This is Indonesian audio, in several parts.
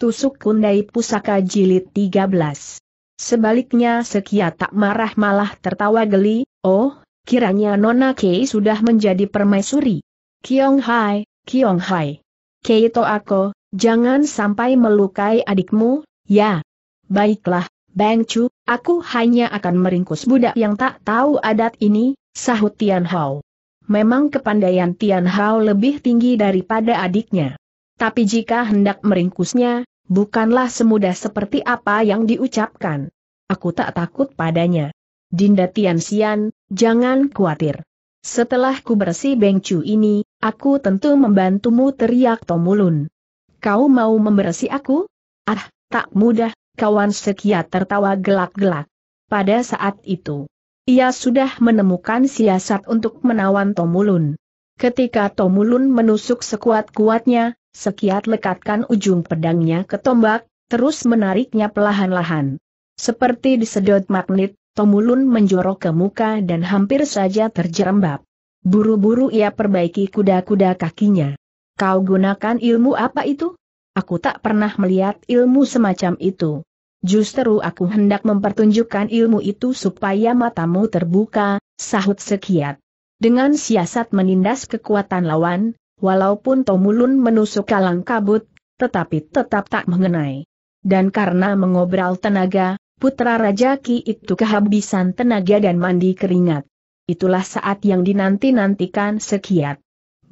Tusuk Kundai Pusaka Jilid 13. Sebaliknya Sekia tak marah malah tertawa geli, oh, kiranya Nona Kei sudah menjadi permaisuri. Kiong Hai, Kiong Hai. Kei aku, jangan sampai melukai adikmu, ya. Baiklah, Bang Chu, aku hanya akan meringkus budak yang tak tahu adat ini, sahut Tian Hao. Memang kepandaian Tian Hao lebih tinggi daripada adiknya. Tapi jika hendak meringkusnya, bukanlah semudah seperti apa yang diucapkan. Aku tak takut padanya. Dinda Tianxian, jangan khawatir. Setelah ku bersih bengcu ini, aku tentu membantumu teriak Tomulun. Kau mau membersih aku? Ah, tak mudah, kawan sekia tertawa gelak-gelak. Pada saat itu, ia sudah menemukan siasat untuk menawan Tomulun. Ketika Tomulun menusuk sekuat-kuatnya, sekiat lekatkan ujung pedangnya ke tombak, terus menariknya perlahan-lahan. Seperti disedot magnet, Tomulun menjorok ke muka dan hampir saja terjerembab. Buru-buru ia perbaiki kuda-kuda kakinya. Kau gunakan ilmu apa itu? Aku tak pernah melihat ilmu semacam itu. Justru aku hendak mempertunjukkan ilmu itu supaya matamu terbuka, sahut sekiat. Dengan siasat menindas kekuatan lawan, walaupun Tomulun menusuk kalang kabut, tetapi tetap tak mengenai. Dan karena mengobral tenaga, putra Raja Ki itu kehabisan tenaga dan mandi keringat. Itulah saat yang dinanti-nantikan sekiat.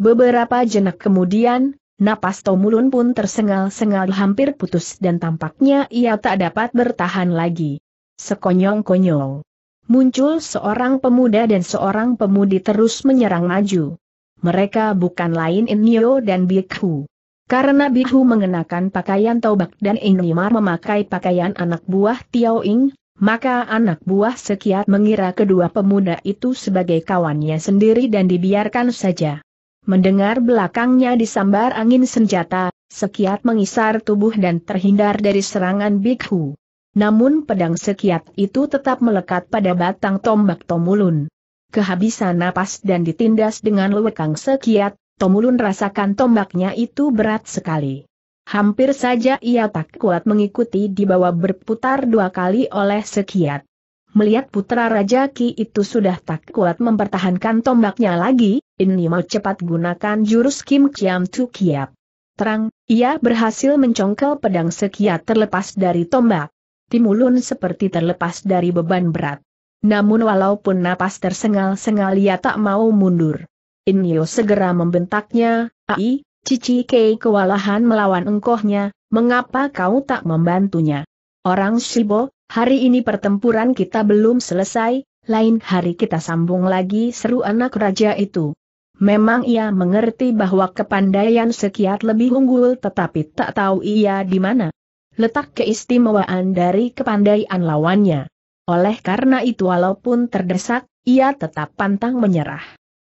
Beberapa jenak kemudian, napas Tomulun pun tersengal-sengal hampir putus dan tampaknya ia tak dapat bertahan lagi. Sekonyong-konyong. Muncul seorang pemuda dan seorang pemudi terus menyerang maju mereka bukan lain Inyo dan Bikhu. Karena Bikhu mengenakan pakaian tobak dan Inimar memakai pakaian anak buah Tiao Ing, maka anak buah Sekiat mengira kedua pemuda itu sebagai kawannya sendiri dan dibiarkan saja. Mendengar belakangnya disambar angin senjata, Sekiat mengisar tubuh dan terhindar dari serangan Bikhu. Namun pedang Sekiat itu tetap melekat pada batang tombak Tomulun kehabisan napas dan ditindas dengan lewekang sekiat, Tomulun rasakan tombaknya itu berat sekali. Hampir saja ia tak kuat mengikuti di bawah berputar dua kali oleh sekiat. Melihat putra Raja Ki itu sudah tak kuat mempertahankan tombaknya lagi, ini mau cepat gunakan jurus Kim Kiam Tu Kiap. Terang, ia berhasil mencongkel pedang sekiat terlepas dari tombak. Timulun seperti terlepas dari beban berat. Namun walaupun napas tersengal-sengal ia tak mau mundur. Inyo segera membentaknya, Ai, Cici Kei kewalahan melawan engkohnya, mengapa kau tak membantunya? Orang Shibo, hari ini pertempuran kita belum selesai, lain hari kita sambung lagi seru anak raja itu. Memang ia mengerti bahwa kepandaian sekiat lebih unggul tetapi tak tahu ia di mana. Letak keistimewaan dari kepandaian lawannya. Oleh karena itu walaupun terdesak, ia tetap pantang menyerah.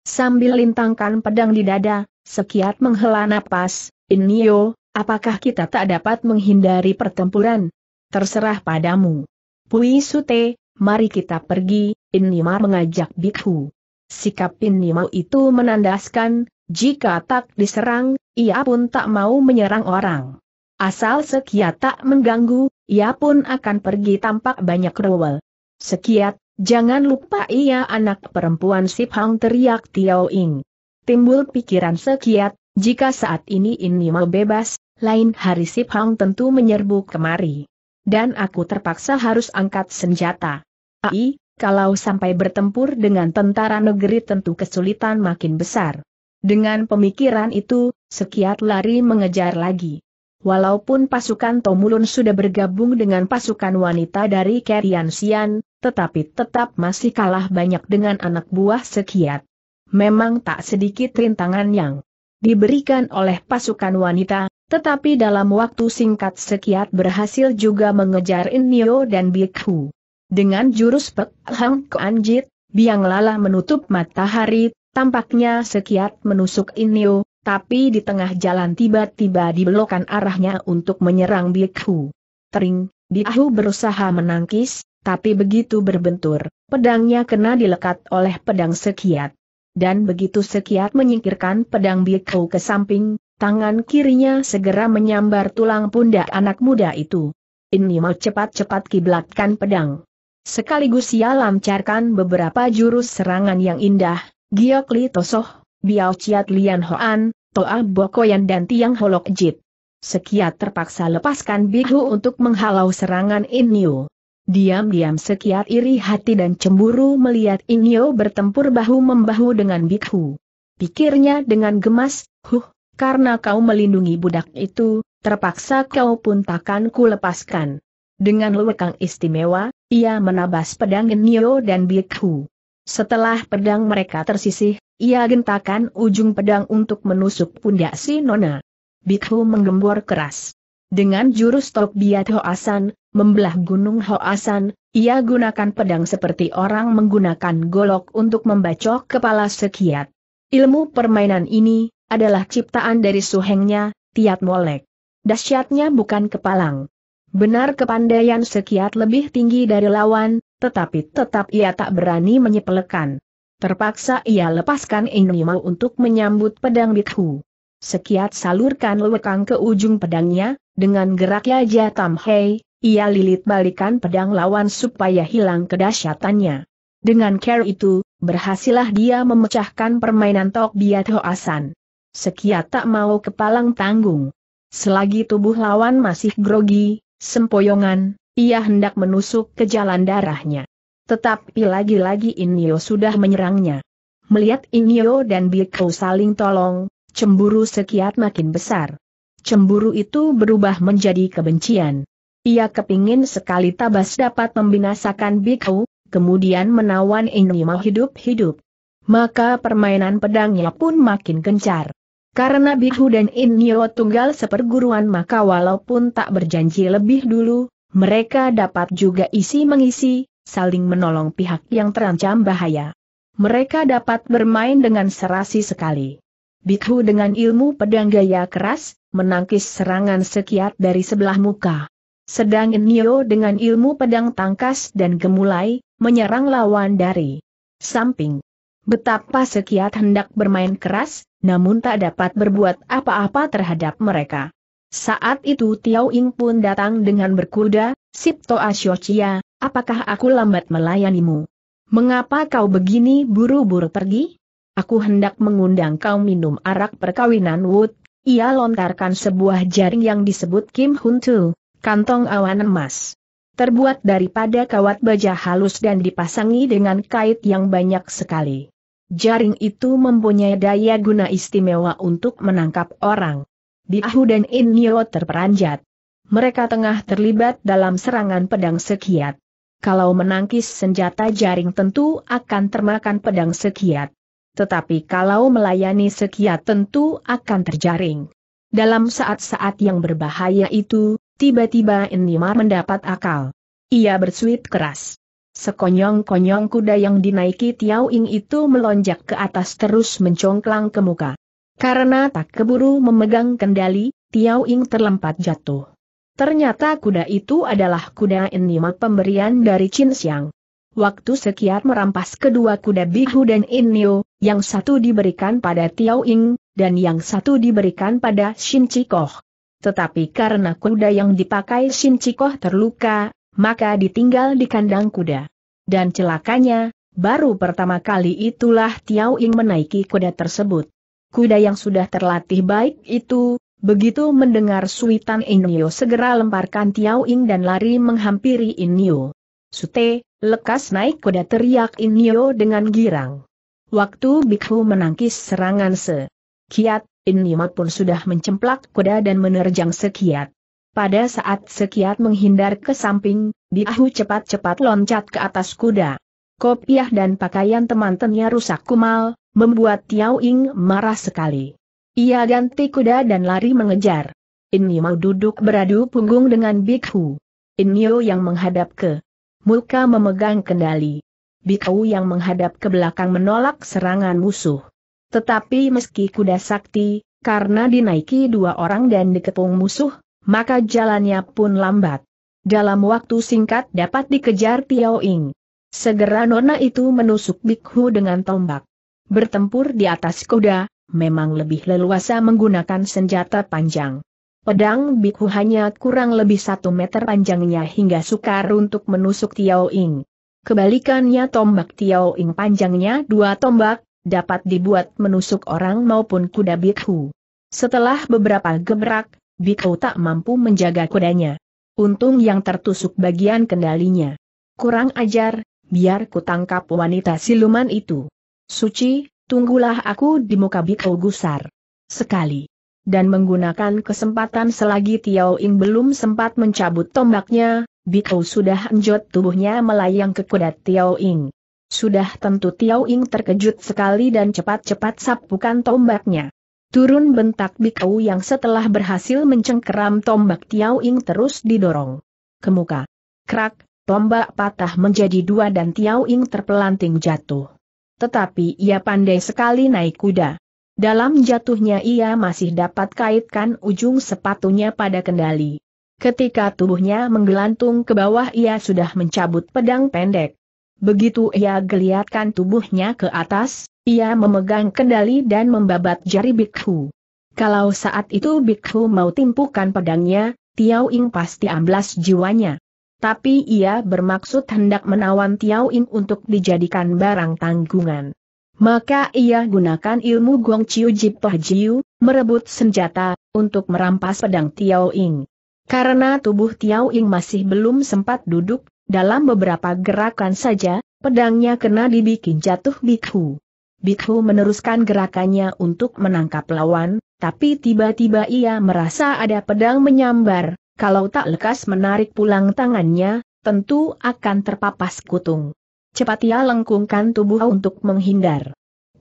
Sambil lintangkan pedang di dada, sekiat menghela napas, Inio, apakah kita tak dapat menghindari pertempuran? Terserah padamu. Pui Sute, mari kita pergi, Inima mengajak Bikhu. Sikap Inima itu menandaskan, jika tak diserang, ia pun tak mau menyerang orang. Asal sekiat tak mengganggu, ia pun akan pergi tampak banyak rowel. Sekiat, jangan lupa ia anak perempuan Sip Hang teriak Tiao Ing. Timbul pikiran sekiat, jika saat ini ini mau bebas, lain hari Sip Hang tentu menyerbu kemari. Dan aku terpaksa harus angkat senjata. Ai, kalau sampai bertempur dengan tentara negeri tentu kesulitan makin besar. Dengan pemikiran itu, Sekiat lari mengejar lagi. Walaupun pasukan Tomulun sudah bergabung dengan pasukan wanita dari Kerian Sian, tetapi tetap masih kalah banyak dengan anak buah Sekiat. Memang tak sedikit rintangan yang diberikan oleh pasukan wanita, tetapi dalam waktu singkat Sekiat berhasil juga mengejar Inyo dan Bikhu. Dengan jurus Pek Hang Kuanjit, Biang Lala menutup matahari, tampaknya Sekiat menusuk Inyo, tapi di tengah jalan tiba-tiba dibelokkan arahnya untuk menyerang Bikhu. Tering, Bikhu berusaha menangkis, tapi begitu berbentur, pedangnya kena dilekat oleh pedang sekiat. Dan begitu sekiat menyingkirkan pedang Bikhu ke samping, tangan kirinya segera menyambar tulang pundak anak muda itu. Ini mau cepat-cepat kiblatkan pedang. Sekaligus ia lancarkan beberapa jurus serangan yang indah, Giyok Li Tosoh, Biao Ciat Lian Hoan, Toa Bokoyan dan Tiang Holok Jit. Sekia terpaksa lepaskan Bihu untuk menghalau serangan Inyo. Diam-diam sekiat iri hati dan cemburu melihat Inyo bertempur bahu-membahu dengan Bihu. Pikirnya dengan gemas, huh, karena kau melindungi budak itu, terpaksa kau pun takkan ku lepaskan. Dengan lewekang istimewa, ia menabas pedang Inyo dan Bihu. Setelah pedang mereka tersisih, ia gentakan ujung pedang untuk menusuk pundak si Nona. Bikhu menggembor keras. Dengan jurus Tok Biat Hoasan, membelah gunung Hoasan, ia gunakan pedang seperti orang menggunakan golok untuk membacok kepala sekiat. Ilmu permainan ini, adalah ciptaan dari suhengnya, Tiat Molek. Dasyatnya bukan kepalang. Benar kepandaian sekiat lebih tinggi dari lawan, tetapi tetap ia tak berani menyepelekan. Terpaksa ia lepaskan Ingrimau untuk menyambut pedang Bikhu. Sekiat salurkan lewekang ke ujung pedangnya, dengan geraknya Jatam Hei, ia lilit balikan pedang lawan supaya hilang kedahsyatannya. Dengan care itu, berhasillah dia memecahkan permainan Tok Biat Hoasan. Sekiat tak mau kepalang tanggung. Selagi tubuh lawan masih grogi, sempoyongan, ia hendak menusuk ke jalan darahnya. Tetapi lagi-lagi Inyo sudah menyerangnya. Melihat Inyo dan Biko saling tolong, cemburu sekiat makin besar. Cemburu itu berubah menjadi kebencian. Ia kepingin sekali tabas dapat membinasakan Biko, kemudian menawan Inyo hidup-hidup. Maka permainan pedangnya pun makin gencar. Karena Bihu dan Inyo tunggal seperguruan maka walaupun tak berjanji lebih dulu, mereka dapat juga isi mengisi, saling menolong pihak yang terancam bahaya. Mereka dapat bermain dengan serasi sekali. Bikhu dengan ilmu pedang gaya keras, menangkis serangan sekiat dari sebelah muka. Sedang Nio dengan ilmu pedang tangkas dan gemulai, menyerang lawan dari samping. Betapa sekiat hendak bermain keras, namun tak dapat berbuat apa-apa terhadap mereka. Saat itu Tiao Ing pun datang dengan berkuda, Sip Sipto Asyocia, apakah aku lambat melayanimu? Mengapa kau begini buru-buru pergi? Aku hendak mengundang kau minum arak perkawinan Wood. Ia lontarkan sebuah jaring yang disebut Kim Hun Tu, kantong awan emas. Terbuat daripada kawat baja halus dan dipasangi dengan kait yang banyak sekali. Jaring itu mempunyai daya guna istimewa untuk menangkap orang. Biahu dan Innyo terperanjat. Mereka tengah terlibat dalam serangan pedang sekiat. Kalau menangkis senjata jaring tentu akan termakan pedang sekiat. Tetapi kalau melayani sekiat tentu akan terjaring. Dalam saat-saat yang berbahaya itu, tiba-tiba Enimar mendapat akal. Ia bersuit keras. Sekonyong-konyong kuda yang dinaiki Tiao Ing itu melonjak ke atas terus mencongklang ke muka. Karena tak keburu memegang kendali, Tiao Ing terlempat jatuh. Ternyata kuda itu adalah kuda Enima pemberian dari Qin Xiang. Waktu sekiat merampas kedua kuda Bihu dan Inyo, yang satu diberikan pada Tiao Ing, dan yang satu diberikan pada Shin Chikoh. Tetapi karena kuda yang dipakai Shin Chikoh terluka, maka ditinggal di kandang kuda. Dan celakanya, baru pertama kali itulah Tiao Ing menaiki kuda tersebut. Kuda yang sudah terlatih baik itu, begitu mendengar suitan Inyo segera lemparkan Tiao Ing dan lari menghampiri Inyo. Sute, lekas naik kuda teriak Inyo dengan girang. Waktu Bikhu menangkis serangan se. Kiat, Inyo pun sudah mencemplak kuda dan menerjang sekiat. Pada saat sekiat menghindar ke samping, Bikhu cepat-cepat loncat ke atas kuda. Kopiah dan pakaian teman temannya rusak kumal, membuat Tiao Ying marah sekali. Ia ganti kuda dan lari mengejar. Inyo mau duduk beradu punggung dengan Bikhu. Inyo yang menghadap ke muka memegang kendali. Bikhu yang menghadap ke belakang menolak serangan musuh. Tetapi meski kuda sakti, karena dinaiki dua orang dan dikepung musuh, maka jalannya pun lambat. Dalam waktu singkat dapat dikejar Tiao Ying. Segera nona itu menusuk Bikhu dengan tombak. Bertempur di atas kuda, memang lebih leluasa menggunakan senjata panjang. Pedang Biku hanya kurang lebih satu meter panjangnya hingga sukar untuk menusuk Tiao Ing. Kebalikannya tombak Tiao Ing panjangnya dua tombak, dapat dibuat menusuk orang maupun kuda Biku. Setelah beberapa gebrak, Biku tak mampu menjaga kudanya. Untung yang tertusuk bagian kendalinya. Kurang ajar, biar kutangkap wanita siluman itu. Suci, tunggulah aku di muka Bikau Gusar. Sekali. Dan menggunakan kesempatan selagi Tiao Ing belum sempat mencabut tombaknya, Bikau sudah enjot tubuhnya melayang ke kuda Tiao Ing. Sudah tentu Tiao Ing terkejut sekali dan cepat-cepat sapukan tombaknya. Turun bentak Bikau yang setelah berhasil mencengkeram tombak Tiao Ing terus didorong. Kemuka. Krak, tombak patah menjadi dua dan Tiao Ing terpelanting jatuh tetapi ia pandai sekali naik kuda. Dalam jatuhnya ia masih dapat kaitkan ujung sepatunya pada kendali. Ketika tubuhnya menggelantung ke bawah ia sudah mencabut pedang pendek. Begitu ia geliatkan tubuhnya ke atas, ia memegang kendali dan membabat jari Bikhu. Kalau saat itu Bikhu mau timpukan pedangnya, Tiao Ing pasti amblas jiwanya tapi ia bermaksud hendak menawan Tiao Ying untuk dijadikan barang tanggungan. Maka ia gunakan ilmu Gong Chiu Jipah Jiu, merebut senjata, untuk merampas pedang Tiao Ying. Karena tubuh Tiao Ying masih belum sempat duduk, dalam beberapa gerakan saja, pedangnya kena dibikin jatuh Bikhu. Bikhu meneruskan gerakannya untuk menangkap lawan, tapi tiba-tiba ia merasa ada pedang menyambar, kalau tak lekas menarik pulang tangannya, tentu akan terpapas kutung. Cepat ia lengkungkan tubuh untuk menghindar.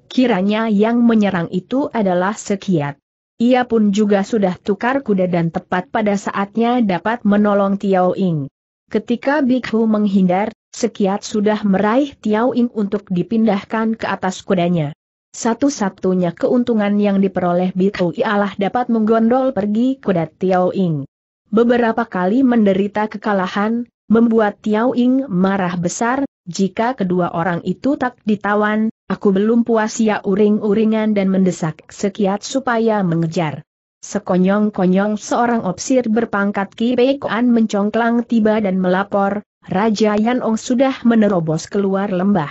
Kiranya yang menyerang itu adalah sekiat. Ia pun juga sudah tukar kuda dan tepat pada saatnya dapat menolong Tiao Ing. Ketika Bikhu menghindar, Sekiat sudah meraih Tiao Ing untuk dipindahkan ke atas kudanya. Satu-satunya keuntungan yang diperoleh Bikhu ialah dapat menggondol pergi kuda Tiao Ing beberapa kali menderita kekalahan, membuat Tiao Ying marah besar, jika kedua orang itu tak ditawan, aku belum puas ya uring-uringan dan mendesak sekiat supaya mengejar. Sekonyong-konyong seorang opsir berpangkat Ki Kuan mencongklang tiba dan melapor, Raja Yan Ong sudah menerobos keluar lembah.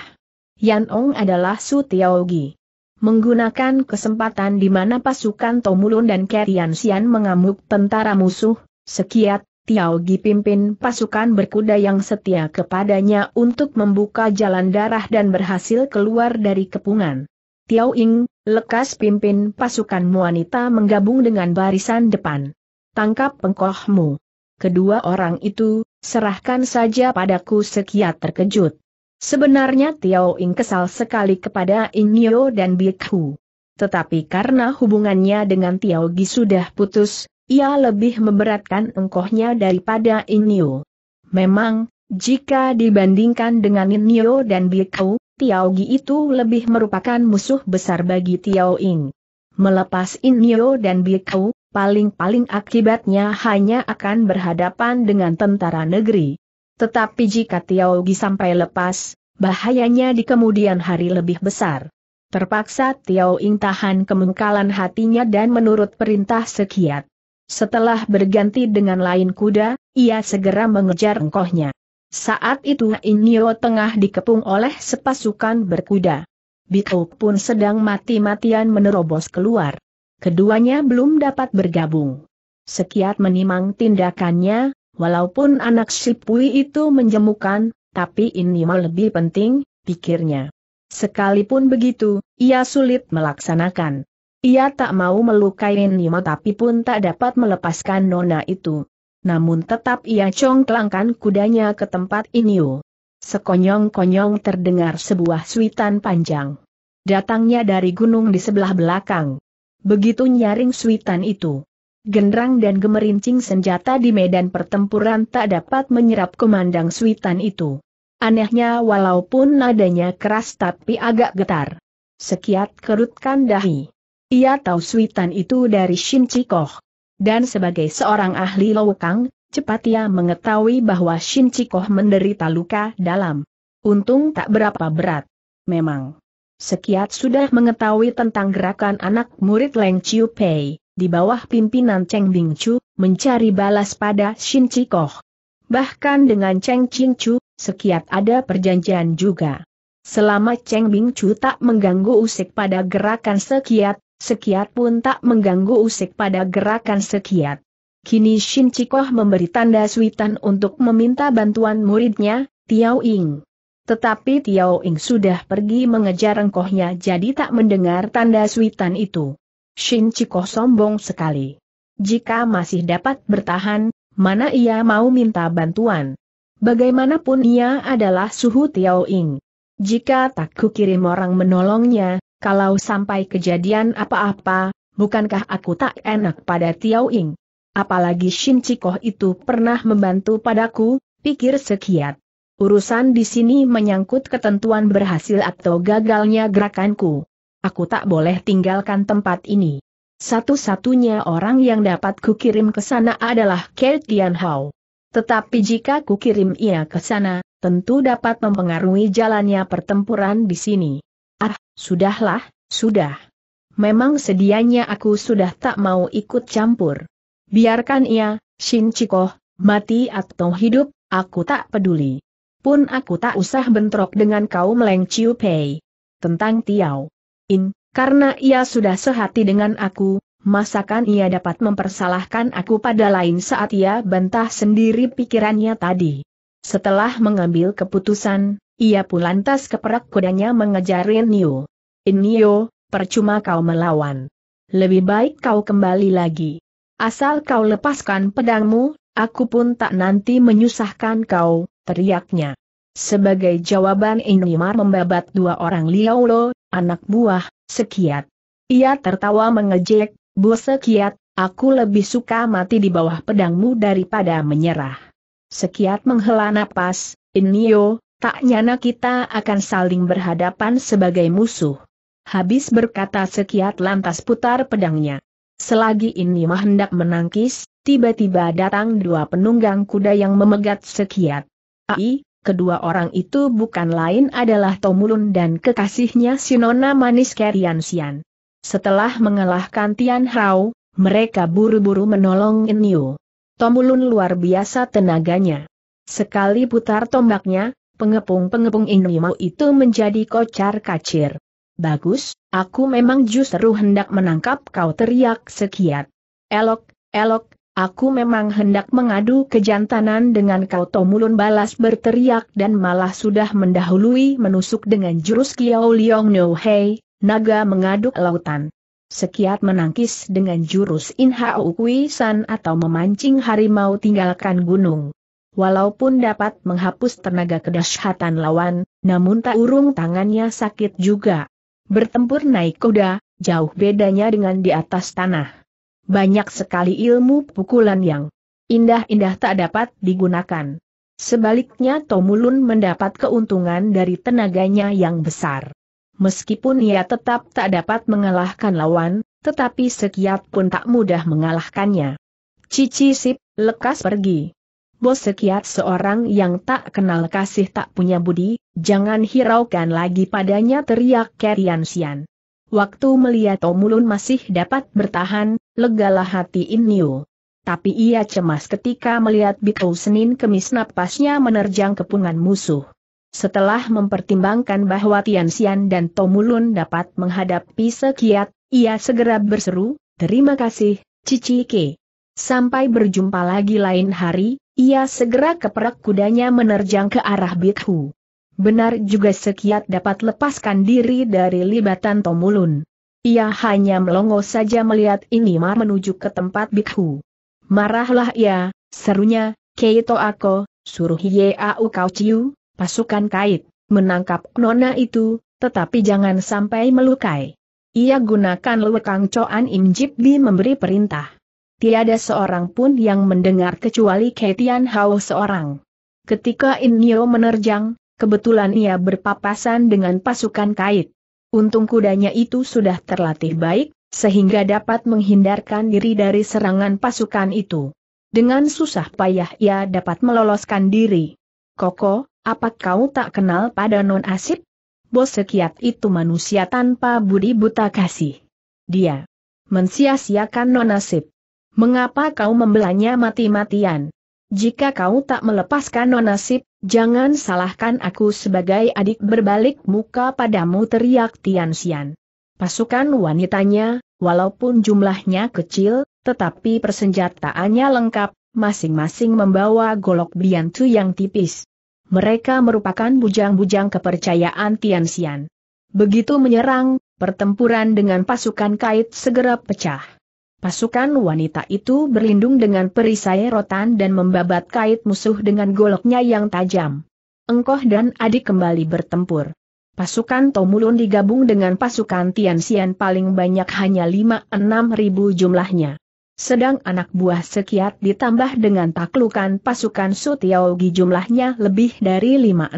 Yan Ong adalah Su Tiaogi menggunakan kesempatan di mana pasukan Tomulun dan Kerian Sian mengamuk tentara musuh, Sekiat, Tiao Gi pimpin pasukan berkuda yang setia kepadanya untuk membuka jalan darah dan berhasil keluar dari kepungan. Tiao Ing, lekas pimpin pasukan wanita menggabung dengan barisan depan. Tangkap pengkohmu. Kedua orang itu, serahkan saja padaku sekiat terkejut. Sebenarnya Tiao Ing kesal sekali kepada Inyo dan Bikhu. Tetapi karena hubungannya dengan Tiao Gi sudah putus, ia lebih memberatkan engkohnya daripada Inyo. Memang, jika dibandingkan dengan Inyo dan Bikau, Tiao Gi itu lebih merupakan musuh besar bagi Tiao Ing. Melepas Inyo dan Bikau, paling-paling akibatnya hanya akan berhadapan dengan tentara negeri. Tetapi jika Tiao Gi sampai lepas, bahayanya di kemudian hari lebih besar. Terpaksa Tiao Ing tahan kemengkalan hatinya dan menurut perintah sekiat. Setelah berganti dengan lain kuda, ia segera mengejar engkohnya. Saat itu Inyo tengah dikepung oleh sepasukan berkuda. Bituk pun sedang mati-matian menerobos keluar. Keduanya belum dapat bergabung. Sekiat menimang tindakannya, walaupun anak Shipui itu menjemukan, tapi Inyo lebih penting, pikirnya. Sekalipun begitu, ia sulit melaksanakan. Ia tak mau melukai Nimo tapi pun tak dapat melepaskan nona itu. Namun tetap ia congklangkan kudanya ke tempat Inyo. Sekonyong-konyong terdengar sebuah suitan panjang. Datangnya dari gunung di sebelah belakang. Begitu nyaring suitan itu. Gendrang dan gemerincing senjata di medan pertempuran tak dapat menyerap kemandang suitan itu. Anehnya walaupun nadanya keras tapi agak getar. Sekiat kerutkan dahi. Ia tahu suitan itu dari Shin Chikoh. Dan sebagai seorang ahli lowkang, cepat ia mengetahui bahwa Shin Chikoh menderita luka dalam. Untung tak berapa berat. Memang. Sekiat sudah mengetahui tentang gerakan anak murid Leng Chiu Pei, di bawah pimpinan Cheng Bing Chu, mencari balas pada Shin Chikoh. Bahkan dengan Cheng Ching Chu, sekiat ada perjanjian juga. Selama Cheng Bing Chu tak mengganggu usik pada gerakan sekiat, Sekiat pun tak mengganggu usik pada gerakan Sekiat. Kini Shin Chikoh memberi tanda suitan untuk meminta bantuan muridnya, Tiao Ying. Tetapi Tiao Ying sudah pergi mengejar engkohnya jadi tak mendengar tanda suitan itu. Shin Chikoh sombong sekali. Jika masih dapat bertahan, mana ia mau minta bantuan. Bagaimanapun ia adalah suhu Tiao Ying. Jika tak kukirim orang menolongnya, kalau sampai kejadian apa-apa, bukankah aku tak enak pada Tiao Ying? Apalagi Shin Chikoh itu pernah membantu padaku, pikir sekiat. Urusan di sini menyangkut ketentuan berhasil atau gagalnya gerakanku. Aku tak boleh tinggalkan tempat ini. Satu-satunya orang yang dapat kukirim ke sana adalah Keltian Hao. Tetapi jika kukirim ia ke sana, tentu dapat mempengaruhi jalannya pertempuran di sini. Ah, sudahlah, sudah. Memang sedianya aku sudah tak mau ikut campur. Biarkan ia, Shin Chikoh, mati atau hidup, aku tak peduli. Pun aku tak usah bentrok dengan kau Meleng Chiu Pei. Tentang Tiao. In, karena ia sudah sehati dengan aku, masakan ia dapat mempersalahkan aku pada lain saat ia bantah sendiri pikirannya tadi. Setelah mengambil keputusan, ia pun lantas keperak kodanya mengejar Inyo. Nio, percuma kau melawan. Lebih baik kau kembali lagi. Asal kau lepaskan pedangmu, aku pun tak nanti menyusahkan kau, teriaknya. Sebagai jawaban Inimar membabat dua orang Liaolo, anak buah, Sekiat. Ia tertawa mengejek, Bu Sekiat, aku lebih suka mati di bawah pedangmu daripada menyerah. Sekiat menghela napas, Inio, Tak nyana kita akan saling berhadapan sebagai musuh. Habis berkata sekiat lantas putar pedangnya. Selagi ini mah hendak menangkis, tiba-tiba datang dua penunggang kuda yang memegat sekiat. Ai, kedua orang itu bukan lain adalah Tomulun dan kekasihnya Sinona Manis Kerian Setelah mengalahkan Tian Hao, mereka buru-buru menolong Inyu. Tomulun luar biasa tenaganya. Sekali putar tombaknya, pengepung-pengepung Inimo itu menjadi kocar kacir. Bagus, aku memang justru hendak menangkap kau teriak sekiat. Elok, elok, aku memang hendak mengadu kejantanan dengan kau Tomulun balas berteriak dan malah sudah mendahului menusuk dengan jurus Kiao Liong No Hei, naga mengaduk lautan. Sekiat menangkis dengan jurus Inhao Kui San atau memancing harimau tinggalkan gunung. Walaupun dapat menghapus tenaga kedahsyatan lawan, namun tak urung tangannya sakit juga. Bertempur naik kuda, jauh bedanya dengan di atas tanah. Banyak sekali ilmu pukulan yang indah-indah tak dapat digunakan. Sebaliknya Tomulun mendapat keuntungan dari tenaganya yang besar. Meskipun ia tetap tak dapat mengalahkan lawan, tetapi sekiat pun tak mudah mengalahkannya. Cici sip, lekas pergi. Bos Sekiat seorang yang tak kenal kasih tak punya budi, jangan hiraukan lagi padanya teriak Kerian Sian. Waktu melihat Omulun masih dapat bertahan, legalah hati Inio. Tapi ia cemas ketika melihat Bikou Senin kemis napasnya menerjang kepungan musuh. Setelah mempertimbangkan bahwa Tian Sian dan Tomulun dapat menghadapi Sekiat, ia segera berseru, Terima kasih, Cici Ke. Sampai berjumpa lagi lain hari, ia segera keperak kudanya menerjang ke arah Bikhu. Benar juga sekiat dapat lepaskan diri dari libatan Tomulun. Ia hanya melongo saja melihat ini Mar menuju ke tempat Bikhu. Marahlah ia, serunya, Keito Ako, suruh Yau Kau Ciu, pasukan kait, menangkap nona itu, tetapi jangan sampai melukai. Ia gunakan lewekang Coan Imjib di memberi perintah tiada seorang pun yang mendengar kecuali Ketian Hao seorang. Ketika In Inyo menerjang, kebetulan ia berpapasan dengan pasukan kait. Untung kudanya itu sudah terlatih baik, sehingga dapat menghindarkan diri dari serangan pasukan itu. Dengan susah payah ia dapat meloloskan diri. Koko, apa kau tak kenal pada non asip? Bos sekiat itu manusia tanpa budi buta kasih. Dia mensia-siakan non asip. Mengapa kau membelanya mati-matian? Jika kau tak melepaskan nonasib, jangan salahkan aku sebagai adik berbalik muka padamu teriak Tian Xian. Pasukan wanitanya, walaupun jumlahnya kecil, tetapi persenjataannya lengkap, masing-masing membawa golok biantu yang tipis. Mereka merupakan bujang-bujang kepercayaan Tian Xian. Begitu menyerang, pertempuran dengan pasukan kait segera pecah. Pasukan wanita itu berlindung dengan perisai rotan dan membabat kait musuh dengan goloknya yang tajam. Engkoh dan adik kembali bertempur. Pasukan Tomulun digabung dengan pasukan Tianxian paling banyak hanya 5-6 ribu jumlahnya. Sedang anak buah Sekiat ditambah dengan taklukan pasukan Sutiaogi jumlahnya lebih dari 5-60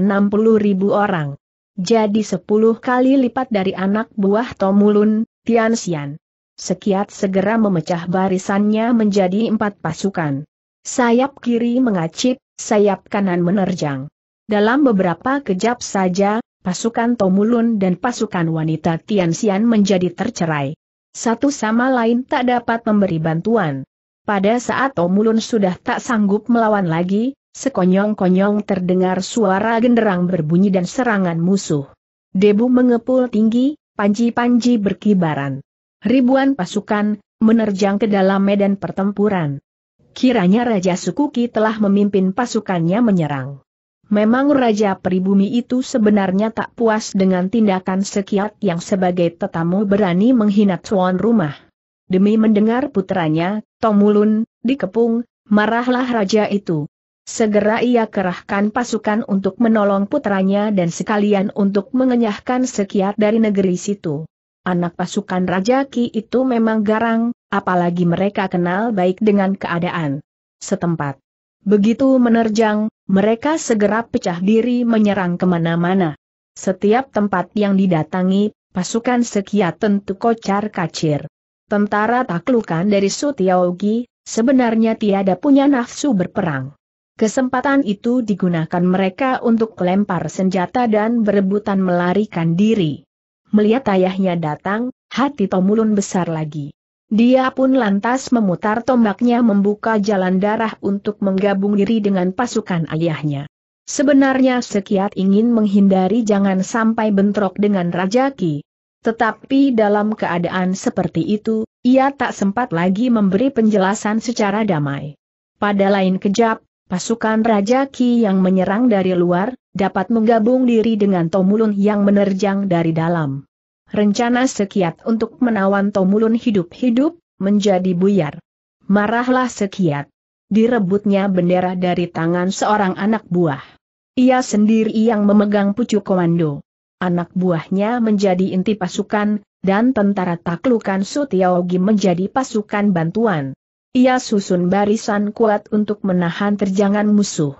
ribu orang. Jadi 10 kali lipat dari anak buah Tomulun, Tianxian. Sekiat segera memecah barisannya menjadi empat pasukan. Sayap kiri mengacip, sayap kanan menerjang. Dalam beberapa kejap saja, pasukan Tomulun dan pasukan wanita Tianxian menjadi tercerai. Satu sama lain tak dapat memberi bantuan. Pada saat Tomulun sudah tak sanggup melawan lagi, sekonyong-konyong terdengar suara genderang berbunyi dan serangan musuh. Debu mengepul tinggi, panji-panji berkibaran ribuan pasukan, menerjang ke dalam medan pertempuran. Kiranya Raja Sukuki telah memimpin pasukannya menyerang. Memang Raja Pribumi itu sebenarnya tak puas dengan tindakan sekiat yang sebagai tetamu berani menghina tuan rumah. Demi mendengar putranya, Tomulun, dikepung, marahlah raja itu. Segera ia kerahkan pasukan untuk menolong putranya dan sekalian untuk mengenyahkan sekiat dari negeri situ. Anak pasukan Raja Ki itu memang garang, apalagi mereka kenal baik dengan keadaan setempat. Begitu menerjang, mereka segera pecah diri menyerang kemana-mana. Setiap tempat yang didatangi, pasukan sekia tentu kocar kacir. Tentara taklukan dari Sutiaogi, sebenarnya tiada punya nafsu berperang. Kesempatan itu digunakan mereka untuk lempar senjata dan berebutan melarikan diri. Melihat ayahnya datang, hati Tomulun besar lagi. Dia pun lantas memutar tombaknya membuka jalan darah untuk menggabung diri dengan pasukan ayahnya. Sebenarnya Sekiat ingin menghindari jangan sampai bentrok dengan Raja Ki. Tetapi dalam keadaan seperti itu, ia tak sempat lagi memberi penjelasan secara damai. Pada lain kejap, pasukan Raja Ki yang menyerang dari luar, dapat menggabung diri dengan Tomulun yang menerjang dari dalam. Rencana Sekiat untuk menawan Tomulun hidup-hidup, menjadi buyar. Marahlah Sekiat. Direbutnya bendera dari tangan seorang anak buah. Ia sendiri yang memegang pucuk komando. Anak buahnya menjadi inti pasukan, dan tentara taklukan Sutiaogi menjadi pasukan bantuan. Ia susun barisan kuat untuk menahan terjangan musuh.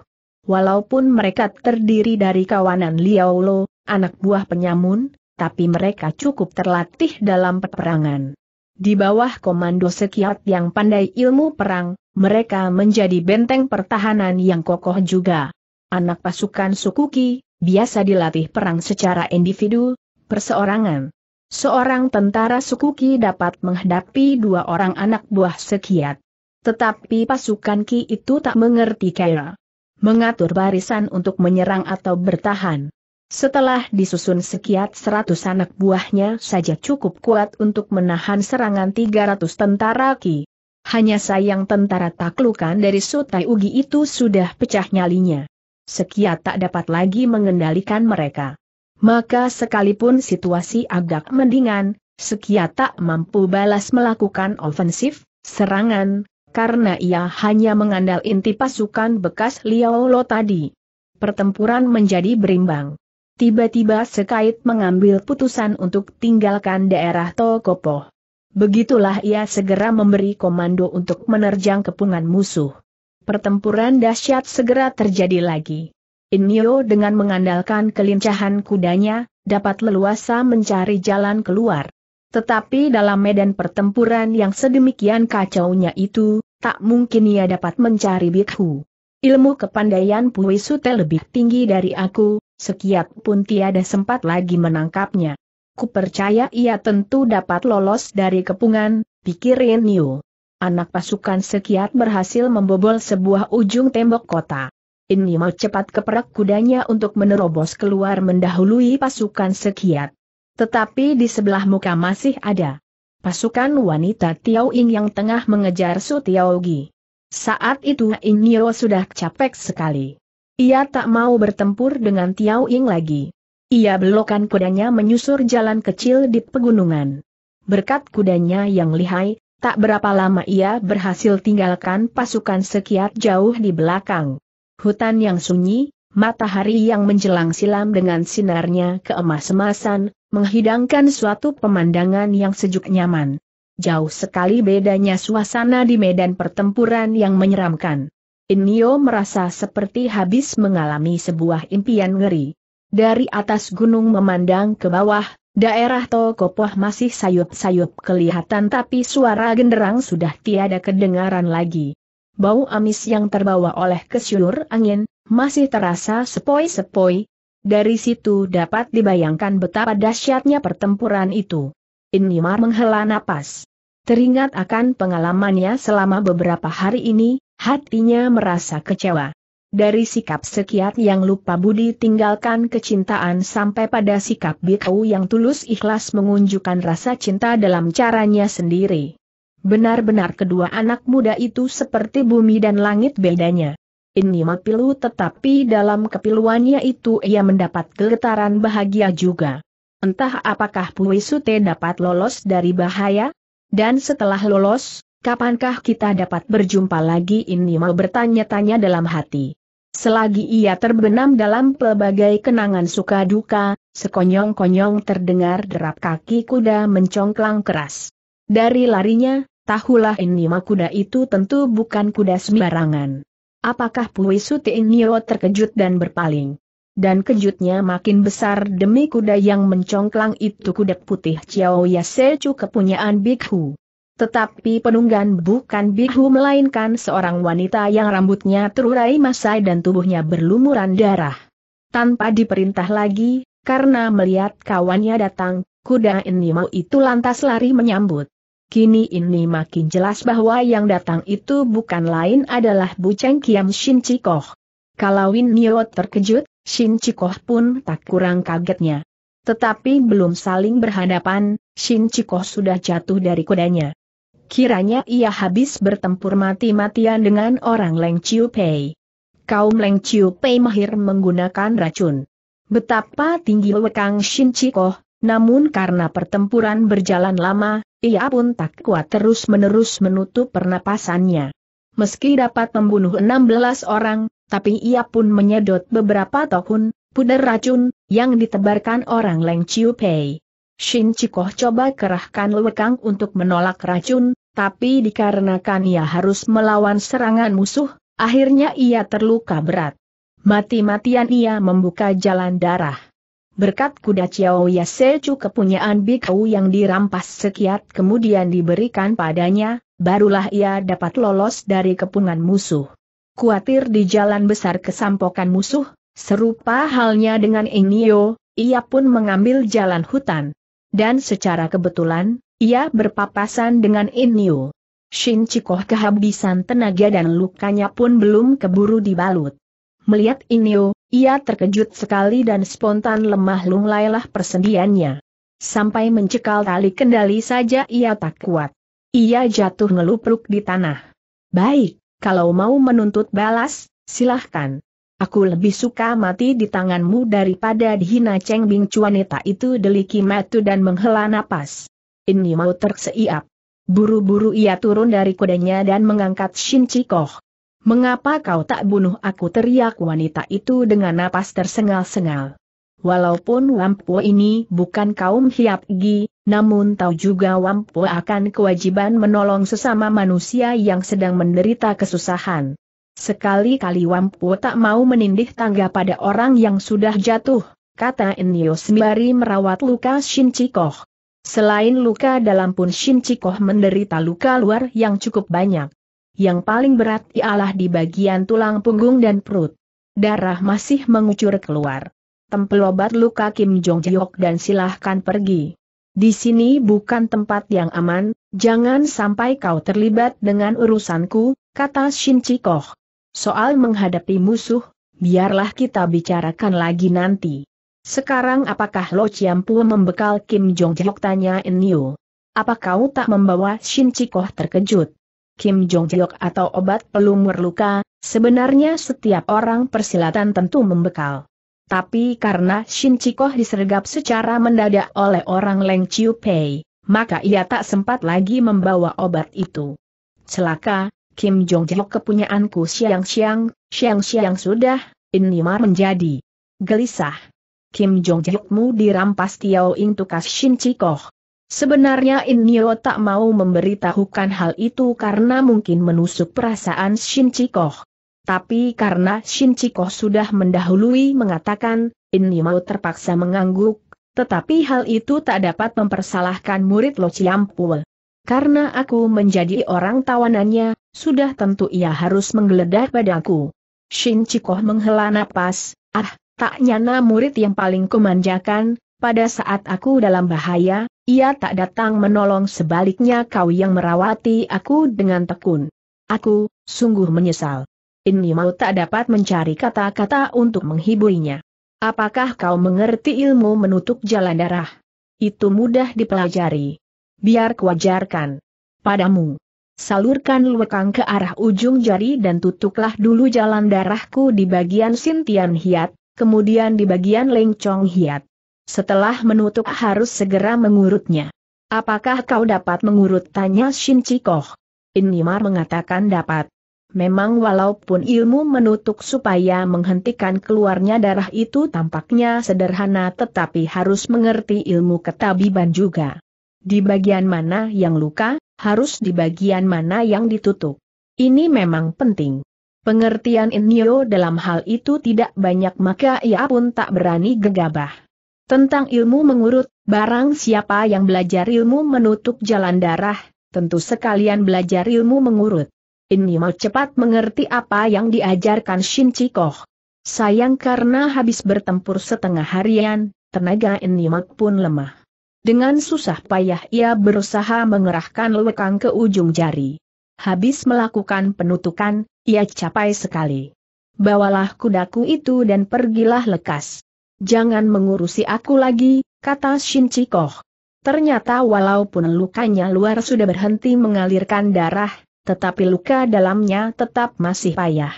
Walaupun mereka terdiri dari kawanan Liaolo, anak buah penyamun, tapi mereka cukup terlatih dalam peperangan. Di bawah komando sekiat yang pandai ilmu perang, mereka menjadi benteng pertahanan yang kokoh juga. Anak pasukan Sukuki, biasa dilatih perang secara individu, perseorangan. Seorang tentara Sukuki dapat menghadapi dua orang anak buah sekiat. Tetapi pasukan Ki itu tak mengerti kaya mengatur barisan untuk menyerang atau bertahan. Setelah disusun sekiat seratus anak buahnya saja cukup kuat untuk menahan serangan tiga ratus tentara Ki. Hanya sayang tentara taklukan dari Sutai Ugi itu sudah pecah nyalinya. Sekiat tak dapat lagi mengendalikan mereka. Maka sekalipun situasi agak mendingan, Sekiat tak mampu balas melakukan ofensif, serangan, karena ia hanya mengandal inti pasukan bekas Liao Lo tadi. Pertempuran menjadi berimbang. Tiba-tiba Sekait mengambil putusan untuk tinggalkan daerah Tokopo. Begitulah ia segera memberi komando untuk menerjang kepungan musuh. Pertempuran dahsyat segera terjadi lagi. Inyo dengan mengandalkan kelincahan kudanya, dapat leluasa mencari jalan keluar. Tetapi dalam medan pertempuran yang sedemikian kacaunya itu, tak mungkin ia dapat mencari Bikhu. Ilmu kepandaian Pui Sute lebih tinggi dari aku, sekiat pun tiada sempat lagi menangkapnya. Ku percaya ia tentu dapat lolos dari kepungan, pikir Niu. Anak pasukan sekiat berhasil membobol sebuah ujung tembok kota. Ini mau cepat keperak kudanya untuk menerobos keluar mendahului pasukan sekiat. Tetapi di sebelah muka masih ada pasukan wanita Tiao Ying yang tengah mengejar Su Tiao Gi. Saat itu Inyo sudah capek sekali. Ia tak mau bertempur dengan Tiao Ying lagi. Ia belokan kudanya menyusur jalan kecil di pegunungan. Berkat kudanya yang lihai, tak berapa lama ia berhasil tinggalkan pasukan sekiat jauh di belakang. Hutan yang sunyi, matahari yang menjelang silam dengan sinarnya keemas-emasan, menghidangkan suatu pemandangan yang sejuk nyaman. Jauh sekali bedanya suasana di medan pertempuran yang menyeramkan. Inyo merasa seperti habis mengalami sebuah impian ngeri. Dari atas gunung memandang ke bawah, daerah Tokopoh masih sayup-sayup kelihatan tapi suara genderang sudah tiada kedengaran lagi. Bau amis yang terbawa oleh kesyur angin, masih terasa sepoi-sepoi, dari situ dapat dibayangkan betapa dahsyatnya pertempuran itu. Inimar menghela napas. Teringat akan pengalamannya selama beberapa hari ini, hatinya merasa kecewa. Dari sikap sekiat yang lupa budi tinggalkan kecintaan sampai pada sikap Bikau yang tulus ikhlas mengunjukkan rasa cinta dalam caranya sendiri. Benar-benar kedua anak muda itu seperti bumi dan langit bedanya. Ini pilu tetapi dalam kepiluannya itu ia mendapat kegetaran bahagia juga. Entah apakah Pui Sute dapat lolos dari bahaya? Dan setelah lolos, kapankah kita dapat berjumpa lagi ini mau bertanya-tanya dalam hati. Selagi ia terbenam dalam pelbagai kenangan suka duka, sekonyong-konyong terdengar derap kaki kuda mencongklang keras. Dari larinya, tahulah ini mah kuda itu tentu bukan kuda sembarangan. Apakah Pui Suting Nio terkejut dan berpaling? Dan kejutnya makin besar demi kuda yang mencongklang itu kuda putih Chiao Yasechu kepunyaan Hu. Tetapi penunggan bukan Hu melainkan seorang wanita yang rambutnya terurai masai dan tubuhnya berlumuran darah. Tanpa diperintah lagi, karena melihat kawannya datang, kuda Enimo itu lantas lari menyambut. Kini ini makin jelas bahwa yang datang itu bukan lain adalah Bu Cheng Kiam Shin Chikoh. Kalau Win Nio terkejut, Shin Chikoh pun tak kurang kagetnya. Tetapi belum saling berhadapan, Shin Chikoh sudah jatuh dari kudanya. Kiranya ia habis bertempur mati-matian dengan orang Leng Chiu Pei. Kaum Leng Chiu Pei mahir menggunakan racun. Betapa tinggi lekang Shin Chikoh, namun karena pertempuran berjalan lama, ia pun tak kuat terus-menerus menutup pernapasannya. Meski dapat membunuh 16 orang, tapi ia pun menyedot beberapa tokun, puder racun, yang ditebarkan orang Leng Chiu Pei. Shin Chikoh coba kerahkan lewekang untuk menolak racun, tapi dikarenakan ia harus melawan serangan musuh, akhirnya ia terluka berat. Mati-matian ia membuka jalan darah. Berkat kuda Chiao Yasechu kepunyaan Bikau yang dirampas sekiat kemudian diberikan padanya, barulah ia dapat lolos dari kepungan musuh. Kuatir di jalan besar kesampokan musuh, serupa halnya dengan Enio, ia pun mengambil jalan hutan. Dan secara kebetulan, ia berpapasan dengan Enio. Shin Chikoh kehabisan tenaga dan lukanya pun belum keburu dibalut. Melihat Inyo, ia terkejut sekali dan spontan lemah lunglailah persendiannya. Sampai mencekal tali kendali saja ia tak kuat. Ia jatuh ngelupruk di tanah. Baik, kalau mau menuntut balas, silahkan. Aku lebih suka mati di tanganmu daripada dihina Cheng Bing Cuanita itu deliki matu dan menghela napas. Ini mau terseiap. Buru-buru ia turun dari kudanya dan mengangkat Shin Chikoh. Mengapa kau tak bunuh aku teriak wanita itu dengan napas tersengal-sengal. Walaupun Wampu ini bukan kaum Hiap Hiapgi, namun tahu juga Wampu akan kewajiban menolong sesama manusia yang sedang menderita kesusahan. Sekali-kali Wampu tak mau menindih tangga pada orang yang sudah jatuh, kata Enyo sembari merawat luka Shin Chikoh. Selain luka dalam pun Shin Chikoh menderita luka luar yang cukup banyak yang paling berat ialah di bagian tulang punggung dan perut. Darah masih mengucur keluar. Tempel obat luka Kim Jong Jiok dan silahkan pergi. Di sini bukan tempat yang aman, jangan sampai kau terlibat dengan urusanku, kata Shin Chikoh. Soal menghadapi musuh, biarlah kita bicarakan lagi nanti. Sekarang apakah Lo Chiampu membekal Kim Jong Jiok tanya Enyu? Apa kau tak membawa Shin Chikoh terkejut? Kim Jong Jeok atau obat pelumur luka, sebenarnya setiap orang persilatan tentu membekal. Tapi karena Shin Chikoh disergap secara mendadak oleh orang Leng Chiu Pei, maka ia tak sempat lagi membawa obat itu. Celaka, Kim Jong Jeok kepunyaanku siang siang, siang siang sudah, ini mar menjadi gelisah. Kim Jong Jeokmu dirampas Tiao Ing Tukas Shin Chikoh. Sebenarnya Inyo tak mau memberitahukan hal itu karena mungkin menusuk perasaan Shin Chikoh. Tapi karena Shin Chikoh sudah mendahului mengatakan, Inyo terpaksa mengangguk, tetapi hal itu tak dapat mempersalahkan murid Lo Chiampul. Karena aku menjadi orang tawanannya, sudah tentu ia harus menggeledah padaku. Shin Chikoh menghela napas, ah, tak nyana murid yang paling kumanjakan, pada saat aku dalam bahaya, ia tak datang menolong sebaliknya kau yang merawati aku dengan tekun. Aku, sungguh menyesal. Ini mau tak dapat mencari kata-kata untuk menghiburnya. Apakah kau mengerti ilmu menutup jalan darah? Itu mudah dipelajari. Biar kuajarkan. Padamu. Salurkan lekang ke arah ujung jari dan tutuklah dulu jalan darahku di bagian Sintian Hiat, kemudian di bagian Lengcong Hiat. Setelah menutup harus segera mengurutnya. Apakah kau dapat mengurut? Tanya Shin Chikoh. Inimar mengatakan dapat. Memang walaupun ilmu menutup supaya menghentikan keluarnya darah itu tampaknya sederhana tetapi harus mengerti ilmu ketabiban juga. Di bagian mana yang luka, harus di bagian mana yang ditutup. Ini memang penting. Pengertian Inyo dalam hal itu tidak banyak maka ia pun tak berani gegabah. Tentang ilmu mengurut, barang siapa yang belajar ilmu menutup jalan darah, tentu sekalian belajar ilmu mengurut. Ini mau cepat mengerti apa yang diajarkan Shin Chikoh. Sayang karena habis bertempur setengah harian, tenaga ini pun lemah. Dengan susah payah ia berusaha mengerahkan lekang ke ujung jari. Habis melakukan penutukan, ia capai sekali. Bawalah kudaku itu dan pergilah lekas. Jangan mengurusi aku lagi, kata Shin Chikoh. Ternyata walaupun lukanya luar sudah berhenti mengalirkan darah, tetapi luka dalamnya tetap masih payah.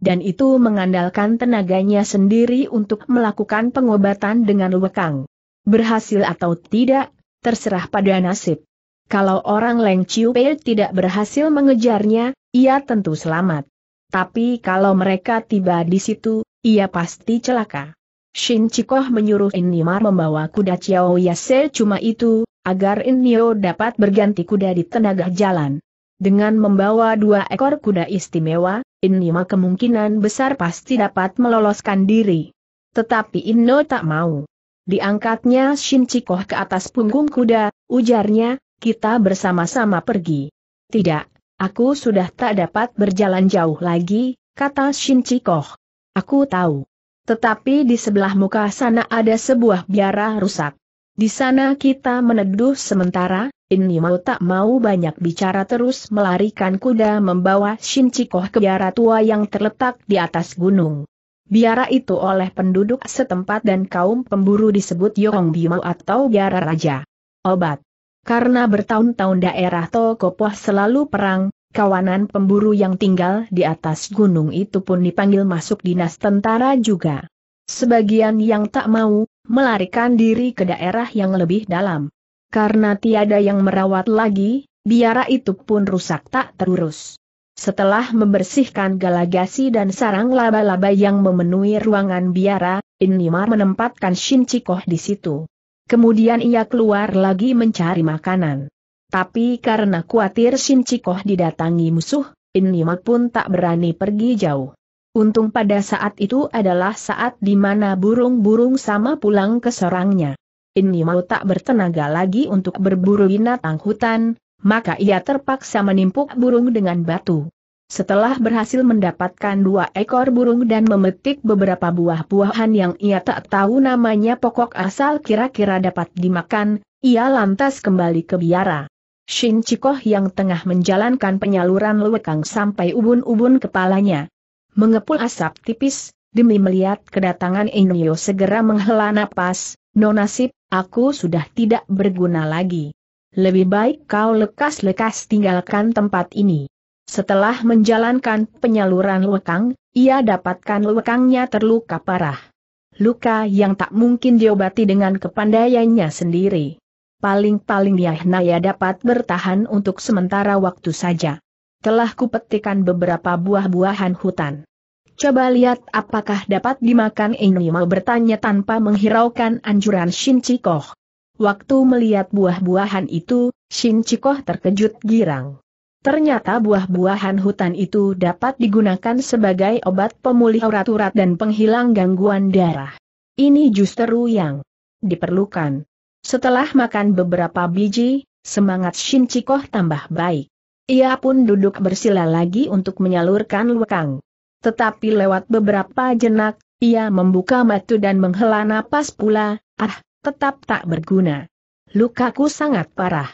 Dan itu mengandalkan tenaganya sendiri untuk melakukan pengobatan dengan lekang. Berhasil atau tidak, terserah pada nasib. Kalau orang Leng Chiu Pei tidak berhasil mengejarnya, ia tentu selamat. Tapi kalau mereka tiba di situ, ia pasti celaka. Shin Chikoh menyuruh Innimar membawa kuda Chiao Yase cuma itu, agar Innio dapat berganti kuda di tenaga jalan. Dengan membawa dua ekor kuda istimewa, Inima kemungkinan besar pasti dapat meloloskan diri. Tetapi Inno tak mau. Diangkatnya Shin Chikoh ke atas punggung kuda, ujarnya, kita bersama-sama pergi. Tidak, aku sudah tak dapat berjalan jauh lagi, kata Shin Chikoh. Aku tahu. Tetapi di sebelah muka sana ada sebuah biara rusak. Di sana kita meneduh sementara, ini mau tak mau banyak bicara terus melarikan kuda membawa Shin Chikoh ke biara tua yang terletak di atas gunung. Biara itu oleh penduduk setempat dan kaum pemburu disebut Yong Bimo atau biara raja. Obat. Karena bertahun-tahun daerah Tokopoh selalu perang, kawanan pemburu yang tinggal di atas gunung itu pun dipanggil masuk dinas tentara juga. Sebagian yang tak mau, melarikan diri ke daerah yang lebih dalam. Karena tiada yang merawat lagi, biara itu pun rusak tak terurus. Setelah membersihkan galagasi dan sarang laba-laba yang memenuhi ruangan biara, Inimar menempatkan Shin Chikoh di situ. Kemudian ia keluar lagi mencari makanan. Tapi karena kuatir Shin Chikoh didatangi musuh, Inima pun tak berani pergi jauh. Untung pada saat itu adalah saat di mana burung-burung sama pulang ke sarangnya. Inima tak bertenaga lagi untuk berburu binatang hutan, maka ia terpaksa menimpuk burung dengan batu. Setelah berhasil mendapatkan dua ekor burung dan memetik beberapa buah-buahan yang ia tak tahu namanya pokok asal kira-kira dapat dimakan, ia lantas kembali ke biara. Shin Chikoh yang tengah menjalankan penyaluran lewekang sampai ubun-ubun kepalanya. Mengepul asap tipis, demi melihat kedatangan Inyo segera menghela napas, no nasib, aku sudah tidak berguna lagi. Lebih baik kau lekas-lekas tinggalkan tempat ini. Setelah menjalankan penyaluran lewekang, ia dapatkan lewekangnya terluka parah. Luka yang tak mungkin diobati dengan kepandaiannya sendiri paling-paling Yahnaya dapat bertahan untuk sementara waktu saja. Telah kupetikan beberapa buah-buahan hutan. Coba lihat apakah dapat dimakan ini mau bertanya tanpa menghiraukan anjuran Shin Chikoh. Waktu melihat buah-buahan itu, Shin Chikoh terkejut girang. Ternyata buah-buahan hutan itu dapat digunakan sebagai obat pemulih urat-urat dan penghilang gangguan darah. Ini justru yang diperlukan. Setelah makan beberapa biji, semangat Shin Chikoh tambah baik. Ia pun duduk bersila lagi untuk menyalurkan lekang. Tetapi lewat beberapa jenak, ia membuka mata dan menghela napas pula, ah, tetap tak berguna. Lukaku sangat parah.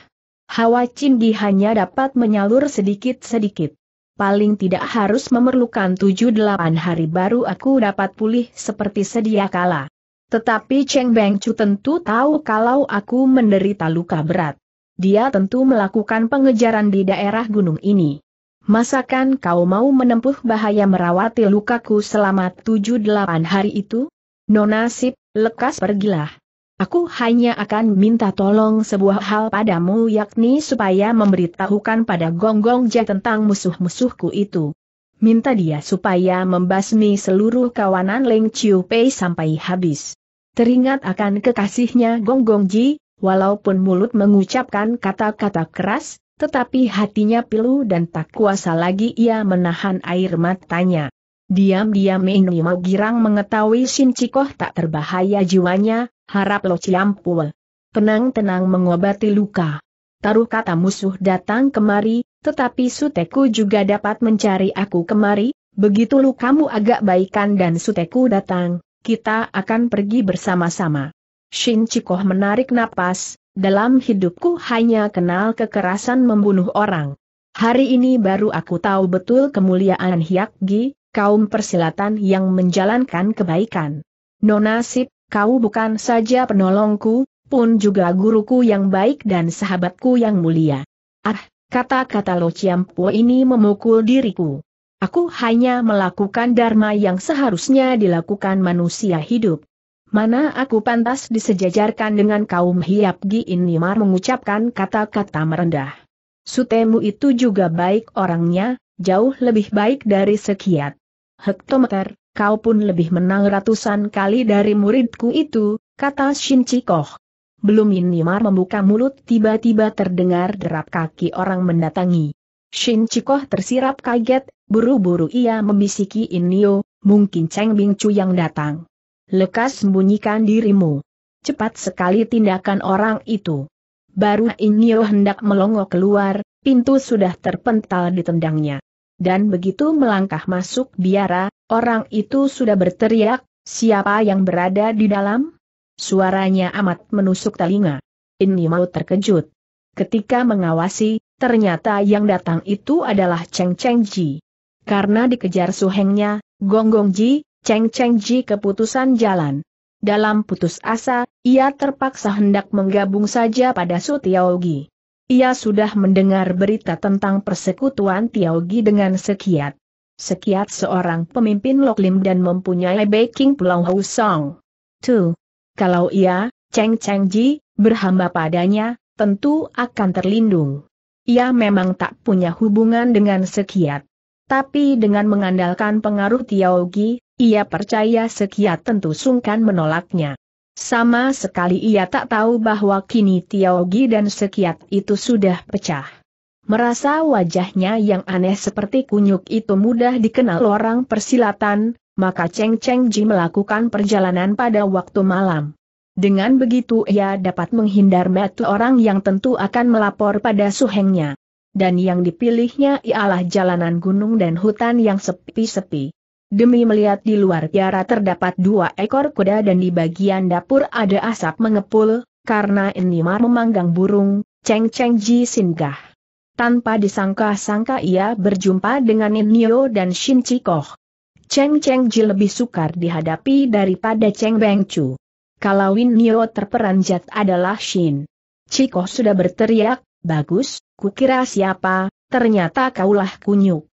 Hawa Cinggi hanya dapat menyalur sedikit-sedikit. Paling tidak harus memerlukan 7-8 hari baru aku dapat pulih seperti sedia kala. Tetapi Cheng Beng Chu tentu tahu kalau aku menderita luka berat. Dia tentu melakukan pengejaran di daerah gunung ini. Masakan kau mau menempuh bahaya merawati lukaku selama tujuh delapan hari itu? Nona Sip, lekas pergilah. Aku hanya akan minta tolong sebuah hal padamu yakni supaya memberitahukan pada Gonggong -gong tentang musuh-musuhku itu. Minta dia supaya membasmi seluruh kawanan Leng Chiu Pei sampai habis. Teringat akan kekasihnya Gong Gong Ji, walaupun mulut mengucapkan kata-kata keras, tetapi hatinya pilu dan tak kuasa lagi ia menahan air matanya. Diam-diam Ini Mau Girang mengetahui Shin Chikoh tak terbahaya jiwanya, harap Lo Ciampul. Tenang-tenang mengobati luka. Taruh kata musuh datang kemari, tetapi Suteku juga dapat mencari aku kemari, begitu kamu agak baikan dan Suteku datang, kita akan pergi bersama-sama. Shin Chikoh menarik napas, dalam hidupku hanya kenal kekerasan membunuh orang. Hari ini baru aku tahu betul kemuliaan Hyakgi, kaum persilatan yang menjalankan kebaikan. Nona Sip, kau bukan saja penolongku, pun juga guruku yang baik dan sahabatku yang mulia. Ah, Kata-kata Lo Po ini memukul diriku. Aku hanya melakukan dharma yang seharusnya dilakukan manusia hidup. Mana aku pantas disejajarkan dengan kaum Hiap Gi Inimar mengucapkan kata-kata merendah. Sutemu itu juga baik orangnya, jauh lebih baik dari sekiat. Hektometer, kau pun lebih menang ratusan kali dari muridku itu, kata Shin Chikoh. Belum Yinimar membuka mulut tiba-tiba terdengar derap kaki orang mendatangi. Shin Chikoh tersirap kaget, buru-buru ia membisiki Inio, mungkin Cheng Bing Chu yang datang. Lekas sembunyikan dirimu. Cepat sekali tindakan orang itu. Baru Inio hendak melongo keluar, pintu sudah terpental ditendangnya. Dan begitu melangkah masuk biara, orang itu sudah berteriak, siapa yang berada di dalam? Suaranya amat menusuk telinga. Ini mau terkejut. Ketika mengawasi, ternyata yang datang itu adalah Cheng Cheng Ji. Karena dikejar suhengnya, Gong Gong Ji, Cheng Cheng Ji keputusan jalan. Dalam putus asa, ia terpaksa hendak menggabung saja pada Su Gi. Ia sudah mendengar berita tentang persekutuan Gi dengan Sekiat. Sekiat seorang pemimpin Loklim dan mempunyai backing Pulau Song. 2. Kalau ia, Cheng Cheng Ji, berhamba padanya, tentu akan terlindung. Ia memang tak punya hubungan dengan sekiat. Tapi dengan mengandalkan pengaruh Tiaogi, ia percaya sekiat tentu sungkan menolaknya. Sama sekali ia tak tahu bahwa kini Tiaogi dan sekiat itu sudah pecah. Merasa wajahnya yang aneh seperti kunyuk itu mudah dikenal orang persilatan, maka Cheng Cheng Ji melakukan perjalanan pada waktu malam. Dengan begitu ia dapat menghindar metu orang yang tentu akan melapor pada suhengnya. Dan yang dipilihnya ialah jalanan gunung dan hutan yang sepi-sepi. Demi melihat di luar tiara terdapat dua ekor kuda dan di bagian dapur ada asap mengepul, karena ini memanggang burung, Cheng Cheng Ji singgah. Tanpa disangka-sangka ia berjumpa dengan Innyo dan Shin Chikoh. Cheng Cheng Ji lebih sukar dihadapi daripada Cheng Beng Chu. Kalau Win Nio terperanjat adalah Shin. Cikoh sudah berteriak, bagus, kukira siapa, ternyata kaulah kunyuk.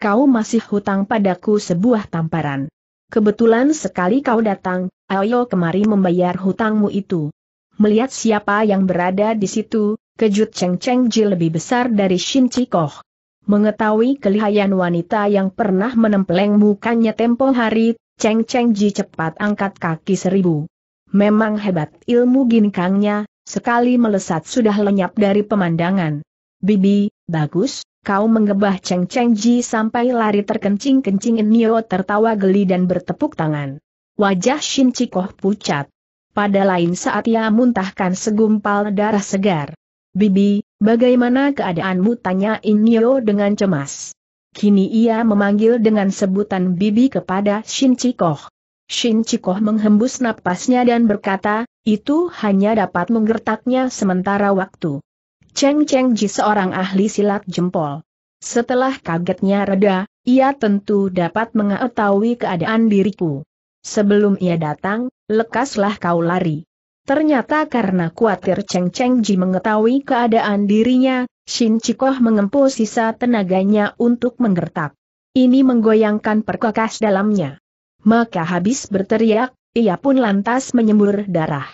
Kau masih hutang padaku sebuah tamparan. Kebetulan sekali kau datang, ayo kemari membayar hutangmu itu. Melihat siapa yang berada di situ, kejut Cheng Cheng Ji lebih besar dari Shin Cikoh. Mengetahui kelihayan wanita yang pernah menempeleng mukanya tempo hari, Cheng Cheng Ji cepat angkat kaki seribu. Memang hebat ilmu ginkangnya, sekali melesat sudah lenyap dari pemandangan. Bibi, bagus, kau menggebah Cheng Cheng Ji sampai lari terkencing-kencing Nio tertawa geli dan bertepuk tangan. Wajah Shin Chikoh pucat. Pada lain saat ia muntahkan segumpal darah segar. Bibi, Bagaimana keadaanmu tanya Inyo dengan cemas. Kini ia memanggil dengan sebutan bibi kepada Shin Chikoh. Shin Chikoh menghembus napasnya dan berkata, itu hanya dapat menggertaknya sementara waktu. Cheng Cheng Ji seorang ahli silat jempol. Setelah kagetnya reda, ia tentu dapat mengetahui keadaan diriku. Sebelum ia datang, lekaslah kau lari. Ternyata karena khawatir Cheng Cheng Ji mengetahui keadaan dirinya, Shin Chikoh mengempu sisa tenaganya untuk menggertak. Ini menggoyangkan perkakas dalamnya. Maka habis berteriak, ia pun lantas menyembur darah.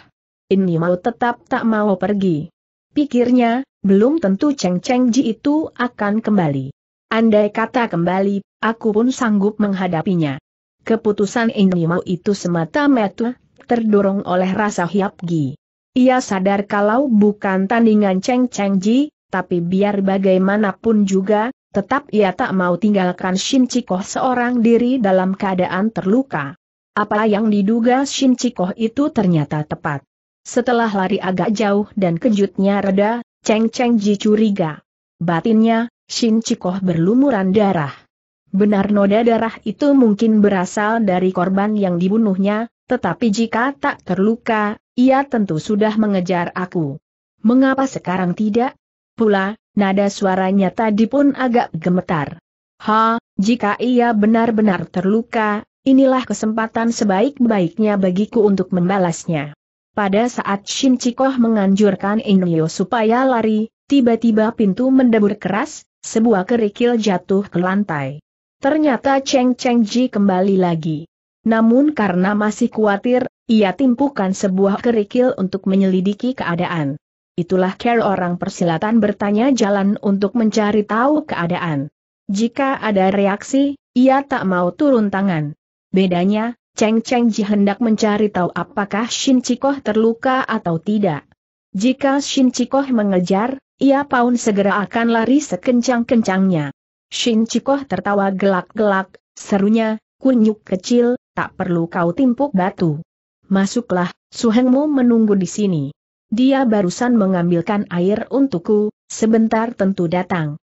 Ini mau tetap tak mau pergi. Pikirnya, belum tentu Cheng Cheng Ji itu akan kembali. Andai kata kembali, aku pun sanggup menghadapinya. Keputusan ini itu semata-mata terdorong oleh rasa hiapgi. Ia sadar kalau bukan tandingan Cheng Cheng Ji, tapi biar bagaimanapun juga, tetap ia tak mau tinggalkan Shin Chikoh seorang diri dalam keadaan terluka. Apa yang diduga Shin Chikoh itu ternyata tepat. Setelah lari agak jauh dan kejutnya reda, Cheng Cheng Ji curiga. Batinnya, Shin Chikoh berlumuran darah. Benar noda darah itu mungkin berasal dari korban yang dibunuhnya, tetapi jika tak terluka, ia tentu sudah mengejar aku. Mengapa sekarang tidak? Pula, nada suaranya tadi pun agak gemetar. Ha, jika ia benar-benar terluka, inilah kesempatan sebaik-baiknya bagiku untuk membalasnya. Pada saat Shin Chikoh menganjurkan Inyo supaya lari, tiba-tiba pintu mendebur keras, sebuah kerikil jatuh ke lantai. Ternyata Cheng Cheng Ji kembali lagi. Namun karena masih khawatir, ia timpukan sebuah kerikil untuk menyelidiki keadaan. Itulah care orang persilatan bertanya jalan untuk mencari tahu keadaan. Jika ada reaksi, ia tak mau turun tangan. Bedanya, Cheng Cheng Ji hendak mencari tahu apakah Shin Chikoh terluka atau tidak. Jika Shin Chikoh mengejar, ia paun segera akan lari sekencang-kencangnya. Shin Chikoh tertawa gelak-gelak, serunya, kunyuk kecil, tak perlu kau timpuk batu. Masuklah, Suhengmu menunggu di sini. Dia barusan mengambilkan air untukku, sebentar tentu datang.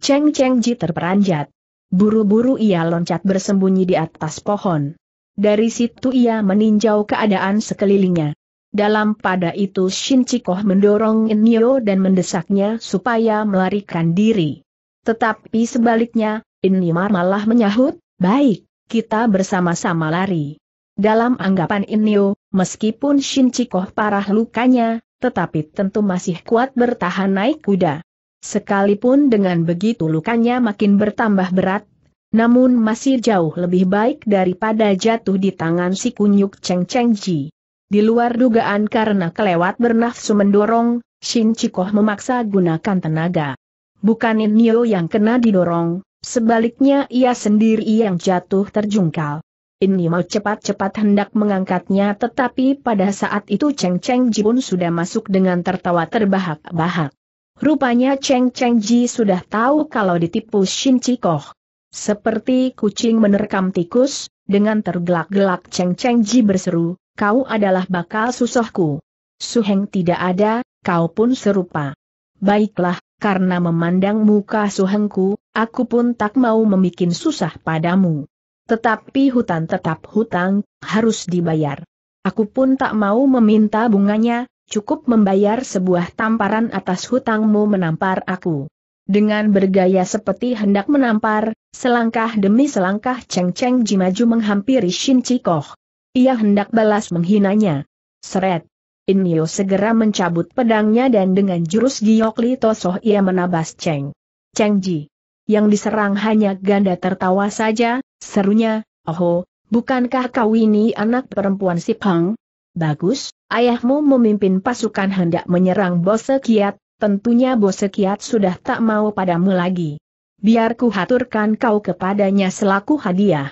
Cheng Cheng Ji terperanjat. Buru-buru ia loncat bersembunyi di atas pohon. Dari situ ia meninjau keadaan sekelilingnya. Dalam pada itu Shin Chikoh mendorong Nyo dan mendesaknya supaya melarikan diri. Tetapi sebaliknya, Inyo malah menyahut, baik, kita bersama-sama lari. Dalam anggapan Inyo, meskipun Shin Chikoh parah lukanya, tetapi tentu masih kuat bertahan naik kuda. Sekalipun dengan begitu lukanya makin bertambah berat, namun masih jauh lebih baik daripada jatuh di tangan si kunyuk Cheng Cheng Ji. Di luar dugaan karena kelewat bernafsu mendorong, Shin Chikoh memaksa gunakan tenaga. Bukan Inyo yang kena didorong, Sebaliknya ia sendiri yang jatuh terjungkal. Ini mau cepat-cepat hendak mengangkatnya tetapi pada saat itu Cheng Cheng Ji pun sudah masuk dengan tertawa terbahak-bahak. Rupanya Cheng Cheng Ji sudah tahu kalau ditipu Shin Chikoh. Seperti kucing menerkam tikus, dengan tergelak-gelak Cheng Cheng Ji berseru, kau adalah bakal susahku. Su Heng tidak ada, kau pun serupa. Baiklah, karena memandang muka Su Hengku. Aku pun tak mau memikin susah padamu. Tetapi hutan tetap hutang, harus dibayar. Aku pun tak mau meminta bunganya, cukup membayar sebuah tamparan atas hutangmu menampar aku. Dengan bergaya seperti hendak menampar, selangkah demi selangkah Cheng Cheng Ji maju menghampiri Shin Chikoh. Ia hendak balas menghinanya. Seret. Inyo segera mencabut pedangnya dan dengan jurus Giok Li Tosoh ia menabas Cheng. Cheng Ji yang diserang hanya ganda tertawa saja, serunya, oh, bukankah kau ini anak perempuan si Pang? Bagus, ayahmu memimpin pasukan hendak menyerang bos Kiat, tentunya bos Kiat sudah tak mau padamu lagi. Biar ku haturkan kau kepadanya selaku hadiah.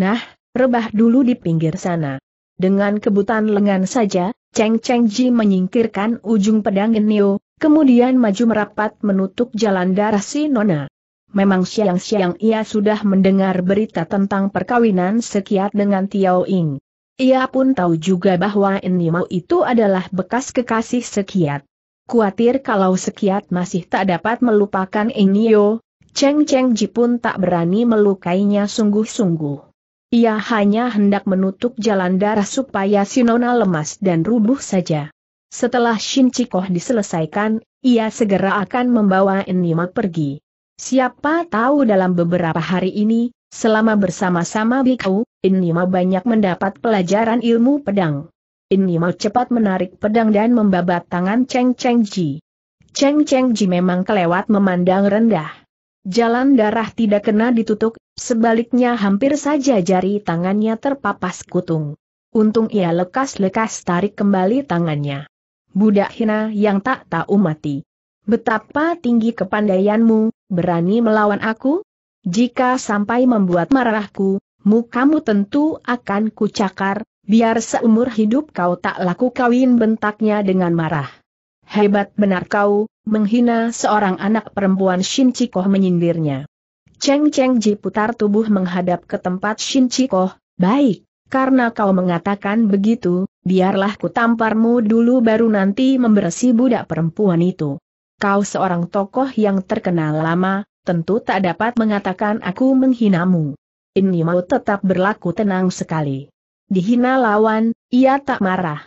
Nah, rebah dulu di pinggir sana. Dengan kebutan lengan saja, Cheng Cheng Ji menyingkirkan ujung pedang Genio, kemudian maju merapat menutup jalan darah si Nona memang siang-siang ia sudah mendengar berita tentang perkawinan Sekiat dengan Tiao Ing. Ia pun tahu juga bahwa Enimau itu adalah bekas kekasih Sekiat. Kuatir kalau Sekiat masih tak dapat melupakan Enio, Cheng Cheng Ji pun tak berani melukainya sungguh-sungguh. Ia hanya hendak menutup jalan darah supaya Sinona lemas dan rubuh saja. Setelah Shin Chikoh diselesaikan, ia segera akan membawa Enima pergi. Siapa tahu dalam beberapa hari ini, selama bersama-sama Bikau, Inima banyak mendapat pelajaran ilmu pedang. Inima cepat menarik pedang dan membabat tangan Cheng Cheng Ji. Cheng Cheng Ji memang kelewat memandang rendah. Jalan darah tidak kena ditutup, sebaliknya hampir saja jari tangannya terpapas kutung. Untung ia lekas-lekas tarik kembali tangannya. Budak hina yang tak tahu mati. Betapa tinggi kepandaianmu, berani melawan aku? Jika sampai membuat marahku, mukamu tentu akan kucakar, biar seumur hidup kau tak laku kawin bentaknya dengan marah. Hebat benar kau, menghina seorang anak perempuan Shin Chikoh menyindirnya. Cheng Cheng Ji putar tubuh menghadap ke tempat Shin Chikoh, baik, karena kau mengatakan begitu, biarlah ku tamparmu dulu baru nanti membersih budak perempuan itu kau seorang tokoh yang terkenal lama, tentu tak dapat mengatakan aku menghinamu. Ini mau tetap berlaku tenang sekali. Dihina lawan, ia tak marah.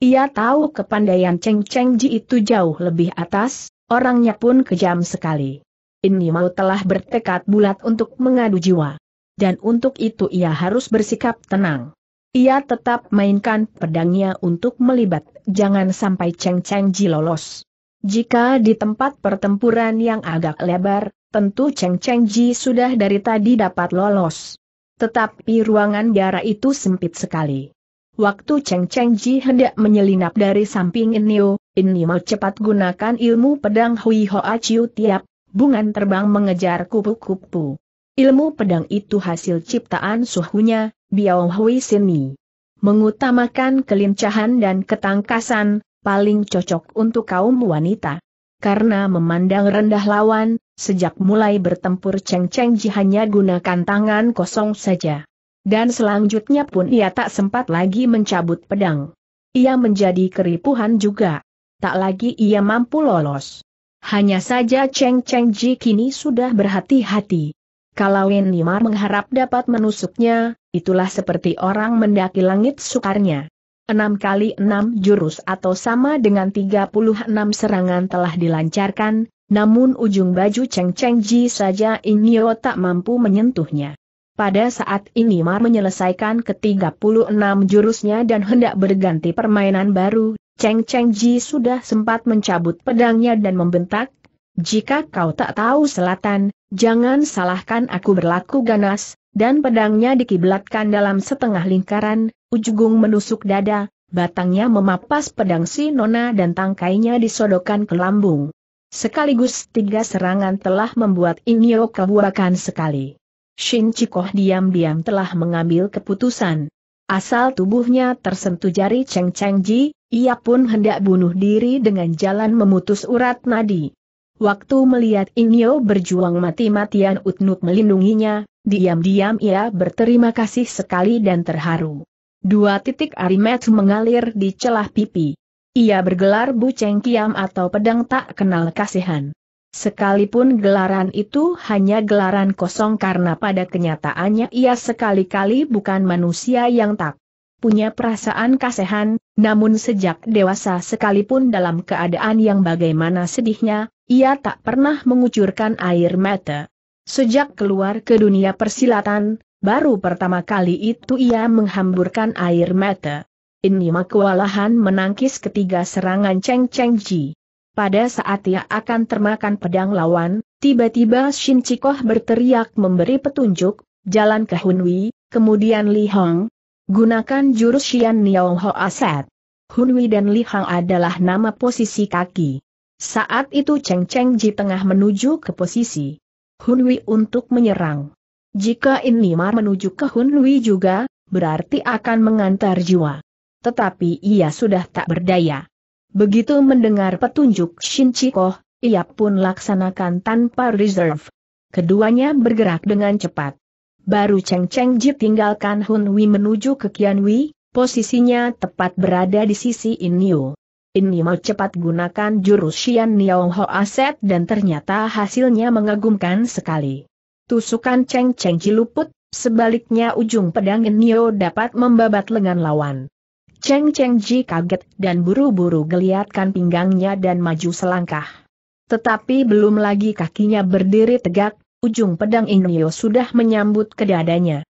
Ia tahu kepandaian Cheng Cheng Ji itu jauh lebih atas, orangnya pun kejam sekali. Ini mau telah bertekad bulat untuk mengadu jiwa. Dan untuk itu ia harus bersikap tenang. Ia tetap mainkan pedangnya untuk melibat, jangan sampai Cheng Cheng Ji lolos. Jika di tempat pertempuran yang agak lebar, tentu Cheng Cheng Ji sudah dari tadi dapat lolos. Tetapi ruangan biara itu sempit sekali. Waktu Cheng Cheng Ji hendak menyelinap dari samping Inio, Inio cepat gunakan ilmu pedang Hui Hoa Chiu Tiap, bungan terbang mengejar kupu-kupu. Ilmu pedang itu hasil ciptaan suhunya, Biao Hui Sini. Mengutamakan kelincahan dan ketangkasan, paling cocok untuk kaum wanita. Karena memandang rendah lawan, sejak mulai bertempur Cheng Cheng Ji hanya gunakan tangan kosong saja. Dan selanjutnya pun ia tak sempat lagi mencabut pedang. Ia menjadi keripuhan juga. Tak lagi ia mampu lolos. Hanya saja Cheng Cheng Ji kini sudah berhati-hati. Kalau Wen Nimar mengharap dapat menusuknya, itulah seperti orang mendaki langit sukarnya. 6 kali 6 jurus atau sama dengan 36 serangan telah dilancarkan, namun ujung baju Cheng Cheng Ji saja Inyo tak mampu menyentuhnya. Pada saat ini Mar menyelesaikan ke-36 jurusnya dan hendak berganti permainan baru, Cheng Cheng Ji sudah sempat mencabut pedangnya dan membentak, jika kau tak tahu selatan, jangan salahkan aku berlaku ganas, dan pedangnya dikiblatkan dalam setengah lingkaran, Ujung menusuk dada, batangnya memapas pedang si nona dan tangkainya disodokan ke lambung. Sekaligus tiga serangan telah membuat Inyo kebuakan sekali. Shin Chikoh diam-diam telah mengambil keputusan. Asal tubuhnya tersentuh jari Cheng Cheng Ji, ia pun hendak bunuh diri dengan jalan memutus urat nadi. Waktu melihat Inyo berjuang mati-matian Utnuk melindunginya, diam-diam ia berterima kasih sekali dan terharu. Dua titik arimet mengalir di celah pipi. Ia bergelar buceng kiam atau pedang tak kenal kasihan. Sekalipun gelaran itu hanya gelaran kosong karena pada kenyataannya ia sekali-kali bukan manusia yang tak punya perasaan kasihan, namun sejak dewasa sekalipun dalam keadaan yang bagaimana sedihnya, ia tak pernah mengucurkan air mata. Sejak keluar ke dunia persilatan, Baru pertama kali itu ia menghamburkan air mata. Ini makualahan menangkis ketiga serangan Cheng Cheng Ji. Pada saat ia akan termakan pedang lawan, tiba-tiba Shin Chikoh berteriak memberi petunjuk, jalan ke Hunwi, kemudian Li Hong. Gunakan jurus Xian Niao Ho Aset. Hunwi dan Li Hong adalah nama posisi kaki. Saat itu Cheng Cheng Ji tengah menuju ke posisi Hunwi untuk menyerang. Jika Mar menuju ke Hun Lui juga, berarti akan mengantar jiwa. Tetapi ia sudah tak berdaya. Begitu mendengar petunjuk Shin Chikoh, ia pun laksanakan tanpa reserve. Keduanya bergerak dengan cepat. Baru Cheng Cheng Ji tinggalkan Hun Wei menuju ke Wei, posisinya tepat berada di sisi In In Ini mau cepat gunakan jurus Xian Niao Ho Aset dan ternyata hasilnya mengagumkan sekali tusukan Cheng ceng ciluput, sebaliknya ujung pedang Nio dapat membabat lengan lawan. Cheng Cheng Ji kaget dan buru-buru geliatkan pinggangnya dan maju selangkah. Tetapi belum lagi kakinya berdiri tegak, ujung pedang Inyo sudah menyambut ke dadanya.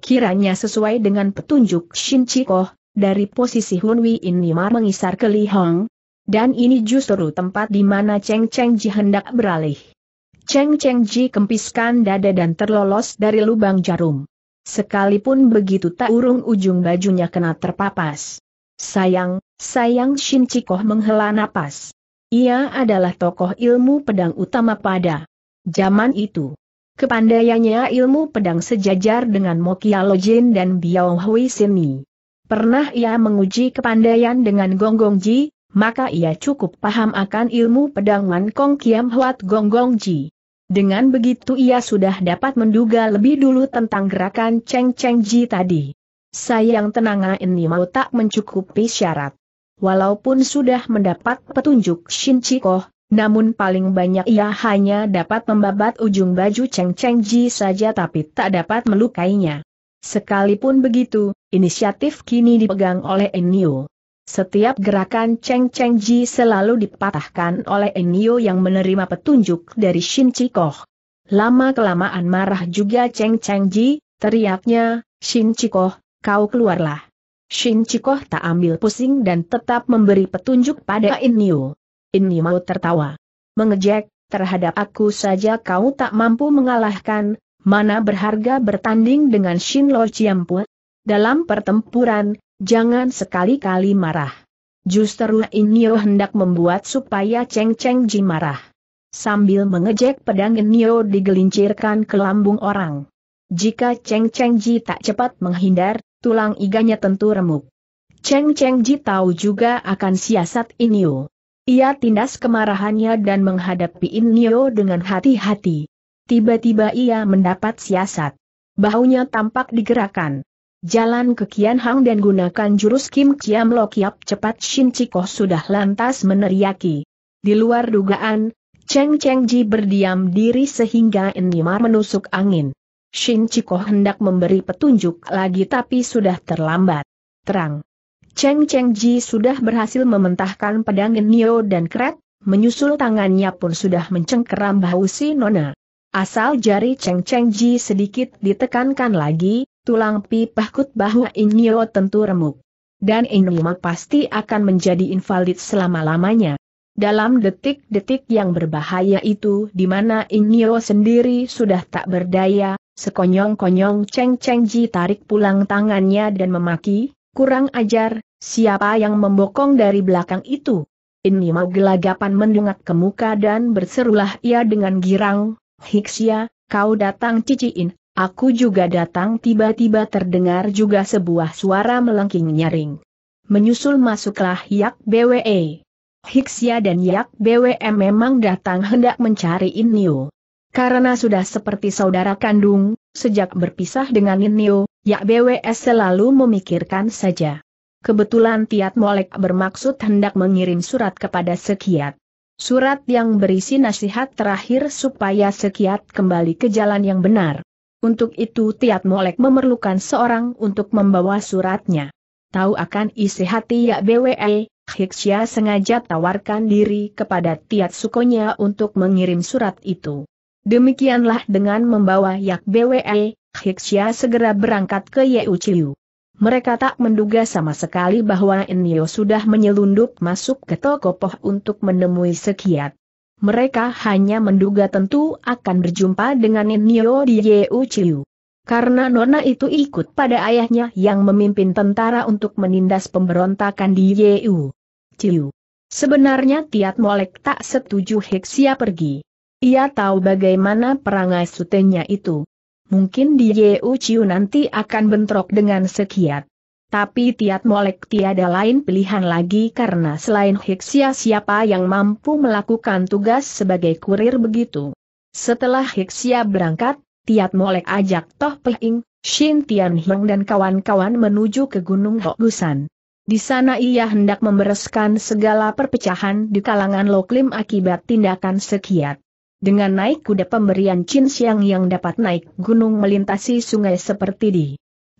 Kiranya sesuai dengan petunjuk Shin Chikoh, dari posisi Hun Wei mar mengisar ke Li Hong. Dan ini justru tempat di mana Cheng Cheng Ji hendak beralih. Cheng Cheng Ji kempiskan dada dan terlolos dari lubang jarum. Sekalipun begitu tak urung ujung bajunya kena terpapas. Sayang, sayang Shin Chikoh menghela napas. Ia adalah tokoh ilmu pedang utama pada zaman itu. Kepandaiannya ilmu pedang sejajar dengan Mokia Lojin dan Biao Hui Sini. Pernah ia menguji kepandaian dengan Gong Ji, maka ia cukup paham akan ilmu pedang Man Kong Kiam Huat Gong Gong Ji. Dengan begitu ia sudah dapat menduga lebih dulu tentang gerakan Cheng Cheng Ji tadi. Sayang tenaga ini mau tak mencukupi syarat. Walaupun sudah mendapat petunjuk Shin Chikoh, namun paling banyak ia hanya dapat membabat ujung baju Cheng Cheng Ji saja tapi tak dapat melukainya. Sekalipun begitu, inisiatif kini dipegang oleh Enio. Setiap gerakan Cheng Cheng Ji selalu dipatahkan oleh Enio yang menerima petunjuk dari Shin Chikoh. Lama-kelamaan marah juga Cheng Cheng Ji, teriaknya, Shin Chikoh, kau keluarlah. Shin Chikoh tak ambil pusing dan tetap memberi petunjuk pada Enio. Enio mau tertawa. Mengejek, terhadap aku saja kau tak mampu mengalahkan, mana berharga bertanding dengan Shin Lo Chiampu. Dalam pertempuran, jangan sekali-kali marah. Justru Inyo hendak membuat supaya Cheng Cheng Ji marah. Sambil mengejek pedang Inyo digelincirkan ke lambung orang. Jika Cheng Cheng Ji tak cepat menghindar, tulang iganya tentu remuk. Cheng Cheng Ji tahu juga akan siasat Inyo. Ia tindas kemarahannya dan menghadapi Inyo dengan hati-hati. Tiba-tiba ia mendapat siasat. Baunya tampak digerakkan. Jalan ke Kian Hang dan gunakan jurus Kim Kiam Lo Kiap cepat Shin Chikoh sudah lantas meneriaki. Di luar dugaan, Cheng Cheng Ji berdiam diri sehingga Enimar menusuk angin. Shin Chikoh hendak memberi petunjuk lagi tapi sudah terlambat. Terang. Cheng Cheng Ji sudah berhasil mementahkan pedang Nio dan kret, menyusul tangannya pun sudah mencengkeram bau si Nona. Asal jari Cheng Cheng Ji sedikit ditekankan lagi, tulang pipah Kut bahwa Inyo tentu remuk. Dan Inyo pasti akan menjadi invalid selama-lamanya. Dalam detik-detik yang berbahaya itu di mana Inyo sendiri sudah tak berdaya, sekonyong-konyong Cheng Cheng Ji tarik pulang tangannya dan memaki, kurang ajar, siapa yang membokong dari belakang itu? Inyo gelagapan mendungak ke muka dan berserulah ia dengan girang, Hiksia, kau datang ciciin, Aku juga datang tiba-tiba terdengar juga sebuah suara melengking nyaring. Menyusul masuklah Yak BWE. Hiksia dan Yak BWE memang datang hendak mencari Inyo. Karena sudah seperti saudara kandung, sejak berpisah dengan Inyo, Yak BWE selalu memikirkan saja. Kebetulan Tiat Molek bermaksud hendak mengirim surat kepada Sekiat. Surat yang berisi nasihat terakhir supaya Sekiat kembali ke jalan yang benar. Untuk itu Tiat Molek memerlukan seorang untuk membawa suratnya. Tahu akan isi hati ya BWE, Hiksya sengaja tawarkan diri kepada Tiat Sukonya untuk mengirim surat itu. Demikianlah dengan membawa Yak BWE, Hiksya segera berangkat ke Yeuchiu. Mereka tak menduga sama sekali bahwa Enyo sudah menyelundup masuk ke toko poh untuk menemui Sekiat mereka hanya menduga tentu akan berjumpa dengan Nio di Yeu Chiu. Karena Nona itu ikut pada ayahnya yang memimpin tentara untuk menindas pemberontakan di Yeu Chiu. Sebenarnya Tiat Molek tak setuju Heksia pergi. Ia tahu bagaimana perangai sutenya itu. Mungkin di Yeu Chiu nanti akan bentrok dengan Sekiat. Tapi Tiat Molek tiada lain pilihan lagi karena selain Hiksia siapa yang mampu melakukan tugas sebagai kurir begitu. Setelah Hiksia berangkat, Tiat Molek ajak Toh Peing, Shin Tian Hong dan kawan-kawan menuju ke Gunung Hokusan. Di sana ia hendak membereskan segala perpecahan di kalangan Loklim akibat tindakan sekiat. Dengan naik kuda pemberian Chin Siang yang dapat naik gunung melintasi sungai seperti di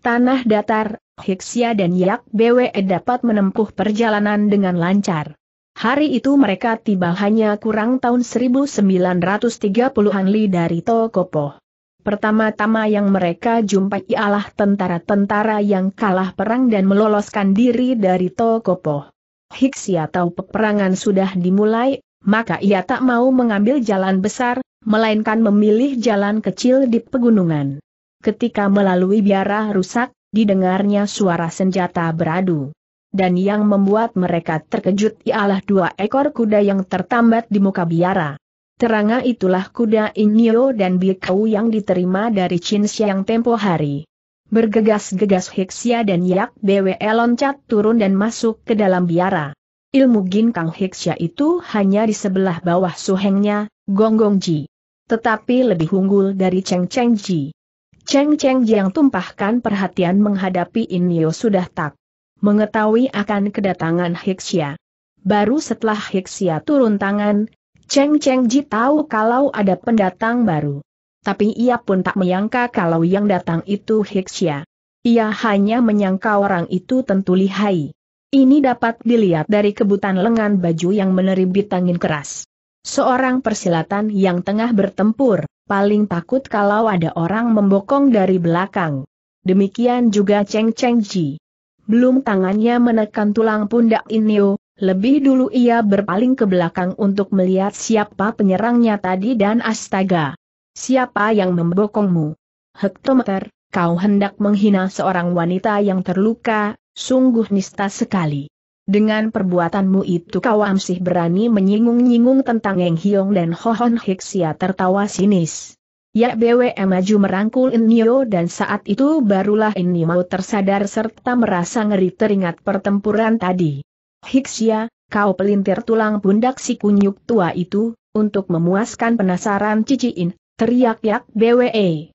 tanah datar, Hiksia dan Yak Bwe dapat menempuh perjalanan dengan lancar. Hari itu mereka tiba hanya kurang tahun 1930-an li dari Tokopo. Pertama-tama yang mereka jumpai ialah tentara-tentara yang kalah perang dan meloloskan diri dari Tokopo. Hiksia tahu peperangan sudah dimulai, maka ia tak mau mengambil jalan besar, melainkan memilih jalan kecil di pegunungan. Ketika melalui biara rusak, didengarnya suara senjata beradu. Dan yang membuat mereka terkejut ialah dua ekor kuda yang tertambat di muka biara. Teranga itulah kuda Inyo dan Bikau yang diterima dari Chin Siang tempo hari. Bergegas-gegas Hiksia dan Yak Bwe loncat turun dan masuk ke dalam biara. Ilmu Ginkang Hiksia itu hanya di sebelah bawah suhengnya, Gonggong Ji. Tetapi lebih unggul dari Cheng Cheng Ji. Cheng Cheng yang tumpahkan perhatian menghadapi Inyo sudah tak mengetahui akan kedatangan Hixia. Baru setelah Hixia turun tangan, Cheng Cheng Ji tahu kalau ada pendatang baru. Tapi ia pun tak menyangka kalau yang datang itu Hixia. Ia hanya menyangka orang itu tentu lihai. Ini dapat dilihat dari kebutan lengan baju yang menerbit angin keras. Seorang persilatan yang tengah bertempur, paling takut kalau ada orang membokong dari belakang. Demikian juga Cheng Cheng Ji. Belum tangannya menekan tulang pundak Inyo, lebih dulu ia berpaling ke belakang untuk melihat siapa penyerangnya tadi dan astaga. Siapa yang membokongmu? Hektometer, kau hendak menghina seorang wanita yang terluka, sungguh nista sekali. Dengan perbuatanmu itu kau amsih berani menyinggung-nyinggung tentang Eng Hiong dan Hohon Hixia tertawa sinis. Ya Bwe maju merangkul Nio dan saat itu barulah Inni mau tersadar serta merasa ngeri teringat pertempuran tadi. Hixia, kau pelintir tulang pundak si kunyuk tua itu, untuk memuaskan penasaran ciciin, teriak-yak BWE.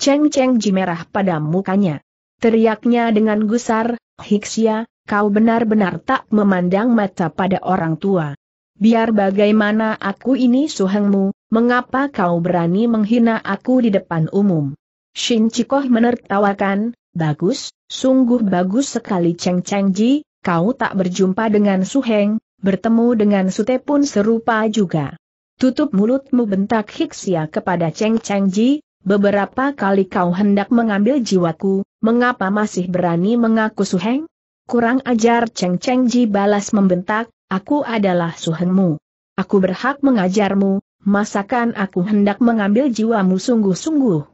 Ceng-ceng jimerah pada mukanya. Teriaknya dengan gusar, Hixia kau benar-benar tak memandang mata pada orang tua. Biar bagaimana aku ini suhengmu, mengapa kau berani menghina aku di depan umum? Shin Chikoh menertawakan, bagus, sungguh bagus sekali Cheng Cheng Ji, kau tak berjumpa dengan Suheng, bertemu dengan Sute pun serupa juga. Tutup mulutmu bentak Hiksia kepada Cheng Cheng Ji, beberapa kali kau hendak mengambil jiwaku, mengapa masih berani mengaku Suheng? Kurang ajar Cheng Cheng Ji balas membentak, aku adalah suhengmu. Aku berhak mengajarmu, masakan aku hendak mengambil jiwamu sungguh-sungguh.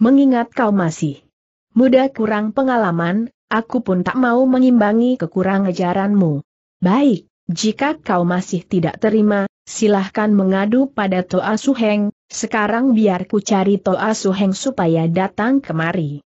Mengingat kau masih muda kurang pengalaman, aku pun tak mau mengimbangi kekurang ajaranmu. Baik, jika kau masih tidak terima, silahkan mengadu pada Toa Suheng, sekarang biar ku cari Toa Suheng supaya datang kemari.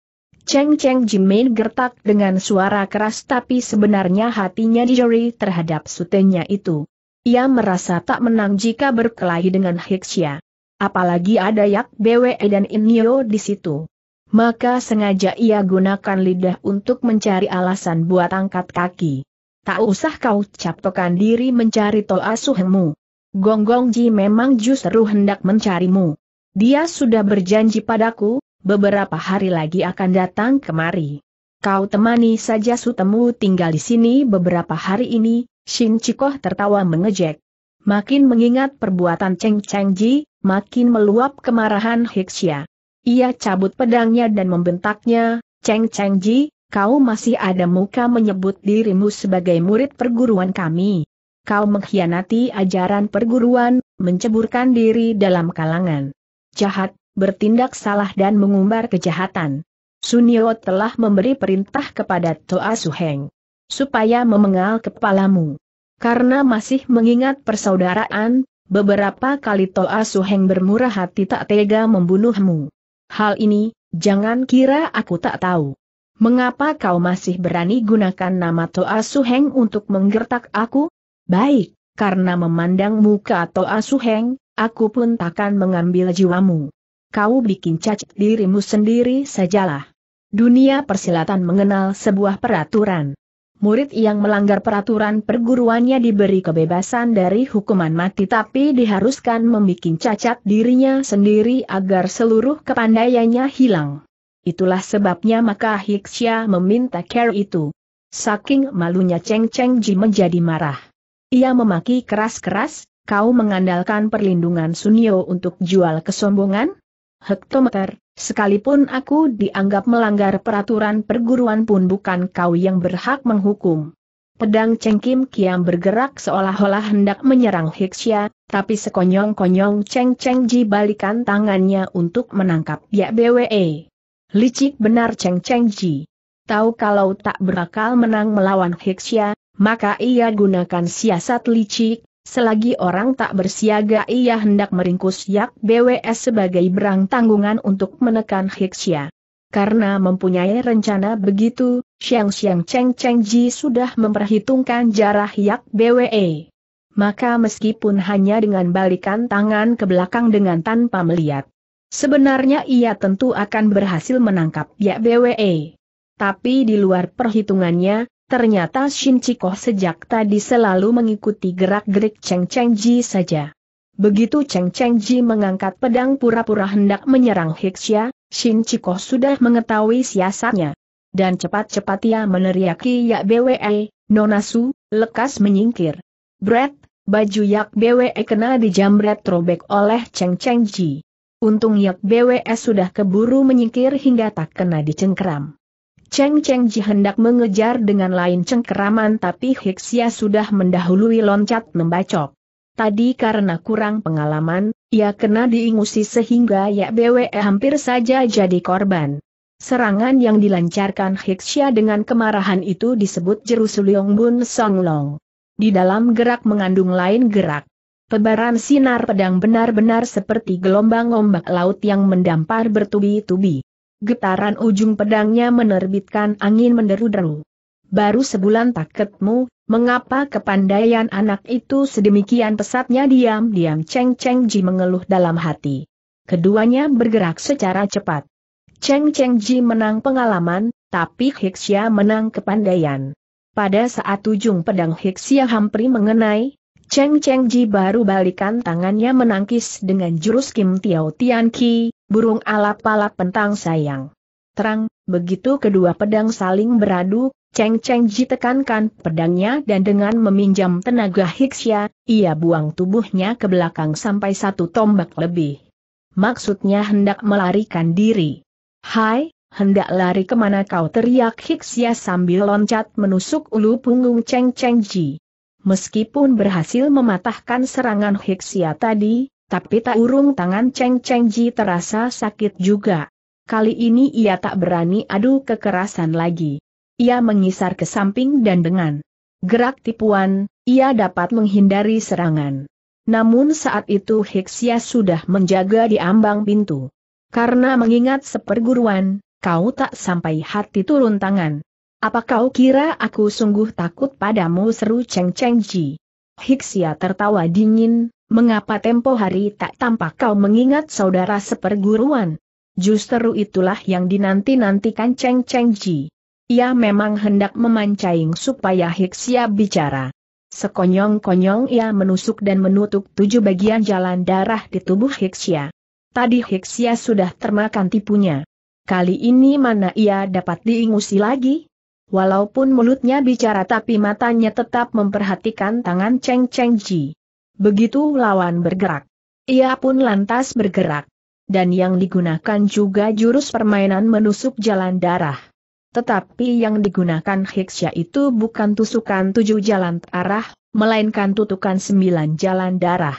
Cheng Cheng Jimin gertak dengan suara keras tapi sebenarnya hatinya dijeri terhadap sutenya itu. Ia merasa tak menang jika berkelahi dengan Hixia. Apalagi ada Yak BWE dan Inyo di situ. Maka sengaja ia gunakan lidah untuk mencari alasan buat angkat kaki. Tak usah kau capokan diri mencari to asuhmu. Gonggong Ji memang justru hendak mencarimu. Dia sudah berjanji padaku, beberapa hari lagi akan datang kemari. Kau temani saja Sutemu tinggal di sini beberapa hari ini, Shin Chikoh tertawa mengejek. Makin mengingat perbuatan Cheng Cheng Ji, makin meluap kemarahan Hixia. Ia cabut pedangnya dan membentaknya, Cheng Cheng Ji, kau masih ada muka menyebut dirimu sebagai murid perguruan kami. Kau mengkhianati ajaran perguruan, menceburkan diri dalam kalangan jahat, bertindak salah dan mengumbar kejahatan. Sunio telah memberi perintah kepada Toa Su Heng supaya memengal kepalamu. Karena masih mengingat persaudaraan, beberapa kali Toa Su Heng bermurah hati tak tega membunuhmu. Hal ini, jangan kira aku tak tahu. Mengapa kau masih berani gunakan nama Toa Su Heng untuk menggertak aku? Baik, karena memandang muka Toa Su Heng, aku pun takkan mengambil jiwamu kau bikin cacat dirimu sendiri sajalah. Dunia persilatan mengenal sebuah peraturan. Murid yang melanggar peraturan perguruannya diberi kebebasan dari hukuman mati tapi diharuskan membuat cacat dirinya sendiri agar seluruh kepandaiannya hilang. Itulah sebabnya maka Hiksya meminta care itu. Saking malunya Cheng Cheng Ji menjadi marah. Ia memaki keras-keras, kau mengandalkan perlindungan Sunio untuk jual kesombongan? hektometer, sekalipun aku dianggap melanggar peraturan perguruan pun bukan kau yang berhak menghukum. Pedang Cheng Kim Kiam bergerak seolah-olah hendak menyerang Hixia, tapi sekonyong-konyong Cheng Cheng Ji balikan tangannya untuk menangkap Ya BWE. Licik benar Cheng Cheng Ji. Tahu kalau tak berakal menang melawan Hixia, maka ia gunakan siasat licik, Selagi orang tak bersiaga ia hendak meringkus Yak BWS sebagai berang tanggungan untuk menekan Hiksia. Karena mempunyai rencana begitu, Xiang Xiang Cheng Cheng Ji sudah memperhitungkan jarah Yak BWE. Maka meskipun hanya dengan balikan tangan ke belakang dengan tanpa melihat, sebenarnya ia tentu akan berhasil menangkap Yak BWE. Tapi di luar perhitungannya, Ternyata Shin Chikoh sejak tadi selalu mengikuti gerak-gerik Cheng Cheng Ji saja. Begitu Cheng Cheng Ji mengangkat pedang pura-pura hendak menyerang Hixia, Shin Chikoh sudah mengetahui siasatnya. Dan cepat-cepat ia meneriaki Yak BWE, Nonasu, lekas menyingkir. Brett, baju Yak BWE kena dijamret robek oleh Cheng Cheng Ji. Untung Yak BWE sudah keburu menyingkir hingga tak kena dicengkram. Cheng Cheng Ji hendak mengejar dengan lain cengkeraman tapi Hixia sudah mendahului loncat membacok. Tadi karena kurang pengalaman, ia kena diingusi sehingga ya BWE hampir saja jadi korban. Serangan yang dilancarkan Hixia dengan kemarahan itu disebut Jerusalem Bun Song Long. Di dalam gerak mengandung lain gerak. Pebaran sinar pedang benar-benar seperti gelombang ombak laut yang mendampar bertubi-tubi. Getaran ujung pedangnya menerbitkan angin menderu-deru. Baru sebulan tak ketemu, mengapa kepandaian anak itu sedemikian pesatnya diam-diam Cheng Cheng Ji mengeluh dalam hati. Keduanya bergerak secara cepat. Cheng Cheng Ji menang pengalaman, tapi Hixia menang kepandaian. Pada saat ujung pedang Hixia hampir mengenai, Cheng Cheng Ji baru balikan tangannya menangkis dengan jurus Kim Tiao Tian Ki, Burung alap-alap pentang sayang. Terang, begitu kedua pedang saling beradu, Cheng Cheng Ji tekankan pedangnya dan dengan meminjam tenaga Hixia, ia buang tubuhnya ke belakang sampai satu tombak lebih. Maksudnya hendak melarikan diri. Hai, hendak lari kemana kau teriak Hixia sambil loncat menusuk ulu punggung Cheng Cheng Ji. Meskipun berhasil mematahkan serangan Hixia tadi, tapi tak urung tangan Cheng Cheng Ji terasa sakit juga. Kali ini ia tak berani adu kekerasan lagi. Ia mengisar ke samping dan dengan gerak tipuan, ia dapat menghindari serangan. Namun saat itu Hixia sudah menjaga di ambang pintu. Karena mengingat seperguruan, kau tak sampai hati turun tangan. Apa kau kira aku sungguh takut padamu seru Cheng Cheng Ji? Hixia tertawa dingin, mengapa tempo hari tak tampak kau mengingat saudara seperguruan? Justru itulah yang dinanti-nantikan Cheng Cheng Ji. Ia memang hendak memancing supaya Hiksia bicara. Sekonyong-konyong ia menusuk dan menutup tujuh bagian jalan darah di tubuh Hiksia. Tadi Hiksia sudah termakan tipunya. Kali ini mana ia dapat diingusi lagi? Walaupun mulutnya bicara tapi matanya tetap memperhatikan tangan Cheng Cheng Ji. Begitu lawan bergerak. Ia pun lantas bergerak. Dan yang digunakan juga jurus permainan menusuk jalan darah. Tetapi yang digunakan Hiksya itu bukan tusukan tujuh jalan arah, melainkan tutukan sembilan jalan darah.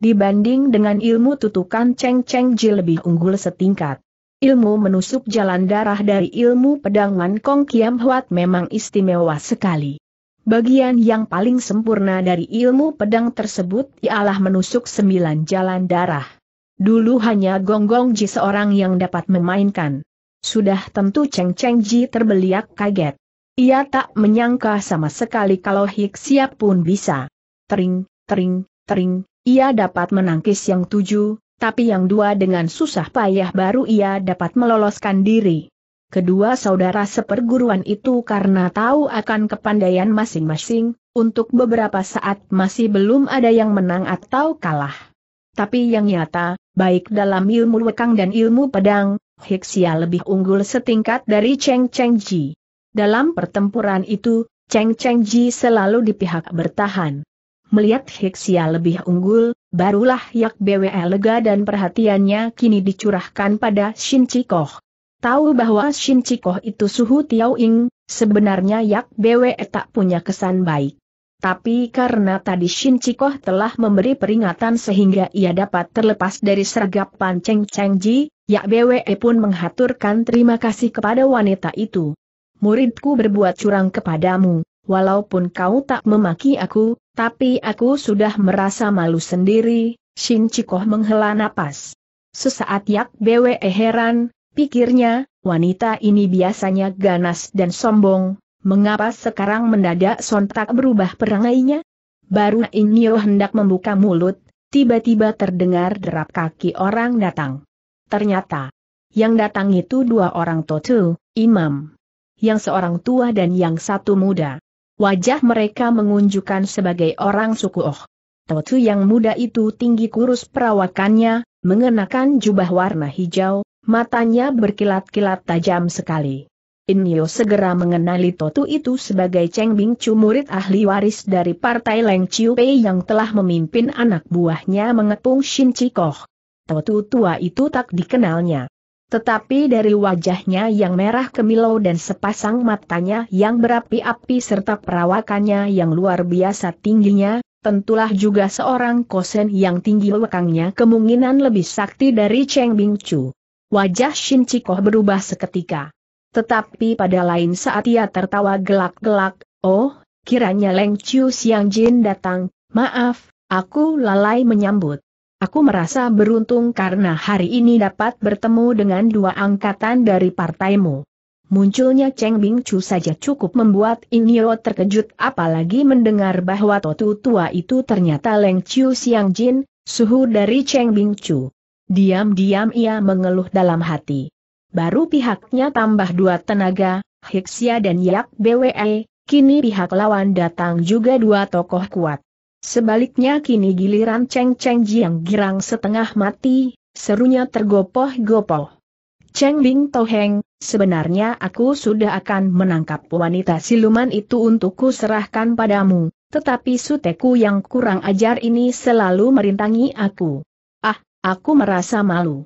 Dibanding dengan ilmu tutukan Cheng Cheng Ji lebih unggul setingkat. Ilmu menusuk jalan darah dari ilmu pedang Man Kong Kiam Huat memang istimewa sekali. Bagian yang paling sempurna dari ilmu pedang tersebut ialah menusuk sembilan jalan darah. Dulu hanya Gonggong Ji seorang yang dapat memainkan. Sudah tentu Cheng Cheng Ji terbeliak kaget. Ia tak menyangka sama sekali kalau Hik Siap pun bisa. Tering, tering, tering, ia dapat menangkis yang tujuh, tapi yang dua dengan susah payah baru ia dapat meloloskan diri kedua saudara seperguruan itu karena tahu akan kepandaian masing-masing, untuk beberapa saat masih belum ada yang menang atau kalah. Tapi yang nyata, baik dalam ilmu wekang dan ilmu pedang, Hixia lebih unggul setingkat dari Cheng Cheng Ji. Dalam pertempuran itu, Cheng Cheng Ji selalu di pihak bertahan. Melihat Hixia lebih unggul, barulah Yak BWE lega dan perhatiannya kini dicurahkan pada Shin Chikoh tahu bahwa Shin Chikoh itu suhu Tiao Ing, sebenarnya Yak Bwe tak punya kesan baik. Tapi karena tadi Shin Chikoh telah memberi peringatan sehingga ia dapat terlepas dari sergapan Cheng Cheng Ji, Yak Bwe pun menghaturkan terima kasih kepada wanita itu. Muridku berbuat curang kepadamu, walaupun kau tak memaki aku, tapi aku sudah merasa malu sendiri, Shin Chikoh menghela napas. Sesaat Yak Bwe heran, Pikirnya, wanita ini biasanya ganas dan sombong, mengapa sekarang mendadak sontak berubah perangainya? Baru Inyo hendak membuka mulut, tiba-tiba terdengar derap kaki orang datang. Ternyata, yang datang itu dua orang totu, imam. Yang seorang tua dan yang satu muda. Wajah mereka mengunjukkan sebagai orang suku Oh. Totu yang muda itu tinggi kurus perawakannya, mengenakan jubah warna hijau, Matanya berkilat-kilat tajam sekali. Inyo segera mengenali Totu itu sebagai Cheng Bing Chu murid ahli waris dari partai Leng Chiu Pei yang telah memimpin anak buahnya mengepung Shin Chikoh. Totu tua itu tak dikenalnya. Tetapi dari wajahnya yang merah kemilau dan sepasang matanya yang berapi-api serta perawakannya yang luar biasa tingginya, tentulah juga seorang kosen yang tinggi lekangnya kemungkinan lebih sakti dari Cheng Bing Chu. Wajah Shin Chikoh berubah seketika. Tetapi pada lain saat ia tertawa gelak-gelak, oh, kiranya Leng Chiu Siang Jin datang, maaf, aku lalai menyambut. Aku merasa beruntung karena hari ini dapat bertemu dengan dua angkatan dari partaimu. Munculnya Cheng Bing Chu saja cukup membuat Inyo terkejut apalagi mendengar bahwa Totu tua itu ternyata Leng Chiu Siang Jin, suhu dari Cheng Bing Chu. Diam-diam ia mengeluh dalam hati. Baru pihaknya tambah dua tenaga, Hiksia dan Yak BWE, kini pihak lawan datang juga dua tokoh kuat. Sebaliknya kini giliran Cheng Cheng Jiang girang setengah mati, serunya tergopoh-gopoh. Cheng Bing Toheng, sebenarnya aku sudah akan menangkap wanita siluman itu untukku serahkan padamu, tetapi suteku yang kurang ajar ini selalu merintangi aku. Ah, Aku merasa malu.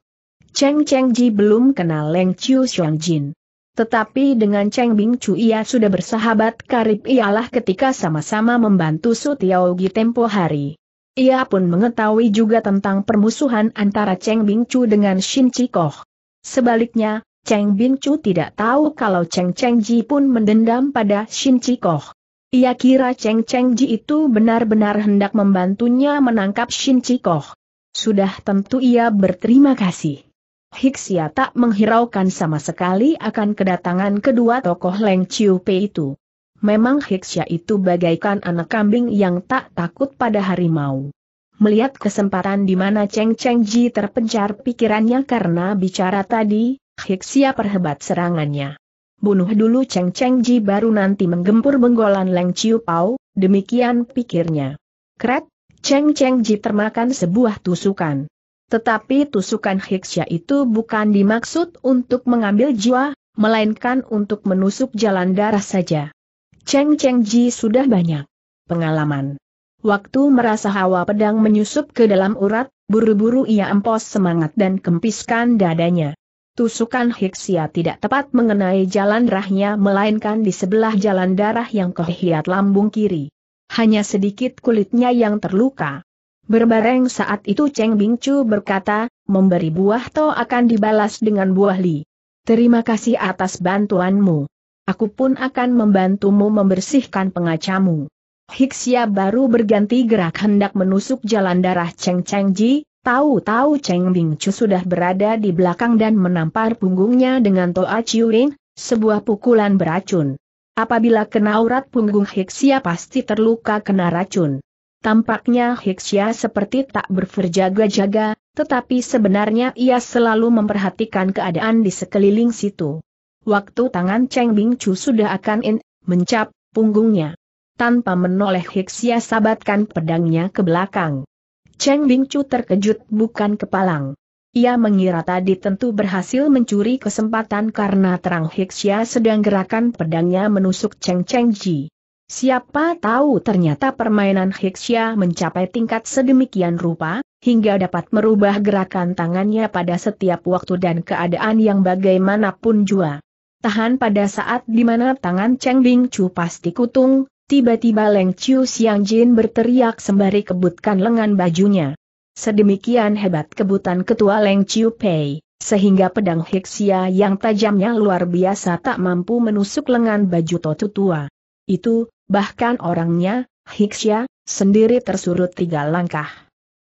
Cheng Cheng Ji belum kenal Leng Chiu Xiong Jin. Tetapi dengan Cheng Bing Chu ia sudah bersahabat karib ialah ketika sama-sama membantu Su Tiao Gi tempo hari. Ia pun mengetahui juga tentang permusuhan antara Cheng Bing Chu dengan Shin Chi Koh. Sebaliknya, Cheng Bing Chu tidak tahu kalau Cheng Cheng Ji pun mendendam pada Shin Chi Koh. Ia kira Cheng Cheng Ji itu benar-benar hendak membantunya menangkap Shin Chi Koh. Sudah tentu ia berterima kasih. Hiksia tak menghiraukan sama sekali akan kedatangan kedua tokoh Leng Chiu Pei itu. Memang Hiksia itu bagaikan anak kambing yang tak takut pada harimau. Melihat kesempatan di mana Cheng Cheng Ji terpencar pikirannya karena bicara tadi, Hiksia perhebat serangannya. Bunuh dulu Cheng Cheng Ji baru nanti menggempur benggolan Leng Chiu Pau, demikian pikirnya. Kret, Cheng Cheng Ji termakan sebuah tusukan. Tetapi tusukan hiksya itu bukan dimaksud untuk mengambil jiwa, melainkan untuk menusuk jalan darah saja. Cheng Cheng Ji sudah banyak pengalaman. Waktu merasa hawa pedang menyusup ke dalam urat, buru-buru ia empos semangat dan kempiskan dadanya. Tusukan Hiksia tidak tepat mengenai jalan darahnya, melainkan di sebelah jalan darah yang kehiat lambung kiri. Hanya sedikit kulitnya yang terluka. Berbareng saat itu Cheng Bingcu berkata, memberi buah to akan dibalas dengan buah li. Terima kasih atas bantuanmu. Aku pun akan membantumu membersihkan pengacamu. Hixia baru berganti gerak hendak menusuk jalan darah Cheng Cheng Ji, tahu-tahu Cheng Bingcu sudah berada di belakang dan menampar punggungnya dengan Toa Chiurin, sebuah pukulan beracun. Apabila kena urat punggung Hiksia pasti terluka kena racun. Tampaknya Hiksia seperti tak berverjaga-jaga, tetapi sebenarnya ia selalu memperhatikan keadaan di sekeliling situ. Waktu tangan Cheng Bing Chu sudah akan in, mencap, punggungnya. Tanpa menoleh Hiksia sabatkan pedangnya ke belakang. Cheng Bing Chu terkejut bukan kepalang. Ia mengira tadi tentu berhasil mencuri kesempatan karena terang Hixia sedang gerakan pedangnya menusuk Cheng Cheng Ji. Siapa tahu ternyata permainan Hixia mencapai tingkat sedemikian rupa, hingga dapat merubah gerakan tangannya pada setiap waktu dan keadaan yang bagaimanapun juga. Tahan pada saat di mana tangan Cheng Bing Chu pasti kutung, tiba-tiba Leng Chiu Xiang Jin berteriak sembari kebutkan lengan bajunya. Sedemikian hebat kebutan ketua Leng Chiu Pei, sehingga pedang Hiksia yang tajamnya luar biasa tak mampu menusuk lengan baju Totu tua. Itu, bahkan orangnya, Hiksia, sendiri tersurut tiga langkah.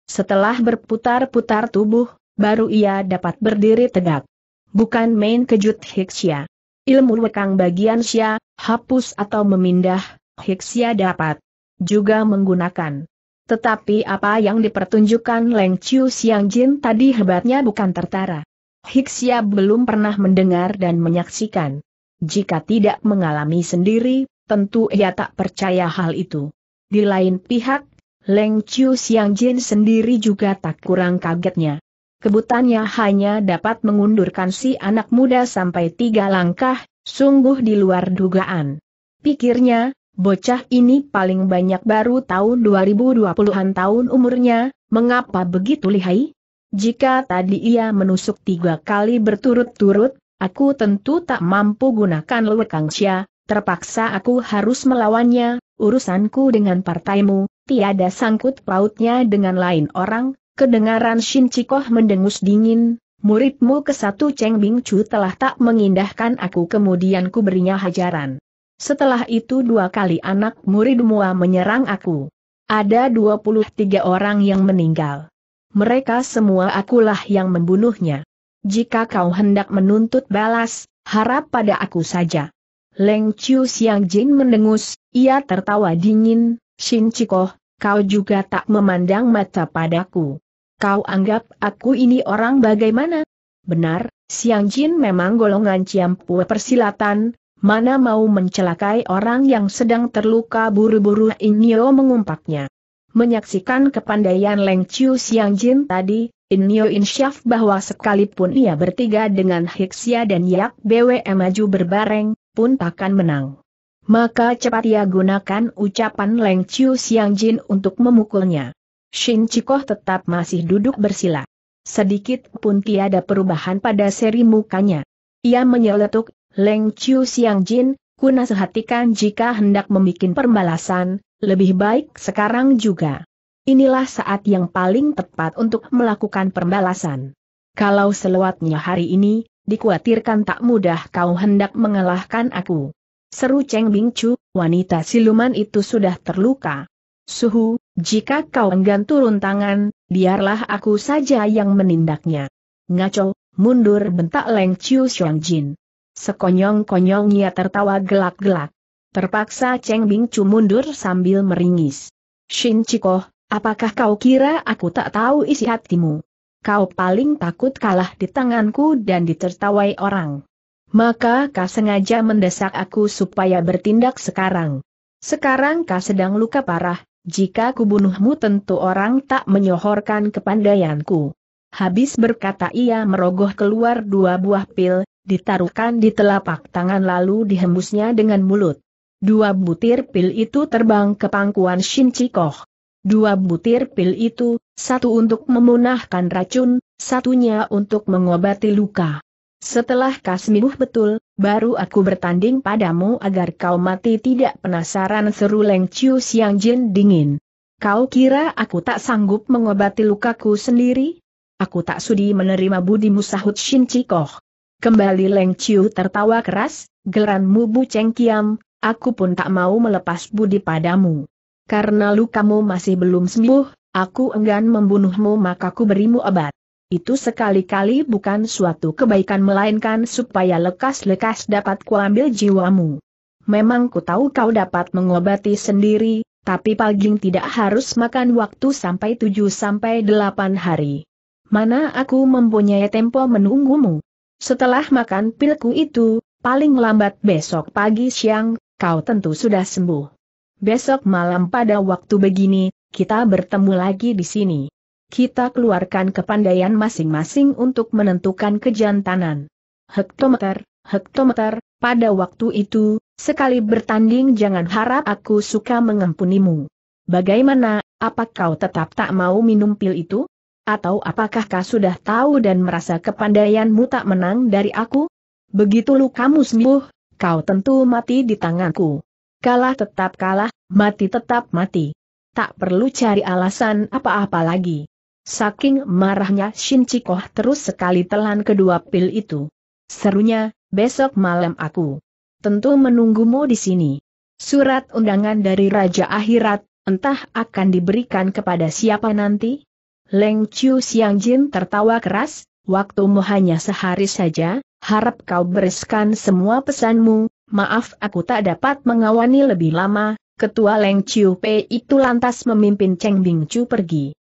Setelah berputar-putar tubuh, baru ia dapat berdiri tegak. Bukan main kejut Hiksia. Ilmu wekang bagian Xia, hapus atau memindah, Hiksia dapat juga menggunakan. Tetapi apa yang dipertunjukkan Leng Chiu Siang Jin tadi hebatnya bukan tertara. Hiksia belum pernah mendengar dan menyaksikan. Jika tidak mengalami sendiri, tentu ia tak percaya hal itu. Di lain pihak, Leng Chiu Siang Jin sendiri juga tak kurang kagetnya. Kebutannya hanya dapat mengundurkan si anak muda sampai tiga langkah, sungguh di luar dugaan. Pikirnya, Bocah ini paling banyak baru tahun 2020-an tahun umurnya, mengapa begitu lihai? Jika tadi ia menusuk tiga kali berturut-turut, aku tentu tak mampu gunakan sya, terpaksa aku harus melawannya, urusanku dengan partaimu, tiada sangkut pautnya dengan lain orang, kedengaran Shin Chikoh mendengus dingin, muridmu ke satu Cheng Bing Chu telah tak mengindahkan aku kemudian ku berinya hajaran. Setelah itu dua kali anak murid Mua menyerang aku. Ada 23 orang yang meninggal. Mereka semua akulah yang membunuhnya. Jika kau hendak menuntut balas, harap pada aku saja. Leng Chiu Siang Jin mendengus, ia tertawa dingin, Shin Chikoh, kau juga tak memandang mata padaku. Kau anggap aku ini orang bagaimana? Benar, Siang Jin memang golongan ciampu persilatan, mana mau mencelakai orang yang sedang terluka buru-buru Inyo mengumpatnya. Menyaksikan kepandaian Leng Chiu Siang Jin tadi, Inyo insyaf bahwa sekalipun ia bertiga dengan Hiksia dan Yak BWE maju berbareng, pun takkan menang. Maka cepat ia gunakan ucapan Leng Chiu Siang Jin untuk memukulnya. Shin Chikoh tetap masih duduk bersila. Sedikit pun tiada perubahan pada seri mukanya. Ia menyeletuk Leng Chiu Siang Jin, ku nasihatikan jika hendak membuat perbalasan, lebih baik sekarang juga. Inilah saat yang paling tepat untuk melakukan perbalasan. Kalau selewatnya hari ini, dikhawatirkan tak mudah kau hendak mengalahkan aku. Seru Cheng Bing Chu, wanita siluman itu sudah terluka. Suhu, jika kau enggan turun tangan, biarlah aku saja yang menindaknya. Ngaco, mundur bentak Leng Chiu Siang Jin. Sekonyong-konyongnya tertawa gelak-gelak. Terpaksa Cheng Bing mundur sambil meringis. Shin Chiko, apakah kau kira aku tak tahu isi hatimu? Kau paling takut kalah di tanganku dan ditertawai orang. Maka kau sengaja mendesak aku supaya bertindak sekarang. Sekarang kau sedang luka parah, jika kubunuhmu tentu orang tak menyohorkan kepandaianku. Habis berkata ia merogoh keluar dua buah pil, ditaruhkan di telapak tangan lalu dihembusnya dengan mulut. Dua butir pil itu terbang ke pangkuan Shin Chikoh. Dua butir pil itu, satu untuk memunahkan racun, satunya untuk mengobati luka. Setelah kasmibuh betul, baru aku bertanding padamu agar kau mati tidak penasaran seru Leng Chiu Siang Jin dingin. Kau kira aku tak sanggup mengobati lukaku sendiri? Aku tak sudi menerima budi sahut Shin Chikoh. Kembali Leng Chiu tertawa keras, geranmu Bu Cheng Kiam, aku pun tak mau melepas budi padamu. Karena lukamu masih belum sembuh, aku enggan membunuhmu maka ku berimu obat. Itu sekali-kali bukan suatu kebaikan melainkan supaya lekas-lekas dapat kuambil jiwamu. Memang ku tahu kau dapat mengobati sendiri, tapi paling tidak harus makan waktu sampai 7 sampai 8 hari. Mana aku mempunyai tempo menunggumu? Setelah makan pilku itu, paling lambat besok pagi siang, kau tentu sudah sembuh. Besok malam pada waktu begini, kita bertemu lagi di sini. Kita keluarkan kepandaian masing-masing untuk menentukan kejantanan. Hektometer, hektometer, pada waktu itu, sekali bertanding jangan harap aku suka mengempunimu. Bagaimana, apa kau tetap tak mau minum pil itu? Atau apakah kau sudah tahu dan merasa kepandaianmu tak menang dari aku? Begitu kamu sembuh, kau tentu mati di tanganku. Kalah tetap kalah, mati tetap mati. Tak perlu cari alasan apa-apa lagi. Saking marahnya Shin Chikoh terus sekali telan kedua pil itu. Serunya, besok malam aku. Tentu menunggumu di sini. Surat undangan dari Raja Akhirat, entah akan diberikan kepada siapa nanti? Leng Chiu Siang Jin tertawa keras, waktumu hanya sehari saja, harap kau bereskan semua pesanmu, maaf aku tak dapat mengawani lebih lama, ketua Leng Chiu Pei itu lantas memimpin Cheng Bing Chu pergi.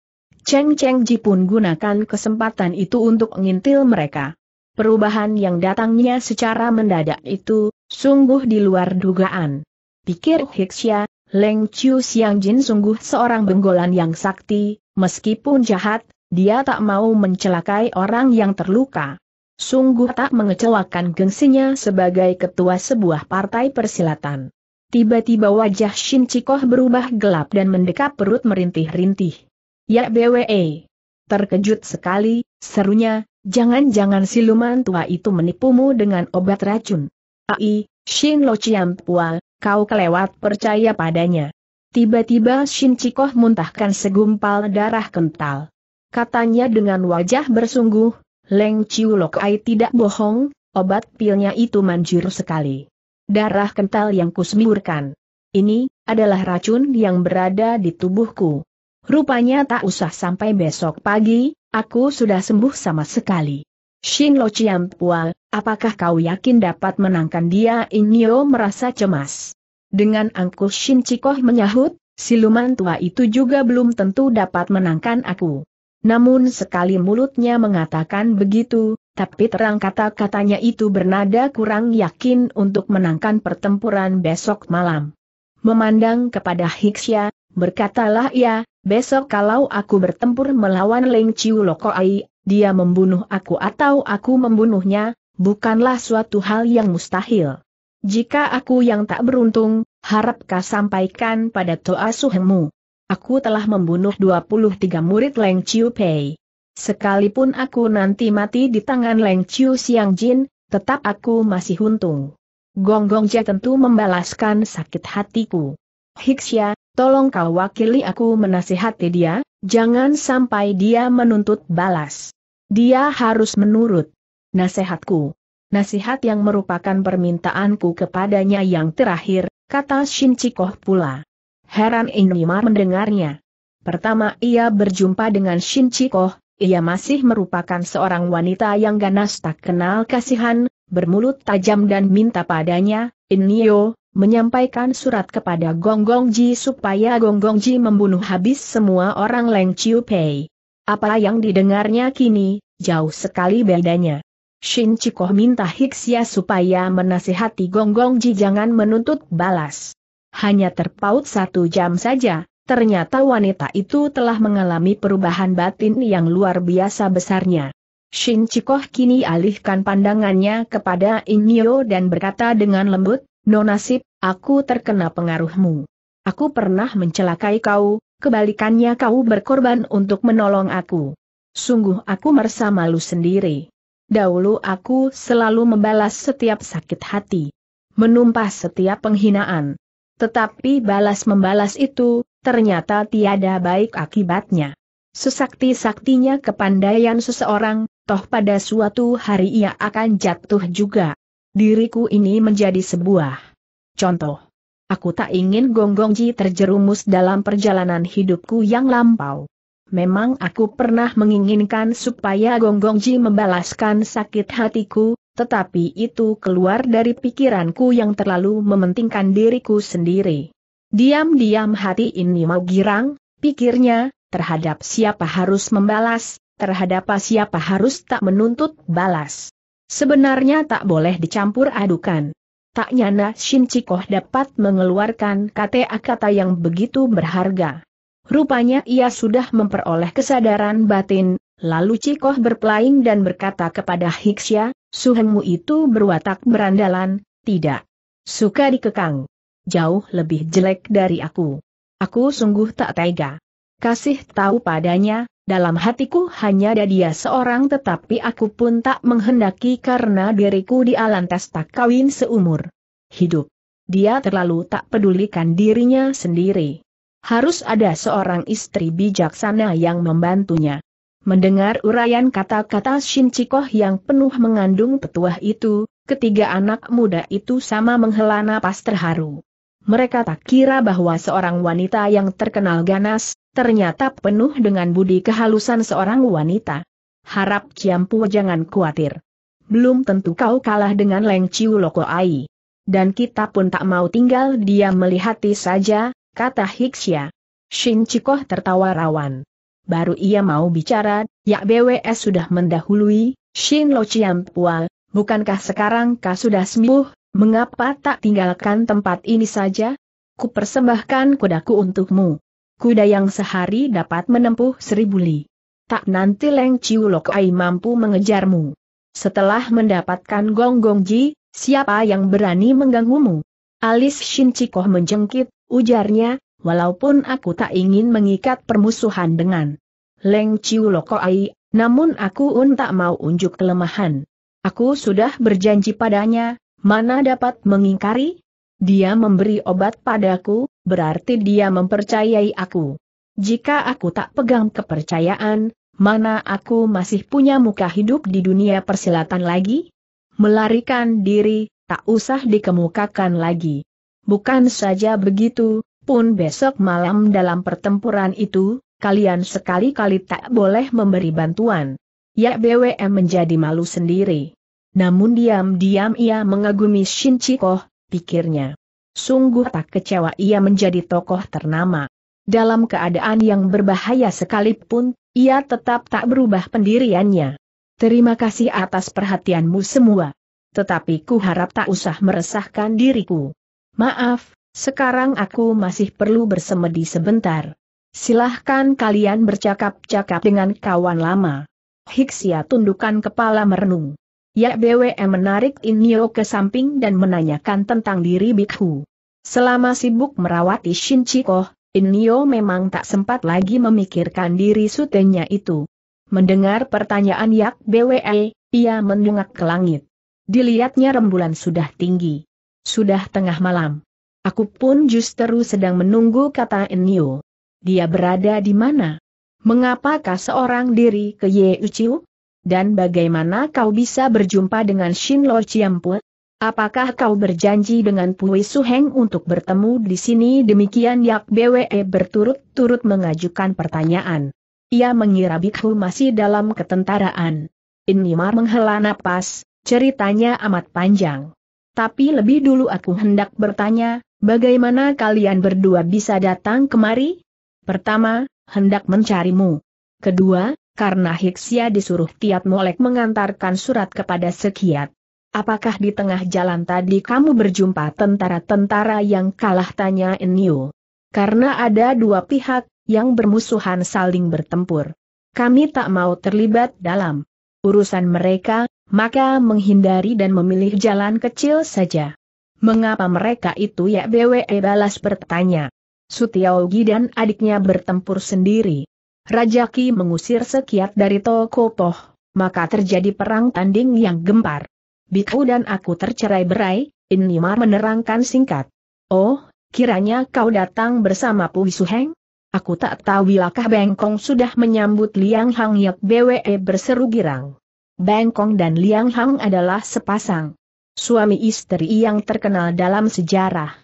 Cheng Cheng Ji pun gunakan kesempatan itu untuk ngintil mereka. Perubahan yang datangnya secara mendadak itu, sungguh di luar dugaan. Pikir Hixia. Leng Chiu Siang Jin sungguh seorang benggolan yang sakti, Meskipun jahat, dia tak mau mencelakai orang yang terluka. Sungguh tak mengecewakan gengsinya sebagai ketua sebuah partai persilatan. Tiba-tiba wajah Shin Chikoh berubah gelap dan mendekap perut merintih-rintih. Ya BWE! Terkejut sekali, serunya, jangan-jangan siluman tua itu menipumu dengan obat racun. Ai, Shin Lo Chiam Pual, kau kelewat percaya padanya. Tiba-tiba Shin Chikoh muntahkan segumpal darah kental. Katanya dengan wajah bersungguh, Leng Chiu Lokai tidak bohong, obat pilnya itu manjur sekali. Darah kental yang kusmiurkan. Ini, adalah racun yang berada di tubuhku. Rupanya tak usah sampai besok pagi, aku sudah sembuh sama sekali. Shin Lo Chiam Pual, apakah kau yakin dapat menangkan dia? Inyo merasa cemas. Dengan angkuh Shin Chikoh menyahut, siluman tua itu juga belum tentu dapat menangkan aku. Namun sekali mulutnya mengatakan begitu, tapi terang kata-katanya itu bernada kurang yakin untuk menangkan pertempuran besok malam. Memandang kepada Hiksya, berkatalah ia, besok kalau aku bertempur melawan Leng Chiu Lokoai, dia membunuh aku atau aku membunuhnya, bukanlah suatu hal yang mustahil. Jika aku yang tak beruntung, harapkah sampaikan pada Toa Suhemu. Aku telah membunuh 23 murid Leng Chiu Pei. Sekalipun aku nanti mati di tangan Leng Chiu Siang Jin, tetap aku masih untung. Gong Gong Jia tentu membalaskan sakit hatiku. Hiksya, tolong kau wakili aku menasihati dia, jangan sampai dia menuntut balas. Dia harus menurut nasihatku nasihat yang merupakan permintaanku kepadanya yang terakhir, kata Shin Chikoh pula. Heran Inimar mendengarnya. Pertama ia berjumpa dengan Shin Chikoh, ia masih merupakan seorang wanita yang ganas tak kenal kasihan, bermulut tajam dan minta padanya, Inyo, menyampaikan surat kepada Gong Gong Ji supaya Gong Gong Ji membunuh habis semua orang Leng Chiu Pei. Apa yang didengarnya kini, jauh sekali bedanya. Shin Chikoh minta Hiksia supaya menasihati Gonggong Ji jangan menuntut balas. Hanya terpaut satu jam saja, ternyata wanita itu telah mengalami perubahan batin yang luar biasa besarnya. Shin Chikoh kini alihkan pandangannya kepada Inyo dan berkata dengan lembut, "Nonasip, aku terkena pengaruhmu. Aku pernah mencelakai kau, kebalikannya kau berkorban untuk menolong aku. Sungguh aku merasa malu sendiri. Dahulu aku selalu membalas setiap sakit hati. menumpas setiap penghinaan. Tetapi balas membalas itu, ternyata tiada baik akibatnya. Sesakti-saktinya kepandaian seseorang, toh pada suatu hari ia akan jatuh juga. Diriku ini menjadi sebuah contoh. Aku tak ingin Gonggongji terjerumus dalam perjalanan hidupku yang lampau. Memang aku pernah menginginkan supaya Gong Gong Ji membalaskan sakit hatiku, tetapi itu keluar dari pikiranku yang terlalu mementingkan diriku sendiri. Diam-diam hati ini mau girang, pikirnya, terhadap siapa harus membalas, terhadap siapa harus tak menuntut balas. Sebenarnya tak boleh dicampur adukan. Tak nyana Shin Chikoh dapat mengeluarkan kata-kata yang begitu berharga. Rupanya ia sudah memperoleh kesadaran batin, lalu Cikoh berpelaing dan berkata kepada Hiksya, Suhengmu itu berwatak berandalan, tidak suka dikekang. Jauh lebih jelek dari aku. Aku sungguh tak tega. Kasih tahu padanya, dalam hatiku hanya ada dia seorang tetapi aku pun tak menghendaki karena diriku di alantas tak kawin seumur hidup. Dia terlalu tak pedulikan dirinya sendiri harus ada seorang istri bijaksana yang membantunya. Mendengar uraian kata-kata Shin Chikoh yang penuh mengandung petuah itu, ketiga anak muda itu sama menghela napas terharu. Mereka tak kira bahwa seorang wanita yang terkenal ganas, ternyata penuh dengan budi kehalusan seorang wanita. Harap Ciampu jangan khawatir. Belum tentu kau kalah dengan Leng Chiu Loko Ai. Dan kita pun tak mau tinggal diam melihati saja, kata Hiksya. Shin Chikoh tertawa rawan. Baru ia mau bicara, Yak BWS sudah mendahului, Shin Lo Chiam Pual, bukankah sekarang kau sudah sembuh, mengapa tak tinggalkan tempat ini saja? Ku persembahkan kudaku untukmu. Kuda yang sehari dapat menempuh seribu li. Tak nanti Leng Chiu Lokai mampu mengejarmu. Setelah mendapatkan Gong Gong Ji, siapa yang berani mengganggumu? Alis Shin Chikoh menjengkit, ujarnya, walaupun aku tak ingin mengikat permusuhan dengan Leng Chiu Lokoai, namun aku un tak mau unjuk kelemahan. Aku sudah berjanji padanya, mana dapat mengingkari? Dia memberi obat padaku, berarti dia mempercayai aku. Jika aku tak pegang kepercayaan, mana aku masih punya muka hidup di dunia persilatan lagi? Melarikan diri, tak usah dikemukakan lagi. Bukan saja begitu, pun besok malam dalam pertempuran itu, kalian sekali-kali tak boleh memberi bantuan. Ya BWM menjadi malu sendiri. Namun diam-diam ia mengagumi Shin Chikoh, pikirnya. Sungguh tak kecewa ia menjadi tokoh ternama. Dalam keadaan yang berbahaya sekalipun, ia tetap tak berubah pendiriannya. Terima kasih atas perhatianmu semua. Tetapi ku harap tak usah meresahkan diriku. Maaf, sekarang aku masih perlu bersemedi sebentar. Silahkan kalian bercakap-cakap dengan kawan lama. Hiksia tundukkan kepala merenung. Ya BWM menarik Inyo ke samping dan menanyakan tentang diri Bikhu. Selama sibuk merawati Shin Chikoh, Inyo memang tak sempat lagi memikirkan diri sutenya itu. Mendengar pertanyaan Yak BWE, ia mendungak ke langit. Dilihatnya rembulan sudah tinggi. Sudah tengah malam. Aku pun justru sedang menunggu kata Enio. Dia berada di mana? Mengapakah seorang diri ke Ye Uchiu? Dan bagaimana kau bisa berjumpa dengan Shin Lo Chiampu? Apakah kau berjanji dengan Pui Heng untuk bertemu di sini? Demikian Yak BWE berturut-turut mengajukan pertanyaan. Ia mengira Bikhu masih dalam ketentaraan. Inimar menghela napas, ceritanya amat panjang tapi lebih dulu aku hendak bertanya, bagaimana kalian berdua bisa datang kemari? Pertama, hendak mencarimu. Kedua, karena Hiksia disuruh Tiat Molek mengantarkan surat kepada Sekiat. Apakah di tengah jalan tadi kamu berjumpa tentara-tentara yang kalah tanya Enio? Karena ada dua pihak, yang bermusuhan saling bertempur. Kami tak mau terlibat dalam urusan mereka, maka menghindari dan memilih jalan kecil saja. Mengapa mereka itu ya BWE e balas bertanya. Sutiaogi dan adiknya bertempur sendiri. Raja Ki mengusir sekiat dari toko poh, maka terjadi perang tanding yang gempar. Biku dan aku tercerai berai, Inimar menerangkan singkat. Oh, kiranya kau datang bersama Pui Suheng? Aku tak tahu wilakah Bengkong sudah menyambut Liang Hang Yek BWE berseru girang. Bengkong dan Liang Hang adalah sepasang. Suami istri yang terkenal dalam sejarah.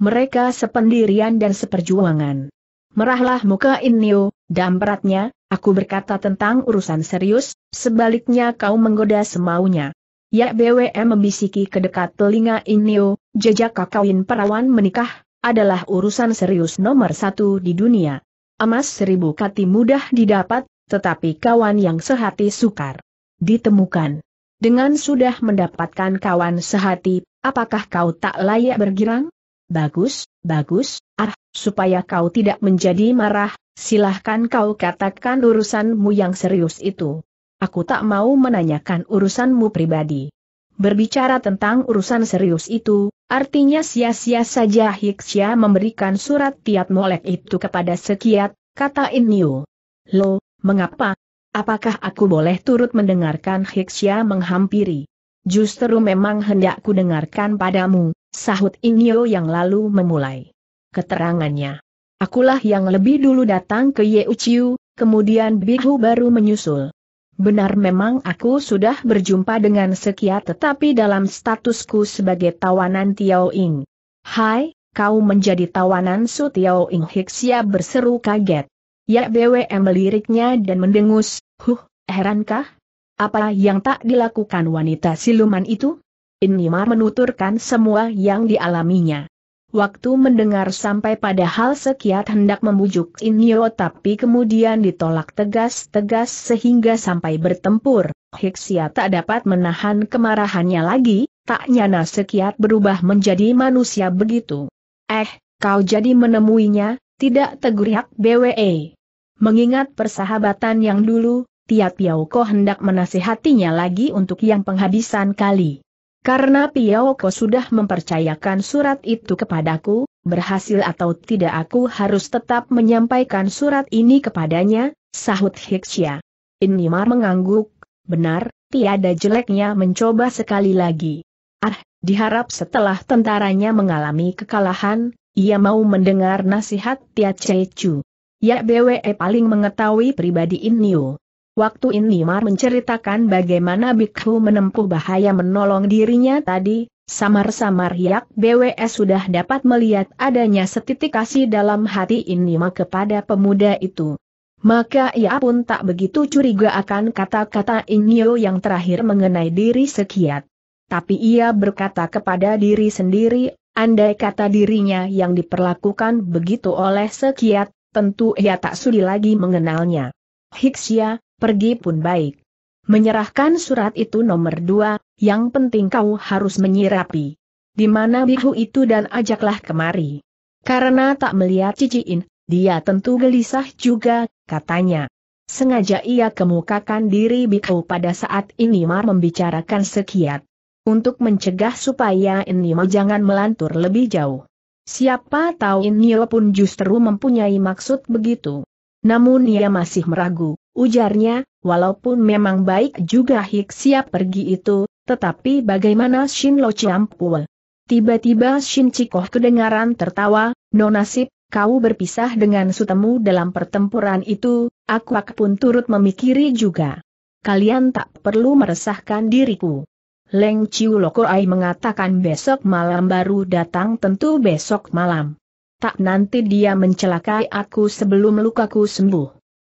Mereka sependirian dan seperjuangan. Merahlah muka Inio, dampratnya, aku berkata tentang urusan serius, sebaliknya kau menggoda semaunya. Ya BWM e membisiki ke dekat telinga Inio, jejak kakawin perawan menikah, adalah urusan serius nomor satu di dunia. Emas seribu kati mudah didapat, tetapi kawan yang sehati sukar ditemukan. Dengan sudah mendapatkan kawan sehati, apakah kau tak layak bergirang? Bagus, bagus, ah, supaya kau tidak menjadi marah, silahkan kau katakan urusanmu yang serius itu. Aku tak mau menanyakan urusanmu pribadi. Berbicara tentang urusan serius itu, artinya sia-sia saja Hiksya memberikan surat tiat molek itu kepada Sekiat, kata Inio. Lo, mengapa? Apakah aku boleh turut mendengarkan Hiksya menghampiri? Justru memang hendakku dengarkan padamu, sahut Inio yang lalu memulai. Keterangannya. Akulah yang lebih dulu datang ke Yeuchiu, kemudian Bihu baru menyusul. Benar memang aku sudah berjumpa dengan Sekia tetapi dalam statusku sebagai tawanan Tiao Ing. Hai, kau menjadi tawanan Su Tiao Ing Hiksia berseru kaget. Ya BWM meliriknya dan mendengus, huh, herankah? Apa yang tak dilakukan wanita siluman itu? Inimar menuturkan semua yang dialaminya. Waktu mendengar sampai pada hal sekiat hendak membujuk Inyo tapi kemudian ditolak tegas-tegas sehingga sampai bertempur. Hiksia tak dapat menahan kemarahannya lagi, tak nyana sekiat berubah menjadi manusia begitu. Eh, kau jadi menemuinya, tidak teguriak BWE. Mengingat persahabatan yang dulu, Tia Yauko hendak menasihatinya lagi untuk yang penghabisan kali. Karena Ko sudah mempercayakan surat itu kepadaku, berhasil atau tidak aku harus tetap menyampaikan surat ini kepadanya, sahut Hiksya. Inimar mengangguk, benar, tiada jeleknya mencoba sekali lagi. Ah, diharap setelah tentaranya mengalami kekalahan, ia mau mendengar nasihat Tia Cecu. Ya BWE paling mengetahui pribadi Inyo. Waktu ini mar menceritakan bagaimana Bikhu menempuh bahaya menolong dirinya tadi, samar-samar Yak BWS sudah dapat melihat adanya setitik kasih dalam hati Inlimar kepada pemuda itu. Maka ia pun tak begitu curiga akan kata-kata Inyo yang terakhir mengenai diri sekiat. Tapi ia berkata kepada diri sendiri, andai kata dirinya yang diperlakukan begitu oleh sekiat, tentu ia tak sudi lagi mengenalnya. Hiksia, pergi pun baik. Menyerahkan surat itu nomor dua, yang penting kau harus menyirapi. Di mana bihu itu dan ajaklah kemari. Karena tak melihat ciciin, dia tentu gelisah juga, katanya. Sengaja ia kemukakan diri Biku pada saat ini mar membicarakan sekiat. Untuk mencegah supaya Inima jangan melantur lebih jauh. Siapa tahu Inio pun justru mempunyai maksud begitu. Namun ia masih meragu, Ujarnya, walaupun memang baik juga Hik siap pergi itu, tetapi bagaimana Shin Lo Ciampul? Tiba-tiba Shin Cikoh kedengaran tertawa, nonasib, kau berpisah dengan sutemu dalam pertempuran itu, aku pun turut memikiri juga. Kalian tak perlu meresahkan diriku. Leng Chiu Ai mengatakan besok malam baru datang tentu besok malam. Tak nanti dia mencelakai aku sebelum lukaku sembuh.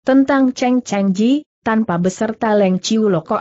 Tentang Cheng Cheng Ji, tanpa beserta Leng Chiu Loko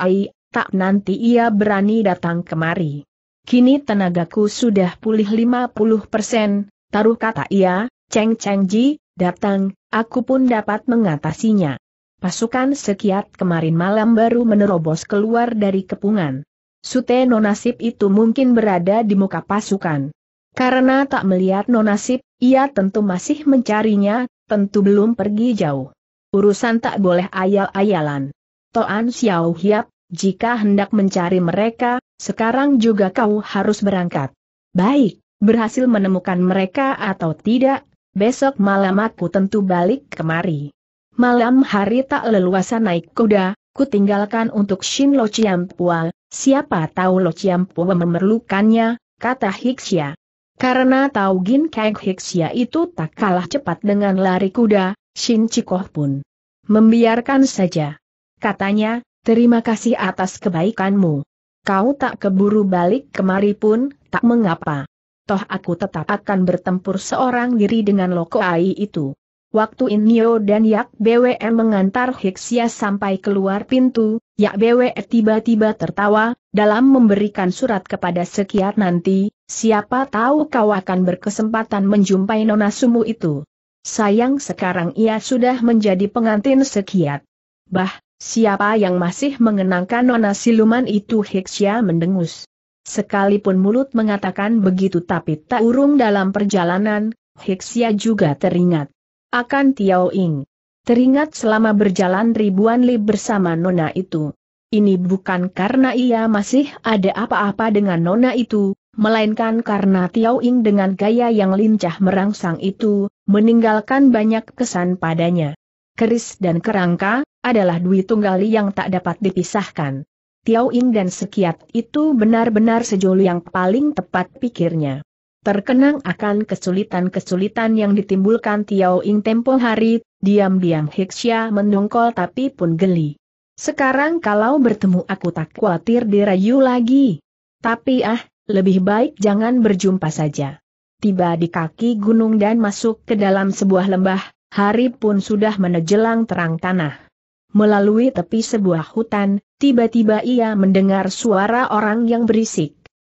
tak nanti ia berani datang kemari. Kini tenagaku sudah pulih 50 persen, taruh kata ia, Cheng Cheng Ji, datang, aku pun dapat mengatasinya. Pasukan sekiat kemarin malam baru menerobos keluar dari kepungan. Sute nonasib itu mungkin berada di muka pasukan. Karena tak melihat nonasib, ia tentu masih mencarinya, tentu belum pergi jauh urusan tak boleh ayal-ayalan. Toan Xiao Hiap, jika hendak mencari mereka, sekarang juga kau harus berangkat. Baik, berhasil menemukan mereka atau tidak, besok malam aku tentu balik kemari. Malam hari tak leluasa naik kuda, ku tinggalkan untuk Shin Lo Pua, siapa tahu Lo Pua memerlukannya, kata Hixia. Karena tahu Gin Kang Hixia itu tak kalah cepat dengan lari kuda, Shin Chikoh pun membiarkan saja. Katanya, terima kasih atas kebaikanmu. Kau tak keburu balik kemari pun, tak mengapa. Toh aku tetap akan bertempur seorang diri dengan Loko Ai itu. Waktu Inyo dan Yak BWM mengantar Hiksia sampai keluar pintu, Yak BWE tiba-tiba tertawa, dalam memberikan surat kepada sekiat nanti, siapa tahu kau akan berkesempatan menjumpai Nona Sumu itu. Sayang sekarang ia sudah menjadi pengantin sekiat. Bah, siapa yang masih mengenangkan nona siluman itu Hiksya mendengus. Sekalipun mulut mengatakan begitu tapi tak urung dalam perjalanan, Hiksya juga teringat. Akan Tiao Ing. Teringat selama berjalan ribuan li bersama Nona itu. Ini bukan karena ia masih ada apa-apa dengan Nona itu, melainkan karena Tiao Ying dengan gaya yang lincah merangsang itu, meninggalkan banyak kesan padanya. Keris dan kerangka, adalah duit tunggali yang tak dapat dipisahkan. Tiao Ying dan Sekiat itu benar-benar sejoli yang paling tepat pikirnya. Terkenang akan kesulitan-kesulitan yang ditimbulkan Tiao Ying tempo hari, diam-diam Hiksya mendongkol tapi pun geli. Sekarang kalau bertemu aku tak khawatir dirayu lagi. Tapi ah, lebih baik jangan berjumpa saja. Tiba di kaki gunung dan masuk ke dalam sebuah lembah, hari pun sudah menejelang terang tanah. Melalui tepi sebuah hutan, tiba-tiba ia mendengar suara orang yang berisik.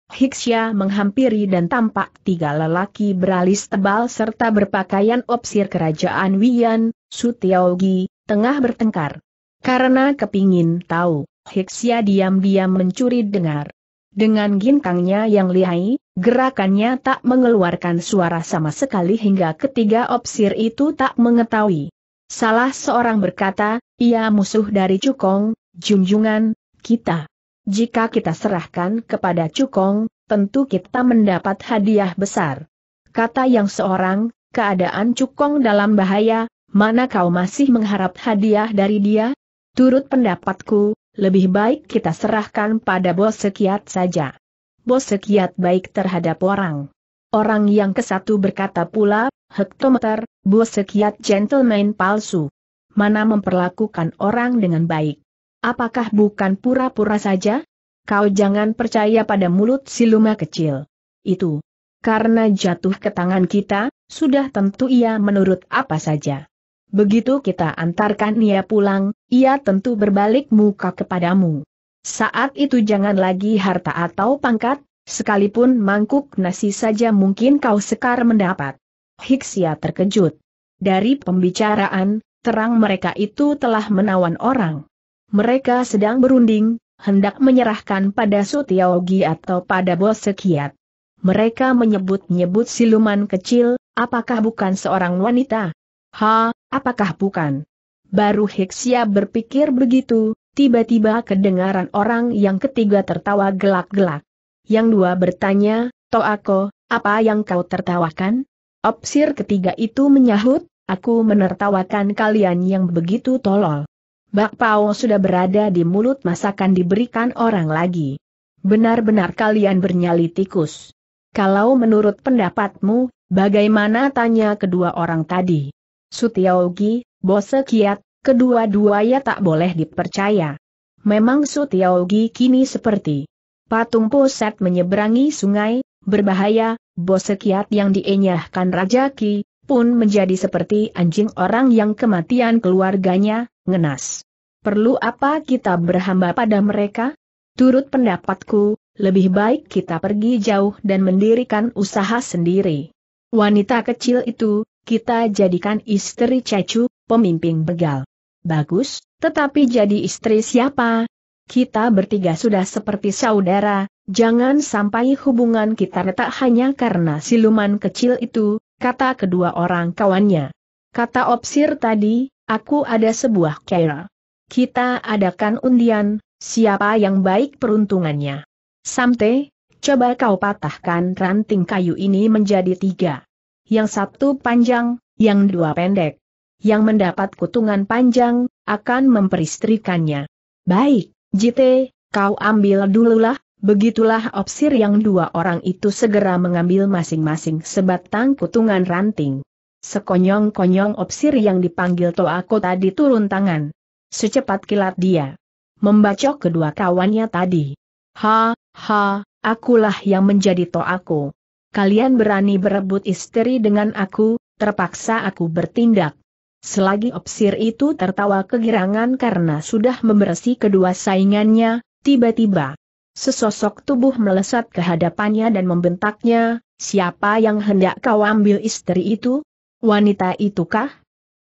Hiksya menghampiri dan tampak tiga lelaki beralis tebal serta berpakaian opsir kerajaan Wian, Sutiaogi, tengah bertengkar. Karena kepingin tahu, Hiksya diam-diam mencuri dengar. Dengan ginkangnya yang lihai, gerakannya tak mengeluarkan suara sama sekali hingga ketiga opsir itu tak mengetahui. Salah seorang berkata, ia musuh dari Cukong, Junjungan, kita. Jika kita serahkan kepada Cukong, tentu kita mendapat hadiah besar. Kata yang seorang, keadaan Cukong dalam bahaya, mana kau masih mengharap hadiah dari dia? Turut pendapatku, lebih baik kita serahkan pada bos sekiat saja. Bos sekiat baik terhadap orang. Orang yang kesatu berkata pula, hektometer, bos sekiat gentleman palsu. Mana memperlakukan orang dengan baik. Apakah bukan pura-pura saja? Kau jangan percaya pada mulut siluma kecil. Itu. Karena jatuh ke tangan kita, sudah tentu ia menurut apa saja. Begitu kita antarkan ia pulang, ia tentu berbalik muka kepadamu. Saat itu jangan lagi harta atau pangkat, sekalipun mangkuk nasi saja mungkin kau sekar mendapat. Hiksia terkejut. Dari pembicaraan, terang mereka itu telah menawan orang. Mereka sedang berunding, hendak menyerahkan pada Sutiaogi atau pada Bos Sekiat. Mereka menyebut-nyebut siluman kecil, apakah bukan seorang wanita? Ha, apakah bukan? Baru Hiksia berpikir begitu, tiba-tiba kedengaran orang yang ketiga tertawa gelak-gelak. Yang dua bertanya, Toako, apa yang kau tertawakan? Opsir ketiga itu menyahut, aku menertawakan kalian yang begitu tolol. Bakpao sudah berada di mulut masakan diberikan orang lagi. Benar-benar kalian bernyali tikus. Kalau menurut pendapatmu, bagaimana tanya kedua orang tadi? Sutiaogi, Bose Kiat, kedua-duanya tak boleh dipercaya. Memang Sutiaogi kini seperti patung pusat menyeberangi sungai, berbahaya, Bose Kiat yang dienyahkan Raja Ki, pun menjadi seperti anjing orang yang kematian keluarganya, ngenas. Perlu apa kita berhamba pada mereka? Turut pendapatku, lebih baik kita pergi jauh dan mendirikan usaha sendiri. Wanita kecil itu, kita jadikan istri Cecu, pemimpin begal. Bagus, tetapi jadi istri siapa? Kita bertiga sudah seperti saudara, jangan sampai hubungan kita retak hanya karena siluman kecil itu, kata kedua orang kawannya. Kata Opsir tadi, aku ada sebuah kera. Kita adakan undian, siapa yang baik peruntungannya. Samte, coba kau patahkan ranting kayu ini menjadi tiga yang satu panjang, yang dua pendek. Yang mendapat kutungan panjang, akan memperistrikannya. Baik, Jite, kau ambil dululah, begitulah opsir yang dua orang itu segera mengambil masing-masing sebatang kutungan ranting. Sekonyong-konyong opsir yang dipanggil Toako tadi turun tangan. Secepat kilat dia. Membacok kedua kawannya tadi. Ha, ha, akulah yang menjadi Toako kalian berani berebut istri dengan aku, terpaksa aku bertindak. Selagi opsir itu tertawa kegirangan karena sudah membersih kedua saingannya, tiba-tiba sesosok tubuh melesat ke hadapannya dan membentaknya, siapa yang hendak kau ambil istri itu? Wanita itukah?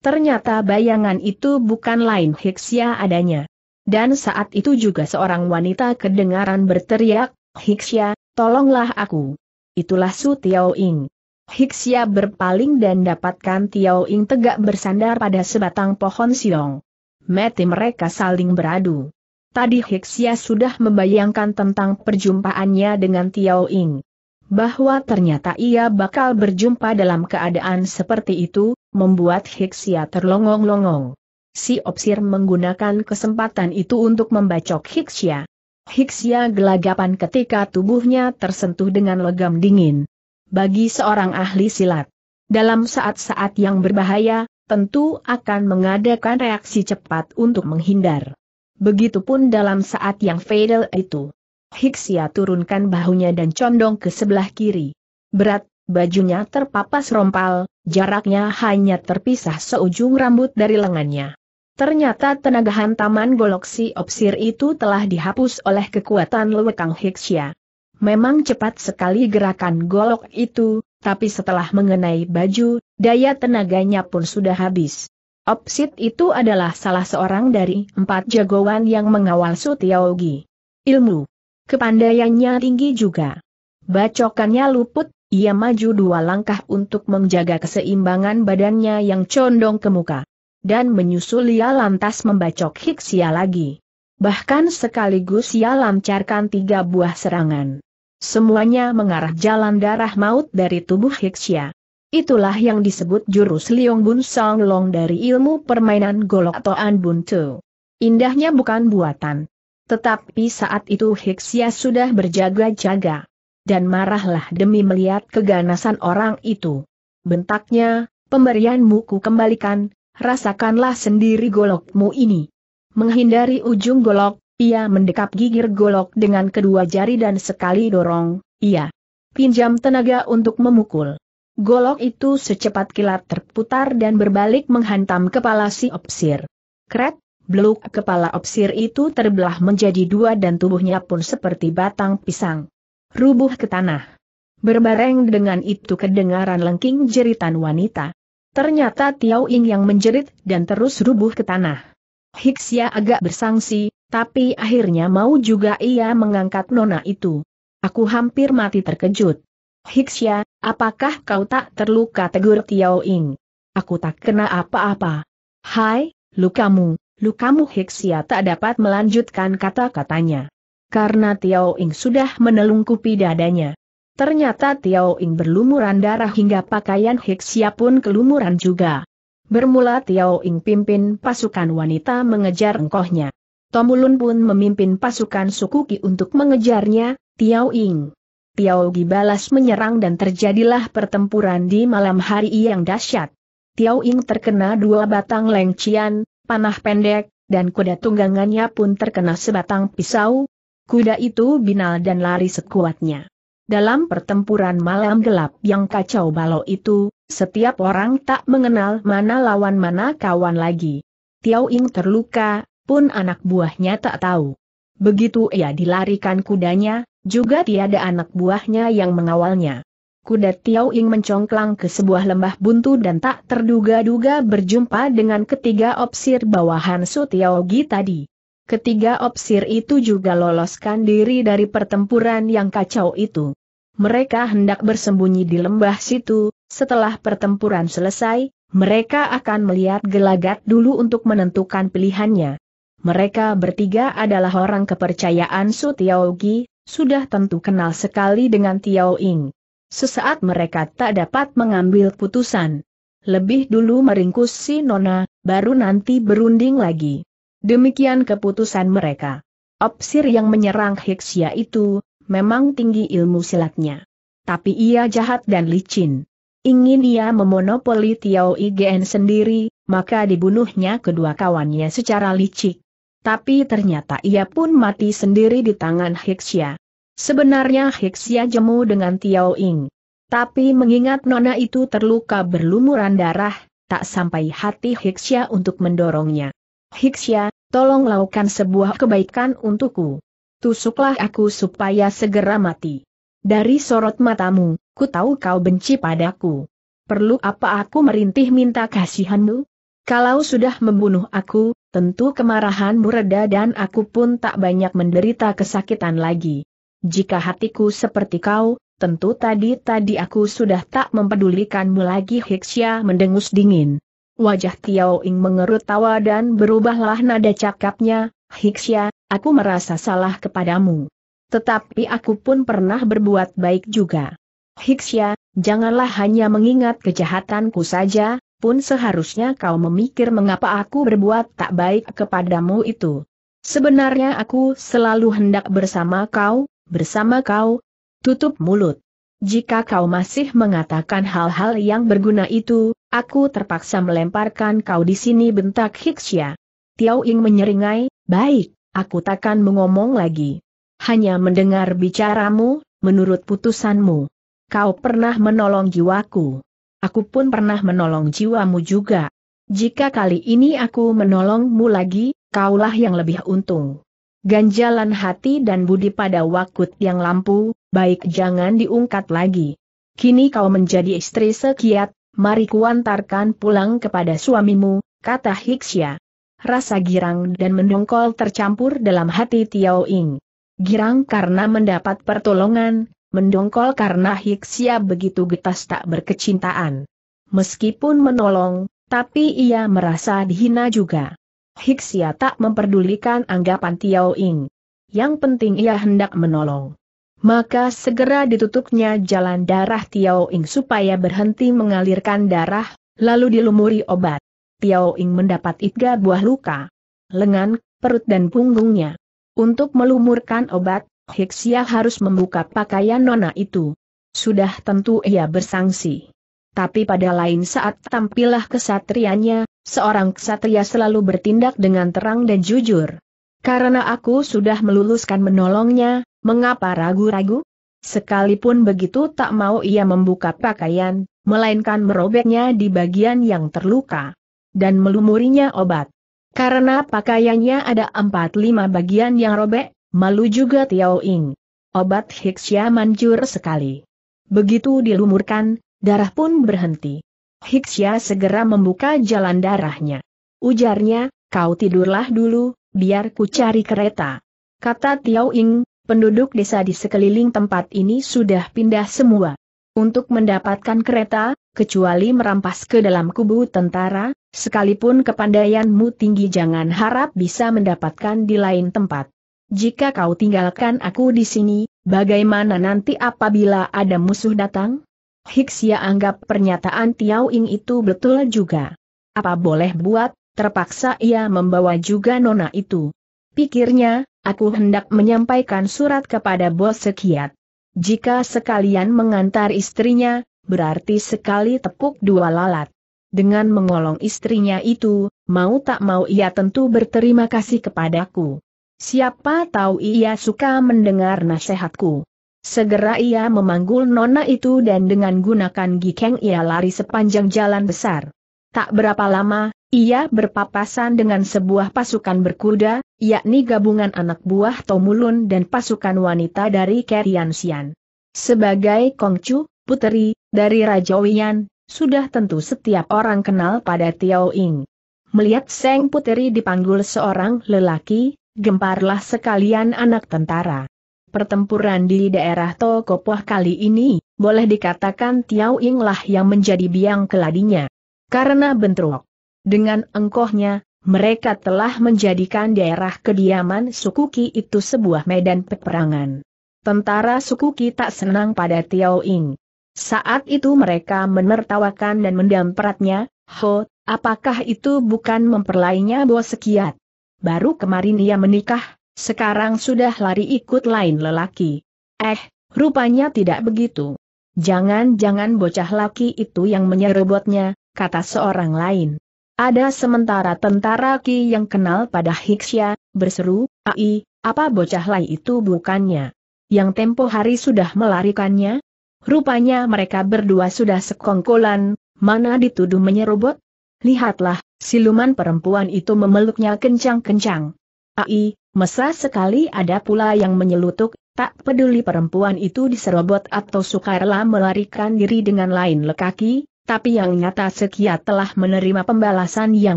Ternyata bayangan itu bukan lain Hiksia adanya. Dan saat itu juga seorang wanita kedengaran berteriak, Hiksia, tolonglah aku itulah Su Tiao Ing. Hiksia berpaling dan dapatkan Tiao Ing tegak bersandar pada sebatang pohon siong. Mati mereka saling beradu. Tadi Hiksia sudah membayangkan tentang perjumpaannya dengan Tiao Ing. Bahwa ternyata ia bakal berjumpa dalam keadaan seperti itu, membuat Hiksia terlongong-longong. Si Opsir menggunakan kesempatan itu untuk membacok Hiksia. Hiksia gelagapan ketika tubuhnya tersentuh dengan logam dingin. Bagi seorang ahli silat, dalam saat-saat yang berbahaya, tentu akan mengadakan reaksi cepat untuk menghindar. Begitupun dalam saat yang fatal itu. Hiksia turunkan bahunya dan condong ke sebelah kiri. Berat, bajunya terpapas rompal, jaraknya hanya terpisah seujung rambut dari lengannya. Ternyata tenaga hantaman golok si opsir itu telah dihapus oleh kekuatan lewekang Hiksya. Memang cepat sekali gerakan golok itu, tapi setelah mengenai baju, daya tenaganya pun sudah habis. Opsit itu adalah salah seorang dari empat jagoan yang mengawal Sutiaogi. Ilmu. Kepandaiannya tinggi juga. Bacokannya luput, ia maju dua langkah untuk menjaga keseimbangan badannya yang condong ke muka dan menyusul ia lantas membacok Hiksia lagi. Bahkan sekaligus ia lancarkan tiga buah serangan. Semuanya mengarah jalan darah maut dari tubuh Hiksia. Itulah yang disebut jurus Liong Bun Song Long dari ilmu permainan golok Toan Bun Tu. Indahnya bukan buatan. Tetapi saat itu Hiksia sudah berjaga-jaga. Dan marahlah demi melihat keganasan orang itu. Bentaknya, pemberian muku kembalikan, rasakanlah sendiri golokmu ini. Menghindari ujung golok, ia mendekap gigir golok dengan kedua jari dan sekali dorong, ia pinjam tenaga untuk memukul. Golok itu secepat kilat terputar dan berbalik menghantam kepala si opsir. Kret, beluk kepala opsir itu terbelah menjadi dua dan tubuhnya pun seperti batang pisang. Rubuh ke tanah. Berbareng dengan itu kedengaran lengking jeritan wanita. Ternyata Tiao Ying yang menjerit dan terus rubuh ke tanah. Hixia agak bersangsi, tapi akhirnya mau juga ia mengangkat nona itu. Aku hampir mati terkejut. Hixia, apakah kau tak terluka tegur Tiao Ying? Aku tak kena apa-apa. Hai, lukamu, lukamu Hixia tak dapat melanjutkan kata-katanya. Karena Tiao Ying sudah menelungkupi dadanya. Ternyata Tiao Ing berlumuran darah hingga pakaian Hexia pun kelumuran juga. Bermula Tiao Ing pimpin pasukan wanita mengejar engkohnya. Tomulun pun memimpin pasukan Sukuki untuk mengejarnya, Tiao Ing. Tiao Gi balas menyerang dan terjadilah pertempuran di malam hari yang dahsyat. Tiao Ing terkena dua batang lengcian, panah pendek, dan kuda tunggangannya pun terkena sebatang pisau. Kuda itu binal dan lari sekuatnya. Dalam pertempuran malam gelap yang kacau balau itu, setiap orang tak mengenal mana lawan mana kawan lagi. Tiao Ing terluka, pun anak buahnya tak tahu. Begitu ia dilarikan kudanya, juga tiada anak buahnya yang mengawalnya. Kuda Tiao Ing mencongklang ke sebuah lembah buntu dan tak terduga-duga berjumpa dengan ketiga opsir bawahan Su Tiao Gi tadi. Ketiga opsir itu juga loloskan diri dari pertempuran yang kacau itu. Mereka hendak bersembunyi di lembah situ, setelah pertempuran selesai, mereka akan melihat gelagat dulu untuk menentukan pilihannya. Mereka bertiga adalah orang kepercayaan Su Gi, sudah tentu kenal sekali dengan Tiao Ing. Sesaat mereka tak dapat mengambil putusan. Lebih dulu meringkus si Nona, baru nanti berunding lagi. Demikian keputusan mereka. Opsir yang menyerang Hiksia itu, memang tinggi ilmu silatnya. Tapi ia jahat dan licin. Ingin ia memonopoli Tiao Igen sendiri, maka dibunuhnya kedua kawannya secara licik. Tapi ternyata ia pun mati sendiri di tangan Hiksia. Sebenarnya Hiksia jemu dengan Tiao Ing. Tapi mengingat nona itu terluka berlumuran darah, tak sampai hati Hiksia untuk mendorongnya. Hiksya, tolong lakukan sebuah kebaikan untukku. Tusuklah aku supaya segera mati. Dari sorot matamu, ku tahu kau benci padaku. Perlu apa aku merintih minta kasihanmu? Kalau sudah membunuh aku, tentu kemarahanmu reda dan aku pun tak banyak menderita kesakitan lagi. Jika hatiku seperti kau, tentu tadi-tadi aku sudah tak mempedulikanmu lagi Hiksya mendengus dingin. Wajah Tiao Ing mengerut tawa dan berubahlah nada cakapnya, Hiksya, aku merasa salah kepadamu. Tetapi aku pun pernah berbuat baik juga. Hiksya, janganlah hanya mengingat kejahatanku saja, pun seharusnya kau memikir mengapa aku berbuat tak baik kepadamu itu. Sebenarnya aku selalu hendak bersama kau, bersama kau. Tutup mulut. Jika kau masih mengatakan hal-hal yang berguna itu, aku terpaksa melemparkan kau di sini bentak Hiksya. Tiao Ing menyeringai, baik, aku takkan mengomong lagi. Hanya mendengar bicaramu, menurut putusanmu. Kau pernah menolong jiwaku. Aku pun pernah menolong jiwamu juga. Jika kali ini aku menolongmu lagi, kaulah yang lebih untung ganjalan hati dan budi pada waktu yang lampu, baik jangan diungkat lagi. Kini kau menjadi istri sekiat, mari kuantarkan pulang kepada suamimu, kata Hiksya. Rasa girang dan mendongkol tercampur dalam hati Tiao Ing. Girang karena mendapat pertolongan, mendongkol karena Hiksya begitu getas tak berkecintaan. Meskipun menolong, tapi ia merasa dihina juga. Hiksia tak memperdulikan anggapan Tiao Ing. Yang penting ia hendak menolong. Maka segera ditutupnya jalan darah Tiao Ing supaya berhenti mengalirkan darah, lalu dilumuri obat. Tiao Ing mendapat tiga buah luka. Lengan, perut dan punggungnya. Untuk melumurkan obat, Hiksia harus membuka pakaian nona itu. Sudah tentu ia bersangsi tapi pada lain saat tampillah kesatrianya, seorang kesatria selalu bertindak dengan terang dan jujur. Karena aku sudah meluluskan menolongnya, mengapa ragu-ragu? Sekalipun begitu tak mau ia membuka pakaian, melainkan merobeknya di bagian yang terluka. Dan melumurinya obat. Karena pakaiannya ada empat lima bagian yang robek, malu juga Tiao Ing. Obat Hiksya manjur sekali. Begitu dilumurkan, Darah pun berhenti. Hiksya segera membuka jalan darahnya. Ujarnya, kau tidurlah dulu, biar ku cari kereta. Kata Tiao Ing, penduduk desa di sekeliling tempat ini sudah pindah semua. Untuk mendapatkan kereta, kecuali merampas ke dalam kubu tentara, sekalipun kepandaianmu tinggi jangan harap bisa mendapatkan di lain tempat. Jika kau tinggalkan aku di sini, bagaimana nanti apabila ada musuh datang? Hiksia anggap pernyataan Tiau Ing itu betul juga. Apa boleh buat, terpaksa ia membawa juga nona itu. Pikirnya, aku hendak menyampaikan surat kepada bos sekiat. Jika sekalian mengantar istrinya, berarti sekali tepuk dua lalat. Dengan mengolong istrinya itu, mau tak mau ia tentu berterima kasih kepadaku. Siapa tahu ia suka mendengar nasihatku. Segera ia memanggul nona itu dan dengan gunakan gikeng ia lari sepanjang jalan besar. Tak berapa lama, ia berpapasan dengan sebuah pasukan berkuda, yakni gabungan anak buah Tomulun dan pasukan wanita dari Keriansian. Sebagai Kongcu, puteri, dari Raja Wian, sudah tentu setiap orang kenal pada Tiao Ing. Melihat Seng Puteri dipanggul seorang lelaki, gemparlah sekalian anak tentara pertempuran di daerah Tokopoh kali ini, boleh dikatakan Tiao lah yang menjadi biang keladinya. Karena bentrok dengan engkohnya, mereka telah menjadikan daerah kediaman suku Ki itu sebuah medan peperangan. Tentara suku Ki tak senang pada Tiao Ying. Saat itu mereka menertawakan dan mendampratnya, Ho, apakah itu bukan memperlainya bos Sekiat? Baru kemarin ia menikah, sekarang sudah lari ikut lain lelaki. Eh, rupanya tidak begitu. Jangan-jangan bocah laki itu yang menyerobotnya, kata seorang lain. Ada sementara tentara Ki yang kenal pada Hiksya, berseru, Ai, apa bocah lai itu bukannya? Yang tempo hari sudah melarikannya? Rupanya mereka berdua sudah sekongkolan, mana dituduh menyerobot? Lihatlah, siluman perempuan itu memeluknya kencang-kencang. Ai, Mesra sekali ada pula yang menyelutuk, tak peduli perempuan itu diserobot atau sukarela melarikan diri dengan lain lekaki, tapi yang nyata Sekiat telah menerima pembalasan yang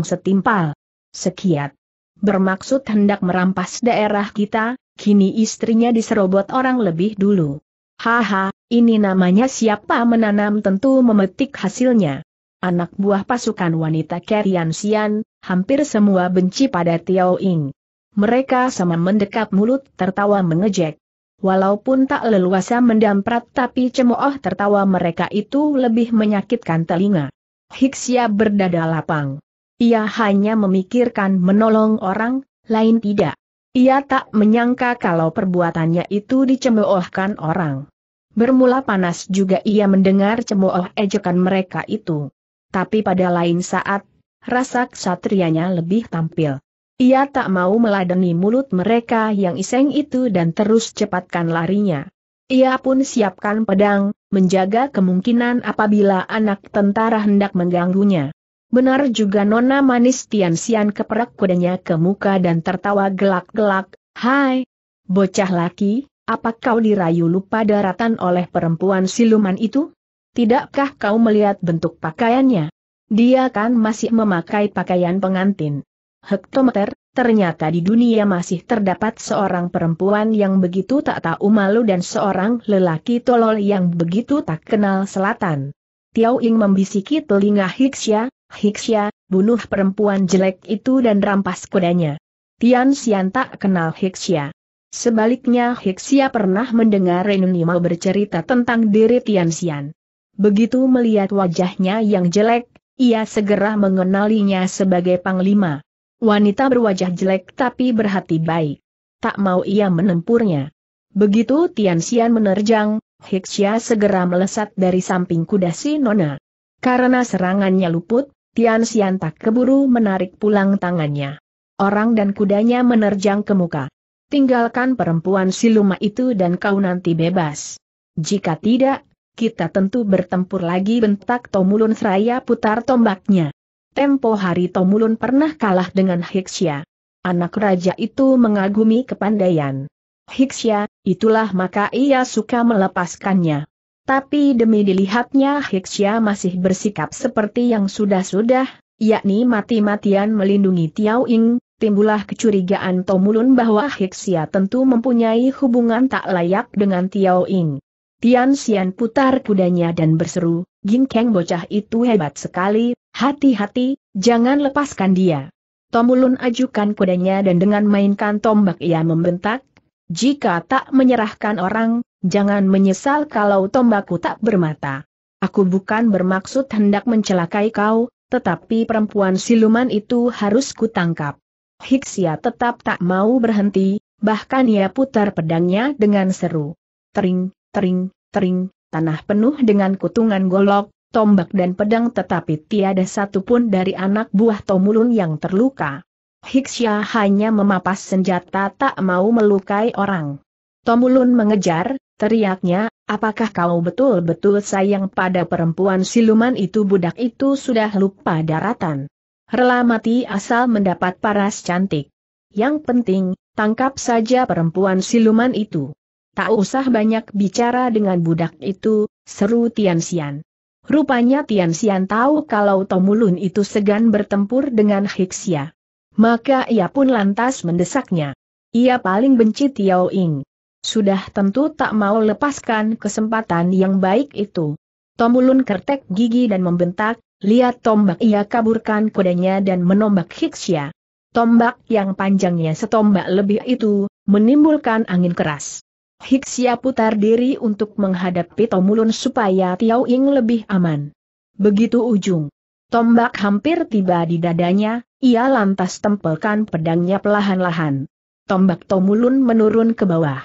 setimpal. Sekiat bermaksud hendak merampas daerah kita, kini istrinya diserobot orang lebih dulu. Haha, ini namanya siapa menanam tentu memetik hasilnya. Anak buah pasukan wanita Kerian Sian, hampir semua benci pada Tiao Ing mereka sama mendekap mulut tertawa mengejek. Walaupun tak leluasa mendamprat tapi cemooh tertawa mereka itu lebih menyakitkan telinga. Hiksia berdada lapang. Ia hanya memikirkan menolong orang, lain tidak. Ia tak menyangka kalau perbuatannya itu dicemoohkan orang. Bermula panas juga ia mendengar cemooh ejekan mereka itu. Tapi pada lain saat, rasa ksatrianya lebih tampil. Ia tak mau meladeni mulut mereka yang iseng itu dan terus cepatkan larinya. Ia pun siapkan pedang, menjaga kemungkinan apabila anak tentara hendak mengganggunya. Benar juga Nona Manis Tian Sian keperak kudanya ke muka dan tertawa gelak-gelak, Hai, bocah laki, apa kau dirayu lupa daratan oleh perempuan siluman itu? Tidakkah kau melihat bentuk pakaiannya? Dia kan masih memakai pakaian pengantin hektometer, ternyata di dunia masih terdapat seorang perempuan yang begitu tak tahu malu dan seorang lelaki tolol yang begitu tak kenal selatan. Tiao Ying membisiki telinga Hixia, Hixia, bunuh perempuan jelek itu dan rampas kudanya. Tian Xian tak kenal Hixia. Sebaliknya Hixia pernah mendengar Renunima bercerita tentang diri Tian Xian. Begitu melihat wajahnya yang jelek, ia segera mengenalinya sebagai Panglima. Wanita berwajah jelek tapi berhati baik. Tak mau ia menempurnya. Begitu Tian Xian menerjang, Hixia segera melesat dari samping kuda si Nona. Karena serangannya luput, Tian Xian tak keburu menarik pulang tangannya. Orang dan kudanya menerjang ke muka. Tinggalkan perempuan siluma itu dan kau nanti bebas. Jika tidak, kita tentu bertempur lagi bentak Tomulun Seraya putar tombaknya. Tempo hari Tomulun pernah kalah dengan Hiksya. Anak raja itu mengagumi kepandaian. Hiksya, itulah maka ia suka melepaskannya. Tapi demi dilihatnya Hiksya masih bersikap seperti yang sudah-sudah, yakni mati-matian melindungi Tiao Ing, timbullah kecurigaan Tomulun bahwa Hiksya tentu mempunyai hubungan tak layak dengan Tiao Ing. Tian Xian putar kudanya dan berseru, Ginkeng bocah itu hebat sekali, Hati-hati, jangan lepaskan dia. Tomulun ajukan kudanya dan dengan mainkan tombak ia membentak, jika tak menyerahkan orang, jangan menyesal kalau tombakku tak bermata. Aku bukan bermaksud hendak mencelakai kau, tetapi perempuan siluman itu harus kutangkap. Hiksia tetap tak mau berhenti, bahkan ia putar pedangnya dengan seru. Tering, tering, tering, tanah penuh dengan kutungan golok, tombak dan pedang tetapi tiada satupun dari anak buah Tomulun yang terluka. Hiksya hanya memapas senjata tak mau melukai orang. Tomulun mengejar, teriaknya, apakah kau betul-betul sayang pada perempuan siluman itu budak itu sudah lupa daratan. Rela mati asal mendapat paras cantik. Yang penting, tangkap saja perempuan siluman itu. Tak usah banyak bicara dengan budak itu, seru Tian Xian. Rupanya Tian Xian tahu kalau Tomulun itu segan bertempur dengan Hixia, Maka ia pun lantas mendesaknya. Ia paling benci Tiao Ying. Sudah tentu tak mau lepaskan kesempatan yang baik itu. Tomulun kertek gigi dan membentak, lihat tombak ia kaburkan kudanya dan menombak Hixia. Tombak yang panjangnya setombak lebih itu, menimbulkan angin keras. Hiksia putar diri untuk menghadapi Tomulun supaya Tiao Ying lebih aman. Begitu ujung. Tombak hampir tiba di dadanya, ia lantas tempelkan pedangnya perlahan-lahan. Tombak Tomulun menurun ke bawah.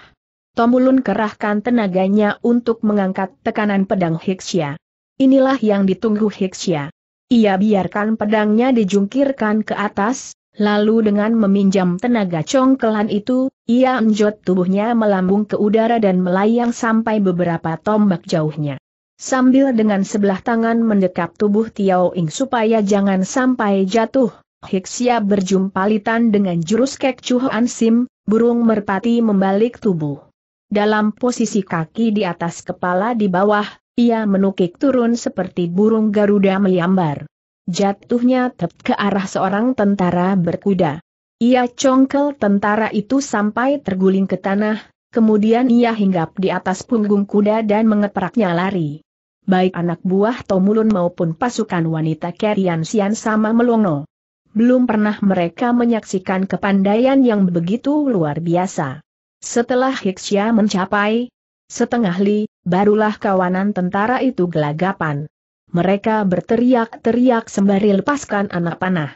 Tomulun kerahkan tenaganya untuk mengangkat tekanan pedang Hiksia. Inilah yang ditunggu Hiksia. Ia biarkan pedangnya dijungkirkan ke atas, Lalu dengan meminjam tenaga congkelan itu, ia enjot tubuhnya melambung ke udara dan melayang sampai beberapa tombak jauhnya. Sambil dengan sebelah tangan mendekap tubuh Tiao Ing supaya jangan sampai jatuh, Hixia berjumpalitan dengan jurus kek Chuan Sim, burung merpati membalik tubuh. Dalam posisi kaki di atas kepala di bawah, ia menukik turun seperti burung Garuda meliambar jatuhnya tep ke arah seorang tentara berkuda. Ia congkel tentara itu sampai terguling ke tanah, kemudian ia hinggap di atas punggung kuda dan mengepraknya lari. Baik anak buah Tomulun maupun pasukan wanita Kerian Sian sama melongo. Belum pernah mereka menyaksikan kepandaian yang begitu luar biasa. Setelah Hiksya mencapai setengah li, barulah kawanan tentara itu gelagapan mereka berteriak-teriak sembari lepaskan anak panah.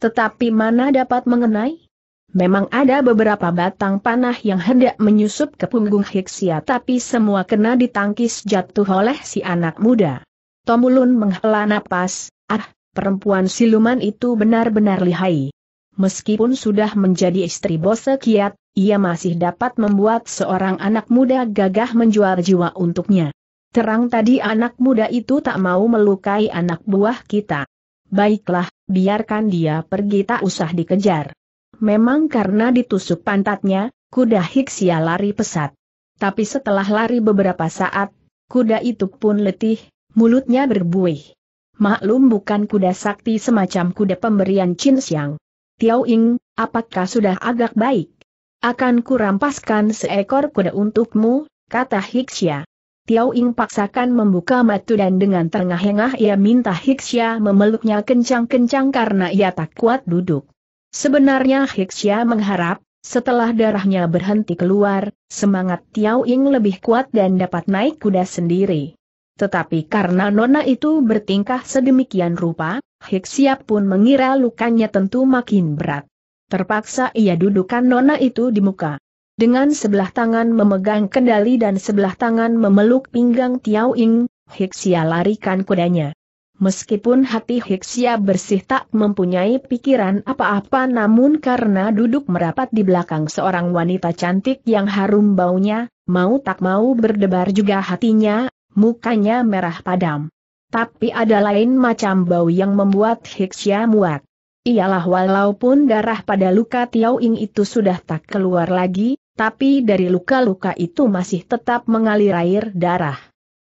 Tetapi mana dapat mengenai? Memang ada beberapa batang panah yang hendak menyusup ke punggung Hiksia tapi semua kena ditangkis jatuh oleh si anak muda. Tomulun menghela napas, ah, perempuan siluman itu benar-benar lihai. Meskipun sudah menjadi istri bos Kiat, ia masih dapat membuat seorang anak muda gagah menjual jiwa untuknya. Terang tadi anak muda itu tak mau melukai anak buah kita. Baiklah, biarkan dia pergi tak usah dikejar. Memang karena ditusuk pantatnya, kuda Hiksia lari pesat. Tapi setelah lari beberapa saat, kuda itu pun letih, mulutnya berbuih. Maklum bukan kuda sakti semacam kuda pemberian Chin Siang. Tiao Ing, apakah sudah agak baik? Akan kurampaskan seekor kuda untukmu, kata Hiksia. Tiao Ing paksakan membuka mata dan dengan terengah-engah ia minta Hixia memeluknya kencang-kencang karena ia tak kuat duduk. Sebenarnya Hixia mengharap, setelah darahnya berhenti keluar, semangat Tiao Ing lebih kuat dan dapat naik kuda sendiri. Tetapi karena nona itu bertingkah sedemikian rupa, Hixia pun mengira lukanya tentu makin berat. Terpaksa ia dudukkan nona itu di muka. Dengan sebelah tangan memegang kendali dan sebelah tangan memeluk pinggang Tiao Ying, Hixia larikan kudanya. Meskipun hati Hixia bersih tak mempunyai pikiran apa-apa namun karena duduk merapat di belakang seorang wanita cantik yang harum baunya, mau tak mau berdebar juga hatinya, mukanya merah padam. Tapi ada lain macam bau yang membuat Hixia muak. Ialah walaupun darah pada luka Tiao Ying itu sudah tak keluar lagi, tapi dari luka-luka itu masih tetap mengalir air darah.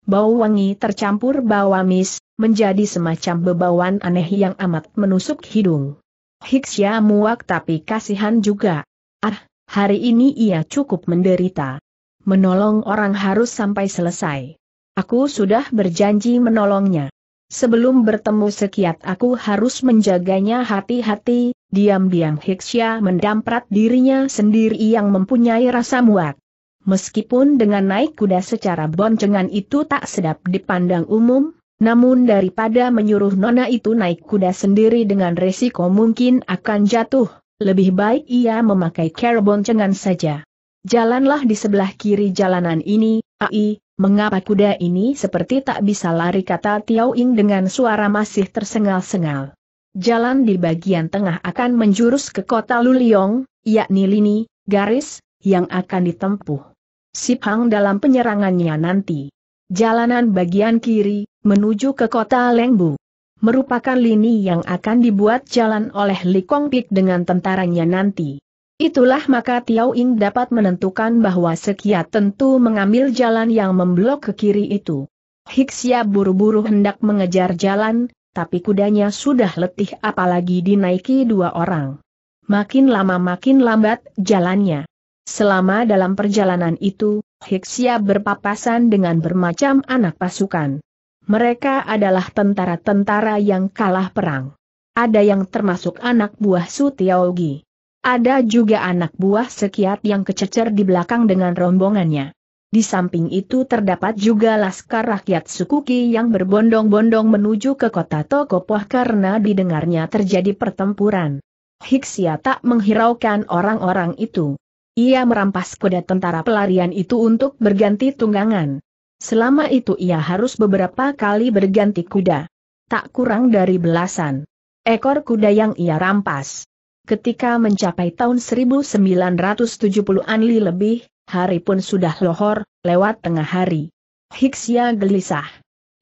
Bau wangi tercampur bau amis, menjadi semacam bebauan aneh yang amat menusuk hidung. Hiksya muak tapi kasihan juga. Ah, hari ini ia cukup menderita. Menolong orang harus sampai selesai. Aku sudah berjanji menolongnya. Sebelum bertemu sekiat aku harus menjaganya hati-hati, diam-diam Hiksya mendamprat dirinya sendiri yang mempunyai rasa muak. Meskipun dengan naik kuda secara boncengan itu tak sedap dipandang umum, namun daripada menyuruh Nona itu naik kuda sendiri dengan resiko mungkin akan jatuh, lebih baik ia memakai kera boncengan saja. Jalanlah di sebelah kiri jalanan ini, ai, Mengapa kuda ini seperti tak bisa lari kata Tiao Ying dengan suara masih tersengal-sengal. Jalan di bagian tengah akan menjurus ke kota Luliong, yakni lini, garis, yang akan ditempuh. Sipang dalam penyerangannya nanti. Jalanan bagian kiri, menuju ke kota Lengbu merupakan lini yang akan dibuat jalan oleh Li Kong Pik dengan tentaranya nanti. Itulah maka Tiao Ing dapat menentukan bahwa Sekia tentu mengambil jalan yang memblok ke kiri itu. Hiksia buru-buru hendak mengejar jalan, tapi kudanya sudah letih apalagi dinaiki dua orang. Makin lama makin lambat jalannya. Selama dalam perjalanan itu, Hiksia berpapasan dengan bermacam anak pasukan. Mereka adalah tentara-tentara yang kalah perang. Ada yang termasuk anak buah Su Tiaogi. Ada juga anak buah sekiat yang kececer di belakang dengan rombongannya. Di samping itu terdapat juga laskar rakyat Sukuki yang berbondong-bondong menuju ke kota Tokopoh karena didengarnya terjadi pertempuran. Hiksia tak menghiraukan orang-orang itu. Ia merampas kuda tentara pelarian itu untuk berganti tunggangan. Selama itu ia harus beberapa kali berganti kuda. Tak kurang dari belasan ekor kuda yang ia rampas. Ketika mencapai tahun 1970-an lebih, hari pun sudah lohor, lewat tengah hari. Hiksia gelisah.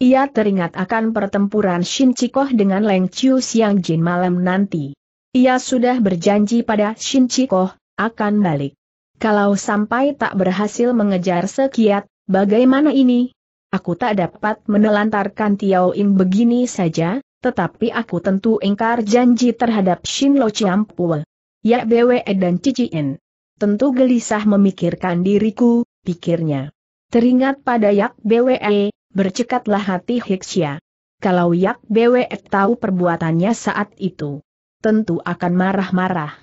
Ia teringat akan pertempuran Shin Chikoh dengan Leng Chiu Siang Jin malam nanti. Ia sudah berjanji pada Shin Chikoh, akan balik. Kalau sampai tak berhasil mengejar sekiat, bagaimana ini? Aku tak dapat menelantarkan Tiao Ying begini saja, tetapi aku tentu ingkar janji terhadap Shin Lo Chiam Pue. Ya Bwe dan Cici N. Tentu gelisah memikirkan diriku, pikirnya. Teringat pada Yak Bwe, bercekatlah hati Hiksia. Kalau Yak Bwe tahu perbuatannya saat itu, tentu akan marah-marah.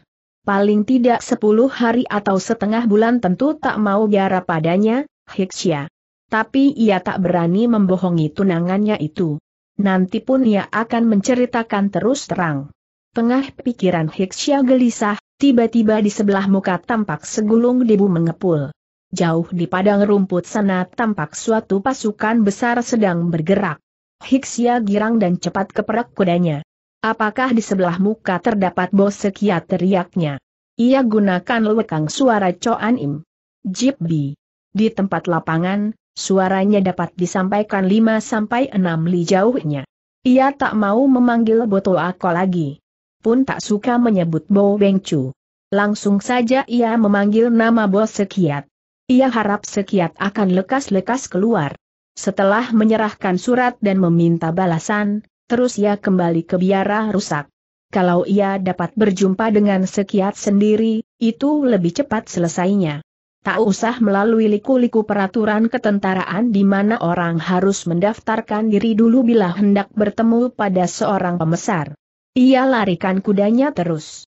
Paling tidak sepuluh hari atau setengah bulan tentu tak mau biara padanya, Hiksia. Tapi ia tak berani membohongi tunangannya itu nanti pun ia akan menceritakan terus terang. Tengah pikiran Hiksya gelisah, tiba-tiba di sebelah muka tampak segulung debu mengepul. Jauh di padang rumput sana tampak suatu pasukan besar sedang bergerak. Hiksya girang dan cepat keperak kudanya. Apakah di sebelah muka terdapat bos sekia teriaknya? Ia gunakan lekang suara Coan Im. Jip Bi. Di tempat lapangan, Suaranya dapat disampaikan 5 sampai 6 li jauhnya. Ia tak mau memanggil Boto Ako lagi. Pun tak suka menyebut Bo Beng Chu. Langsung saja ia memanggil nama bos Sekiat. Ia harap Sekiat akan lekas-lekas keluar. Setelah menyerahkan surat dan meminta balasan, terus ia kembali ke biara rusak. Kalau ia dapat berjumpa dengan Sekiat sendiri, itu lebih cepat selesainya. Tak usah melalui liku-liku peraturan ketentaraan di mana orang harus mendaftarkan diri dulu bila hendak bertemu pada seorang pemesar. Ia larikan kudanya terus.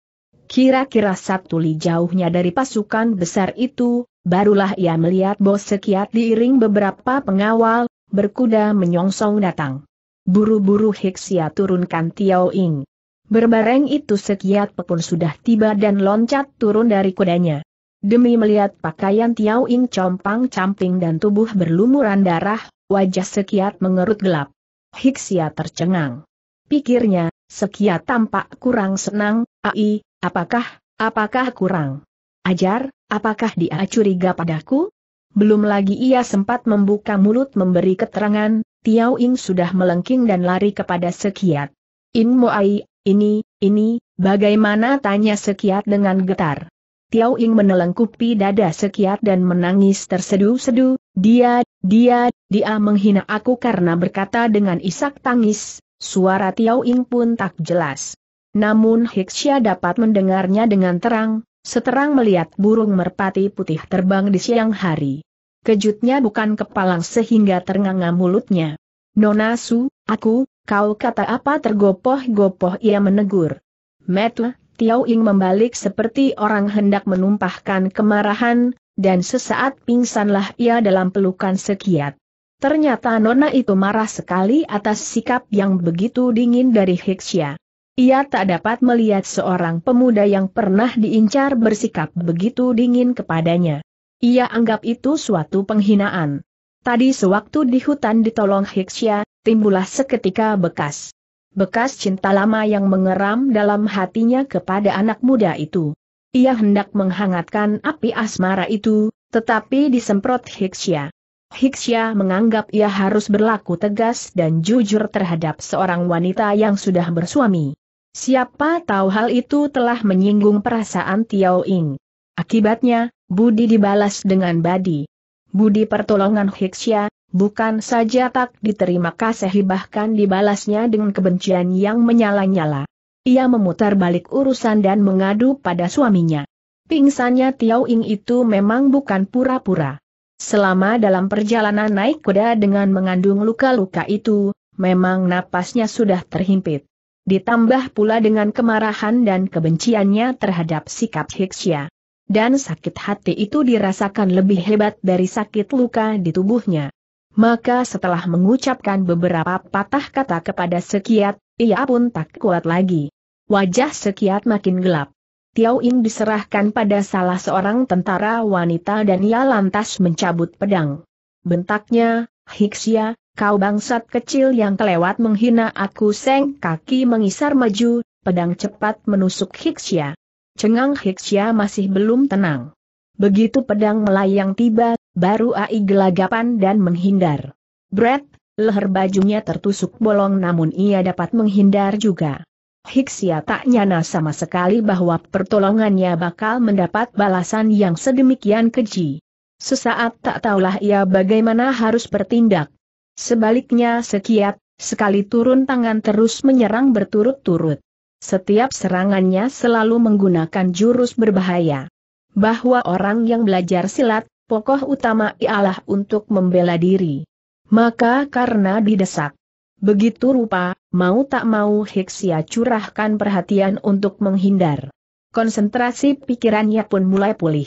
Kira-kira satu li jauhnya dari pasukan besar itu, barulah ia melihat bos sekiat diiring beberapa pengawal, berkuda menyongsong datang. Buru-buru Hiksia turunkan Tiao Ing. Berbareng itu sekiat pun sudah tiba dan loncat turun dari kudanya. Demi melihat pakaian Tiao Ing compang-camping dan tubuh berlumuran darah, wajah Sekiat mengerut gelap. Hiksia tercengang. Pikirnya, Sekiat tampak kurang senang, ai, apakah, apakah kurang? Ajar, apakah dia curiga padaku? Belum lagi ia sempat membuka mulut memberi keterangan, Tiao Ing sudah melengking dan lari kepada Sekiat. In ai, ini, ini, bagaimana tanya Sekiat dengan getar. Tiao Ying menelengkupi dada sekiat dan menangis tersedu-sedu, dia, dia, dia menghina aku karena berkata dengan isak tangis, suara Tiao Ying pun tak jelas. Namun Hixia dapat mendengarnya dengan terang, seterang melihat burung merpati putih terbang di siang hari. Kejutnya bukan kepalang sehingga ternganga mulutnya. Nona Su, aku, kau kata apa tergopoh-gopoh ia menegur. Metu, Tiao Ying membalik seperti orang hendak menumpahkan kemarahan, dan sesaat pingsanlah ia dalam pelukan sekiat. Ternyata Nona itu marah sekali atas sikap yang begitu dingin dari Hixia. Ia tak dapat melihat seorang pemuda yang pernah diincar bersikap begitu dingin kepadanya. Ia anggap itu suatu penghinaan. Tadi sewaktu di hutan ditolong Hixia, timbullah seketika bekas bekas cinta lama yang mengeram dalam hatinya kepada anak muda itu. Ia hendak menghangatkan api asmara itu, tetapi disemprot Hiksya. Hiksya menganggap ia harus berlaku tegas dan jujur terhadap seorang wanita yang sudah bersuami. Siapa tahu hal itu telah menyinggung perasaan Tiao Ing. Akibatnya, Budi dibalas dengan badi. Budi pertolongan Hiksya, Bukan saja tak diterima kasih bahkan dibalasnya dengan kebencian yang menyala-nyala. Ia memutar balik urusan dan mengadu pada suaminya. Pingsannya Tiao Ing itu memang bukan pura-pura. Selama dalam perjalanan naik kuda dengan mengandung luka-luka itu, memang napasnya sudah terhimpit. Ditambah pula dengan kemarahan dan kebenciannya terhadap sikap Hiksya. Dan sakit hati itu dirasakan lebih hebat dari sakit luka di tubuhnya. Maka setelah mengucapkan beberapa patah kata kepada Sekiat, ia pun tak kuat lagi. Wajah Sekiat makin gelap. Tiao diserahkan pada salah seorang tentara wanita dan ia lantas mencabut pedang. Bentaknya, Hixia, kau bangsat kecil yang kelewat menghina aku seng kaki mengisar maju, pedang cepat menusuk Hixia. Cengang Hixia masih belum tenang. Begitu pedang melayang tiba, baru AI gelagapan dan menghindar. Brett, leher bajunya tertusuk bolong namun ia dapat menghindar juga. Hiksia tak nyana sama sekali bahwa pertolongannya bakal mendapat balasan yang sedemikian keji. Sesaat tak tahulah ia bagaimana harus bertindak. Sebaliknya sekiat, sekali turun tangan terus menyerang berturut-turut. Setiap serangannya selalu menggunakan jurus berbahaya. Bahwa orang yang belajar silat Pokok utama ialah untuk membela diri. Maka karena didesak. Begitu rupa, mau tak mau Hiksia curahkan perhatian untuk menghindar. Konsentrasi pikirannya pun mulai pulih.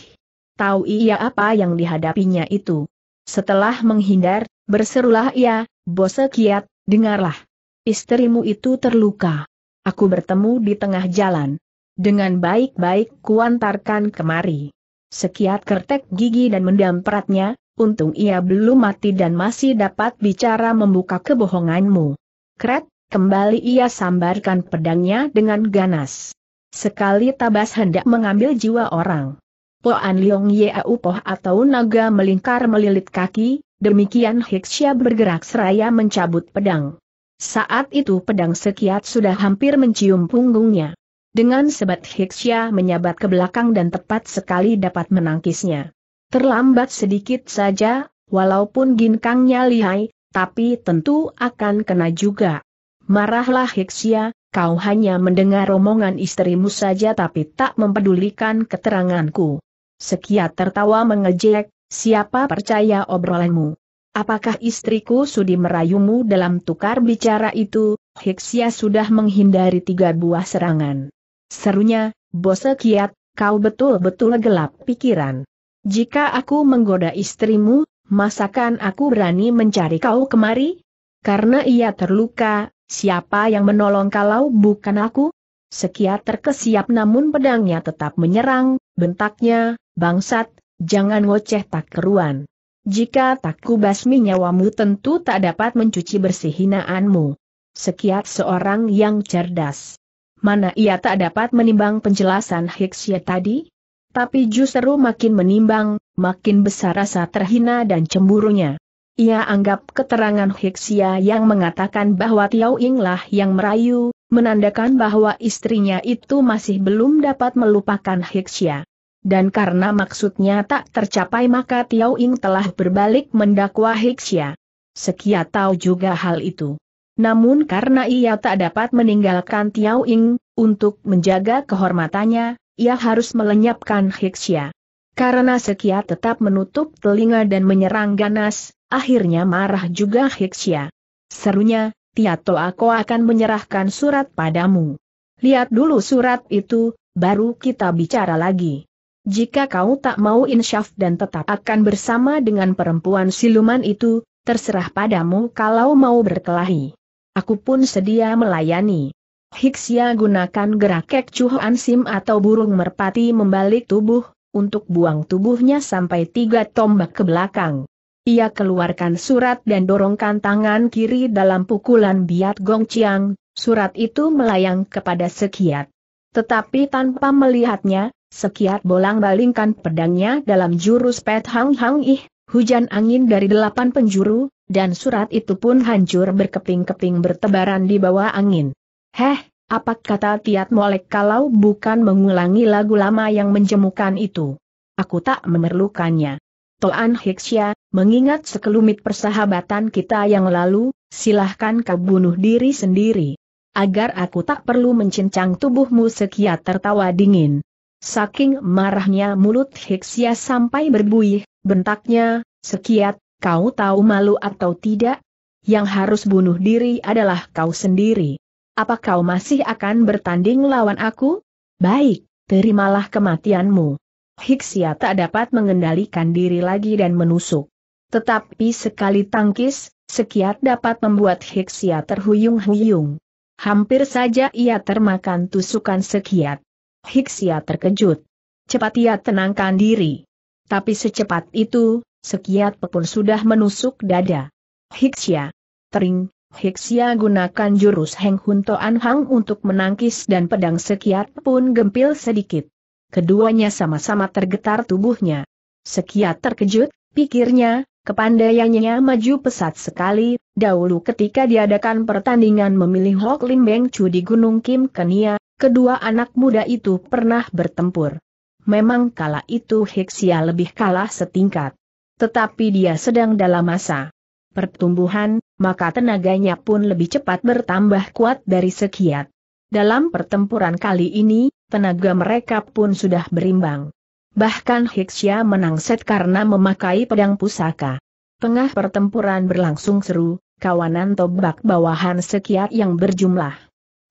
Tahu ia apa yang dihadapinya itu. Setelah menghindar, berserulah ia, Bose Kiat, dengarlah. Istrimu itu terluka. Aku bertemu di tengah jalan. Dengan baik-baik kuantarkan kemari. Sekiat kertek gigi dan mendam peratnya, untung ia belum mati dan masih dapat bicara membuka kebohonganmu. Kret, kembali ia sambarkan pedangnya dengan ganas. Sekali tabas hendak mengambil jiwa orang. Poan Liong Ye Poh atau naga melingkar melilit kaki, demikian Hiksya bergerak seraya mencabut pedang. Saat itu pedang sekiat sudah hampir mencium punggungnya. Dengan sebat Hiksya menyabat ke belakang dan tepat sekali dapat menangkisnya. Terlambat sedikit saja, walaupun ginkangnya lihai, tapi tentu akan kena juga. Marahlah Hiksya, kau hanya mendengar omongan istrimu saja tapi tak mempedulikan keteranganku. Sekia tertawa mengejek, siapa percaya obrolanmu? Apakah istriku sudi merayumu dalam tukar bicara itu? Hiksya sudah menghindari tiga buah serangan. Serunya, bos Kiat, kau betul-betul gelap pikiran. Jika aku menggoda istrimu, masakan aku berani mencari kau kemari? Karena ia terluka, siapa yang menolong kalau bukan aku? Sekiat terkesiap namun pedangnya tetap menyerang, bentaknya, bangsat, jangan ngoceh tak keruan. Jika tak kubasmi nyawamu tentu tak dapat mencuci bersih hinaanmu. Sekiat seorang yang cerdas mana ia tak dapat menimbang penjelasan Hiksia tadi? Tapi justru makin menimbang, makin besar rasa terhina dan cemburunya. Ia anggap keterangan Hiksia yang mengatakan bahwa Tiao Inglah yang merayu, menandakan bahwa istrinya itu masih belum dapat melupakan Hiksia. Dan karena maksudnya tak tercapai maka Tiao Ing telah berbalik mendakwa Hiksia. Sekia tahu juga hal itu. Namun karena ia tak dapat meninggalkan Tiao Ying, untuk menjaga kehormatannya, ia harus melenyapkan Hixia. Karena Sekia tetap menutup telinga dan menyerang ganas, akhirnya marah juga Hixia. Serunya, Tiato aku akan menyerahkan surat padamu. Lihat dulu surat itu, baru kita bicara lagi. Jika kau tak mau insyaf dan tetap akan bersama dengan perempuan siluman itu, terserah padamu kalau mau berkelahi. Aku pun sedia melayani. Hiksia gunakan gerak kek cuhoan sim atau burung merpati membalik tubuh, untuk buang tubuhnya sampai tiga tombak ke belakang. Ia keluarkan surat dan dorongkan tangan kiri dalam pukulan biat gong ciang, surat itu melayang kepada sekiat. Tetapi tanpa melihatnya, Sekiat bolang balingkan pedangnya dalam jurus pet hang hang ih, hujan angin dari delapan penjuru, dan surat itu pun hancur berkeping-keping bertebaran di bawah angin. Heh, apa kata Tiat Molek kalau bukan mengulangi lagu lama yang menjemukan itu? Aku tak memerlukannya. Toan Hiksya, mengingat sekelumit persahabatan kita yang lalu, silahkan kau bunuh diri sendiri. Agar aku tak perlu mencincang tubuhmu sekian tertawa dingin. Saking marahnya mulut Hiksya sampai berbuih, Bentaknya, sekiat, kau tahu malu atau tidak? Yang harus bunuh diri adalah kau sendiri. Apa kau masih akan bertanding lawan aku? Baik, terimalah kematianmu. Hiksia tak dapat mengendalikan diri lagi dan menusuk. Tetapi sekali tangkis, sekiat dapat membuat Hiksia terhuyung-huyung. Hampir saja ia termakan tusukan sekiat. Hiksia terkejut. Cepat ia tenangkan diri. Tapi secepat itu, sekiat pepun sudah menusuk dada. Hiksia. Tering, Hiksia gunakan jurus Heng Hun Toan Hang untuk menangkis dan pedang sekiat pun gempil sedikit. Keduanya sama-sama tergetar tubuhnya. Sekiat terkejut, pikirnya, kepandaiannya maju pesat sekali, dahulu ketika diadakan pertandingan memilih Hok Lim Beng Chu di Gunung Kim Kenia, kedua anak muda itu pernah bertempur memang kala itu Heksia lebih kalah setingkat. Tetapi dia sedang dalam masa pertumbuhan, maka tenaganya pun lebih cepat bertambah kuat dari sekiat. Dalam pertempuran kali ini, tenaga mereka pun sudah berimbang. Bahkan Hexia menang set karena memakai pedang pusaka. Tengah pertempuran berlangsung seru, kawanan tobak bawahan sekiat yang berjumlah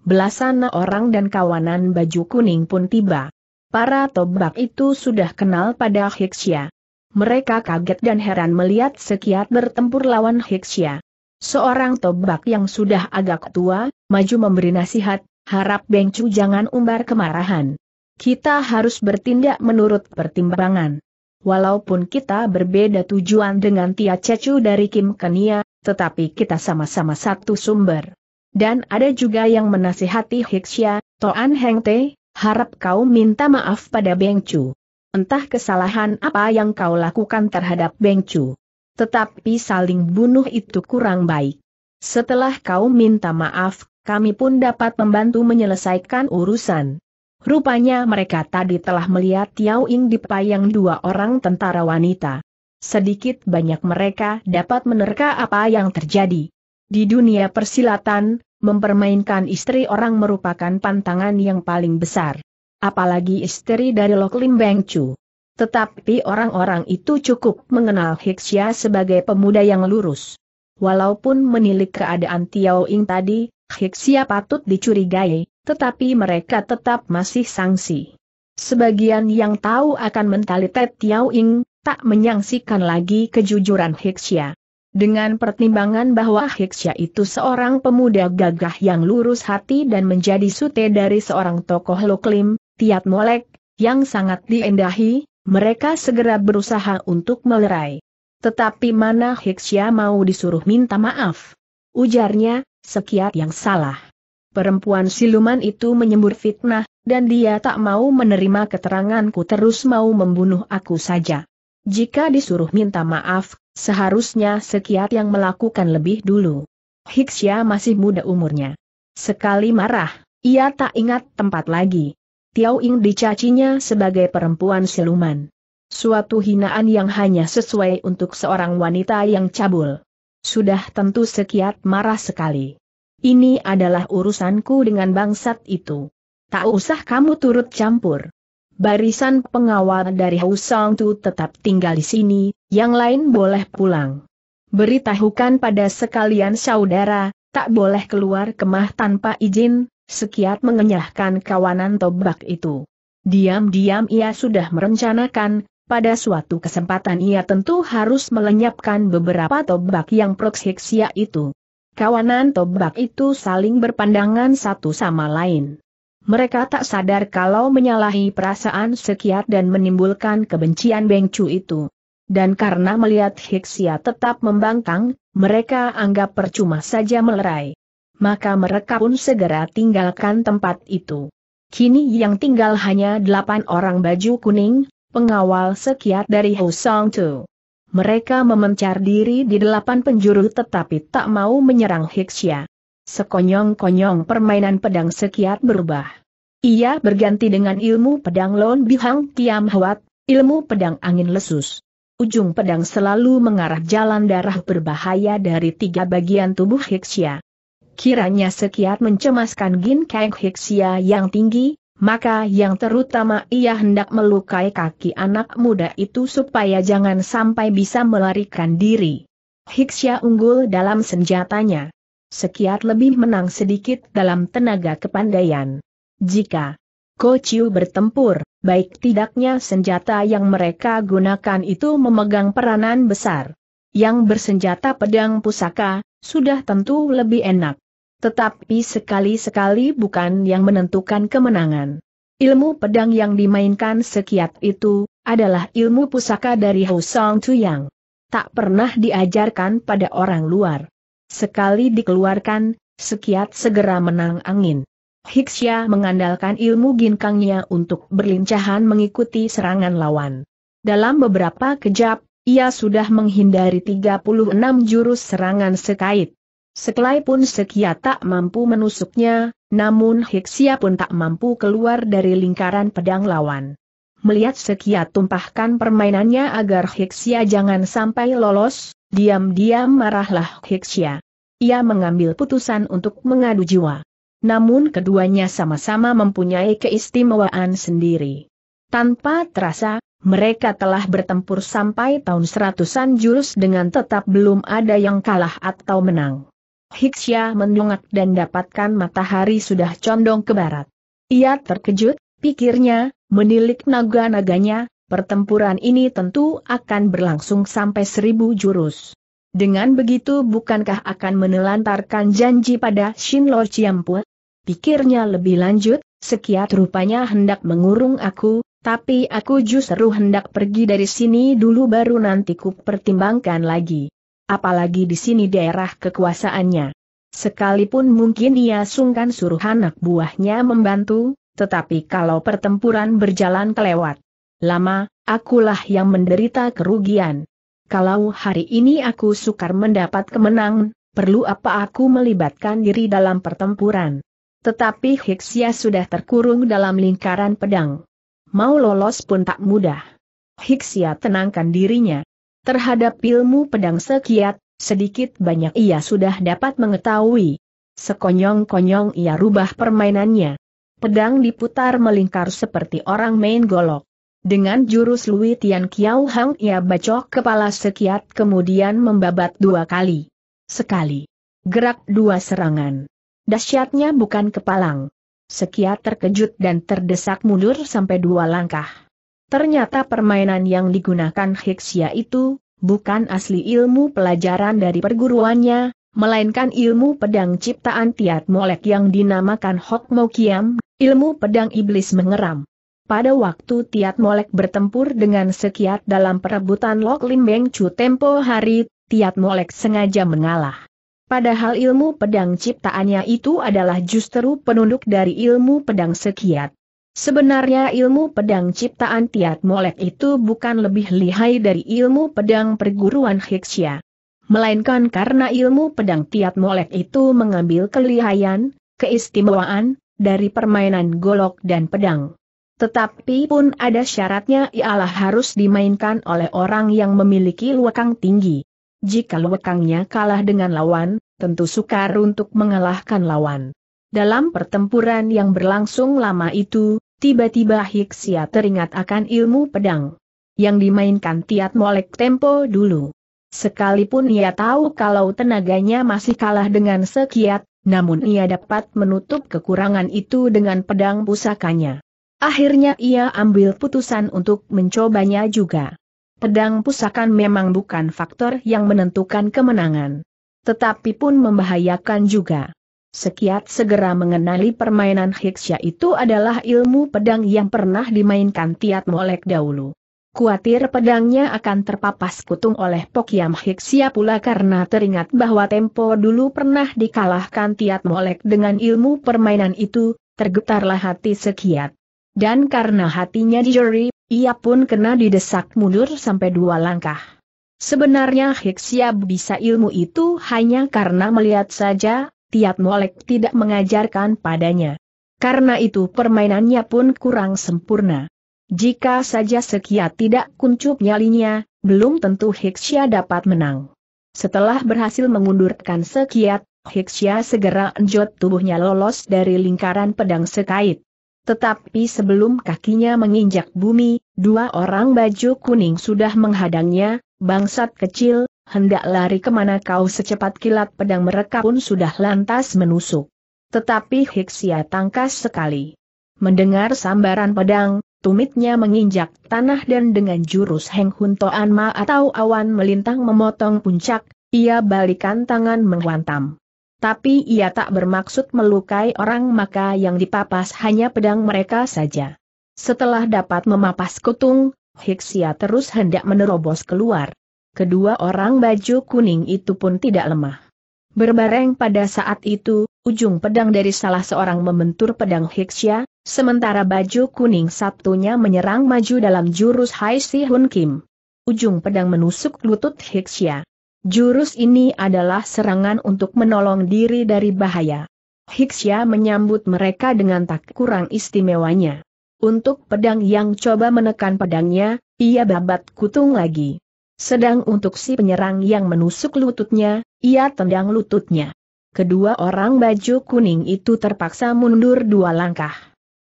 belasan orang dan kawanan baju kuning pun tiba. Para Tobak itu sudah kenal pada Hiksia. Mereka kaget dan heran melihat Sekiat bertempur lawan Hiksia. Seorang Tobak yang sudah agak tua, maju memberi nasihat, harap Bengcu jangan umbar kemarahan. Kita harus bertindak menurut pertimbangan. Walaupun kita berbeda tujuan dengan Tia Cecu dari Kim Kenia, tetapi kita sama-sama satu sumber. Dan ada juga yang menasihati Hiksia, Toan Hengte, harap kau minta maaf pada Beng Chu. Entah kesalahan apa yang kau lakukan terhadap Beng Chu. Tetapi saling bunuh itu kurang baik. Setelah kau minta maaf, kami pun dapat membantu menyelesaikan urusan. Rupanya mereka tadi telah melihat Tiao Ying dipayang dua orang tentara wanita. Sedikit banyak mereka dapat menerka apa yang terjadi. Di dunia persilatan, mempermainkan istri orang merupakan pantangan yang paling besar. Apalagi istri dari Lok Lim Beng Chu. Tetapi orang-orang itu cukup mengenal Hixia sebagai pemuda yang lurus. Walaupun menilik keadaan Tiao Ing tadi, Hixia patut dicurigai, tetapi mereka tetap masih sangsi. Sebagian yang tahu akan mentalitet Tiao Ing, tak menyangsikan lagi kejujuran Hixia. Dengan pertimbangan bahwa Hiksya itu seorang pemuda gagah yang lurus hati dan menjadi sute dari seorang tokoh loklim, Tiat Molek, yang sangat diendahi, mereka segera berusaha untuk melerai. Tetapi mana Hiksya mau disuruh minta maaf? Ujarnya, sekiat yang salah. Perempuan siluman itu menyembur fitnah, dan dia tak mau menerima keteranganku terus mau membunuh aku saja. Jika disuruh minta maaf, Seharusnya Sekiat yang melakukan lebih dulu. Hiksya masih muda umurnya. Sekali marah, ia tak ingat tempat lagi. Tiao Ing dicacinya sebagai perempuan siluman. Suatu hinaan yang hanya sesuai untuk seorang wanita yang cabul. Sudah tentu Sekiat marah sekali. Ini adalah urusanku dengan bangsat itu. Tak usah kamu turut campur. Barisan pengawal dari Hausang Tu tetap tinggal di sini, yang lain boleh pulang. Beritahukan pada sekalian saudara, tak boleh keluar kemah tanpa izin, sekiat mengenyahkan kawanan tobak itu. Diam-diam ia sudah merencanakan, pada suatu kesempatan ia tentu harus melenyapkan beberapa tobak yang proksiksia itu. Kawanan tobak itu saling berpandangan satu sama lain. Mereka tak sadar kalau menyalahi perasaan sekiat dan menimbulkan kebencian Bengcu itu. Dan karena melihat Hiksia tetap membangkang, mereka anggap percuma saja melerai. Maka mereka pun segera tinggalkan tempat itu. Kini yang tinggal hanya delapan orang baju kuning, pengawal sekiat dari Hosong Tu. Mereka memencar diri di delapan penjuru tetapi tak mau menyerang Hiksia. Sekonyong-konyong permainan pedang sekiat berubah. Ia berganti dengan ilmu pedang Lon Bihang Kiam Hwat, ilmu pedang angin lesus. Ujung pedang selalu mengarah jalan darah berbahaya dari tiga bagian tubuh Hiksia. Kiranya sekiat mencemaskan Gin Kang Hiksia yang tinggi, maka yang terutama ia hendak melukai kaki anak muda itu supaya jangan sampai bisa melarikan diri. Hiksia unggul dalam senjatanya sekiat lebih menang sedikit dalam tenaga kepandaian. Jika Chiu bertempur, baik tidaknya senjata yang mereka gunakan itu memegang peranan besar. Yang bersenjata pedang pusaka, sudah tentu lebih enak. Tetapi sekali-sekali bukan yang menentukan kemenangan. Ilmu pedang yang dimainkan sekiat itu, adalah ilmu pusaka dari Hou Song yang Tak pernah diajarkan pada orang luar. Sekali dikeluarkan, sekiat segera menang angin. Hiksya mengandalkan ilmu ginkangnya untuk berlincahan mengikuti serangan lawan. Dalam beberapa kejap, ia sudah menghindari 36 jurus serangan sekait. Sekelai pun Sekia tak mampu menusuknya, namun Hiksia pun tak mampu keluar dari lingkaran pedang lawan. Melihat Sekia tumpahkan permainannya agar Hiksia jangan sampai lolos, diam-diam marahlah Hiksia ia mengambil putusan untuk mengadu jiwa. Namun keduanya sama-sama mempunyai keistimewaan sendiri. Tanpa terasa, mereka telah bertempur sampai tahun seratusan jurus dengan tetap belum ada yang kalah atau menang. Hiksya mendongak dan dapatkan matahari sudah condong ke barat. Ia terkejut, pikirnya, menilik naga-naganya, pertempuran ini tentu akan berlangsung sampai seribu jurus. Dengan begitu bukankah akan menelantarkan janji pada Shin Lo Chiampu? Pikirnya lebih lanjut, sekiat rupanya hendak mengurung aku, tapi aku justru hendak pergi dari sini dulu baru nanti ku pertimbangkan lagi. Apalagi di sini daerah kekuasaannya. Sekalipun mungkin ia sungkan suruh anak buahnya membantu, tetapi kalau pertempuran berjalan kelewat lama, akulah yang menderita kerugian. Kalau hari ini aku sukar mendapat kemenangan, perlu apa aku melibatkan diri dalam pertempuran? Tetapi Hiksia sudah terkurung dalam lingkaran pedang. Mau lolos pun tak mudah. Hiksia tenangkan dirinya. Terhadap ilmu pedang sekiat, sedikit banyak ia sudah dapat mengetahui. Sekonyong-konyong ia rubah permainannya. Pedang diputar melingkar seperti orang main golok. Dengan jurus Lui Tian Kiao Hang ia bacok kepala sekiat kemudian membabat dua kali. Sekali. Gerak dua serangan. Dasyatnya bukan kepalang. Sekiat terkejut dan terdesak mundur sampai dua langkah. Ternyata permainan yang digunakan Hiksia itu, bukan asli ilmu pelajaran dari perguruannya, melainkan ilmu pedang ciptaan Tiat Molek yang dinamakan Hok Mo Kiam, ilmu pedang iblis mengeram. Pada waktu Tiat Molek bertempur dengan Sekiat dalam perebutan Lok Limbeng Chu tempo hari, Tiat Molek sengaja mengalah. Padahal ilmu pedang ciptaannya itu adalah justru penunduk dari ilmu pedang Sekiat. Sebenarnya ilmu pedang ciptaan Tiat Molek itu bukan lebih lihai dari ilmu pedang perguruan Hiksya. Melainkan karena ilmu pedang Tiat Molek itu mengambil kelihayan, keistimewaan, dari permainan golok dan pedang. Tetapi pun ada syaratnya ialah harus dimainkan oleh orang yang memiliki luekang tinggi. Jika luekangnya kalah dengan lawan, tentu sukar untuk mengalahkan lawan. Dalam pertempuran yang berlangsung lama itu, tiba-tiba Hiksia teringat akan ilmu pedang yang dimainkan Tiat Molek Tempo dulu. Sekalipun ia tahu kalau tenaganya masih kalah dengan Sekiat, namun ia dapat menutup kekurangan itu dengan pedang pusakanya. Akhirnya ia ambil putusan untuk mencobanya juga. Pedang pusakan memang bukan faktor yang menentukan kemenangan. Tetapi pun membahayakan juga. Sekiat segera mengenali permainan Hiksya itu adalah ilmu pedang yang pernah dimainkan Tiat Molek dahulu. Kuatir pedangnya akan terpapas kutung oleh Pokyam Hiksia pula karena teringat bahwa Tempo dulu pernah dikalahkan Tiat Molek dengan ilmu permainan itu, tergetarlah hati Sekiat. Dan karena hatinya dijeri, ia pun kena didesak mundur sampai dua langkah. Sebenarnya Hiksia bisa ilmu itu hanya karena melihat saja, tiap Molek tidak mengajarkan padanya. Karena itu permainannya pun kurang sempurna. Jika saja Sekia tidak kuncup nyalinya, belum tentu Hiksia dapat menang. Setelah berhasil mengundurkan Sekiat, Hiksia segera enjot tubuhnya lolos dari lingkaran pedang sekait. Tetapi sebelum kakinya menginjak bumi, dua orang baju kuning sudah menghadangnya, bangsat kecil, hendak lari kemana kau secepat kilat pedang mereka pun sudah lantas menusuk. Tetapi Hiksia tangkas sekali. Mendengar sambaran pedang, tumitnya menginjak tanah dan dengan jurus Heng Hun Toan Ma atau awan melintang memotong puncak, ia balikan tangan menghantam tapi ia tak bermaksud melukai orang maka yang dipapas hanya pedang mereka saja. Setelah dapat memapas kutung, Hiksia terus hendak menerobos keluar. Kedua orang baju kuning itu pun tidak lemah. Berbareng pada saat itu, ujung pedang dari salah seorang membentur pedang Hiksia, sementara baju kuning satunya menyerang maju dalam jurus Hai Si Hun Kim. Ujung pedang menusuk lutut Hiksia. Jurus ini adalah serangan untuk menolong diri dari bahaya. Hiksya menyambut mereka dengan tak kurang istimewanya. Untuk pedang yang coba menekan pedangnya, ia babat kutung lagi. Sedang untuk si penyerang yang menusuk lututnya, ia tendang lututnya. Kedua orang baju kuning itu terpaksa mundur dua langkah.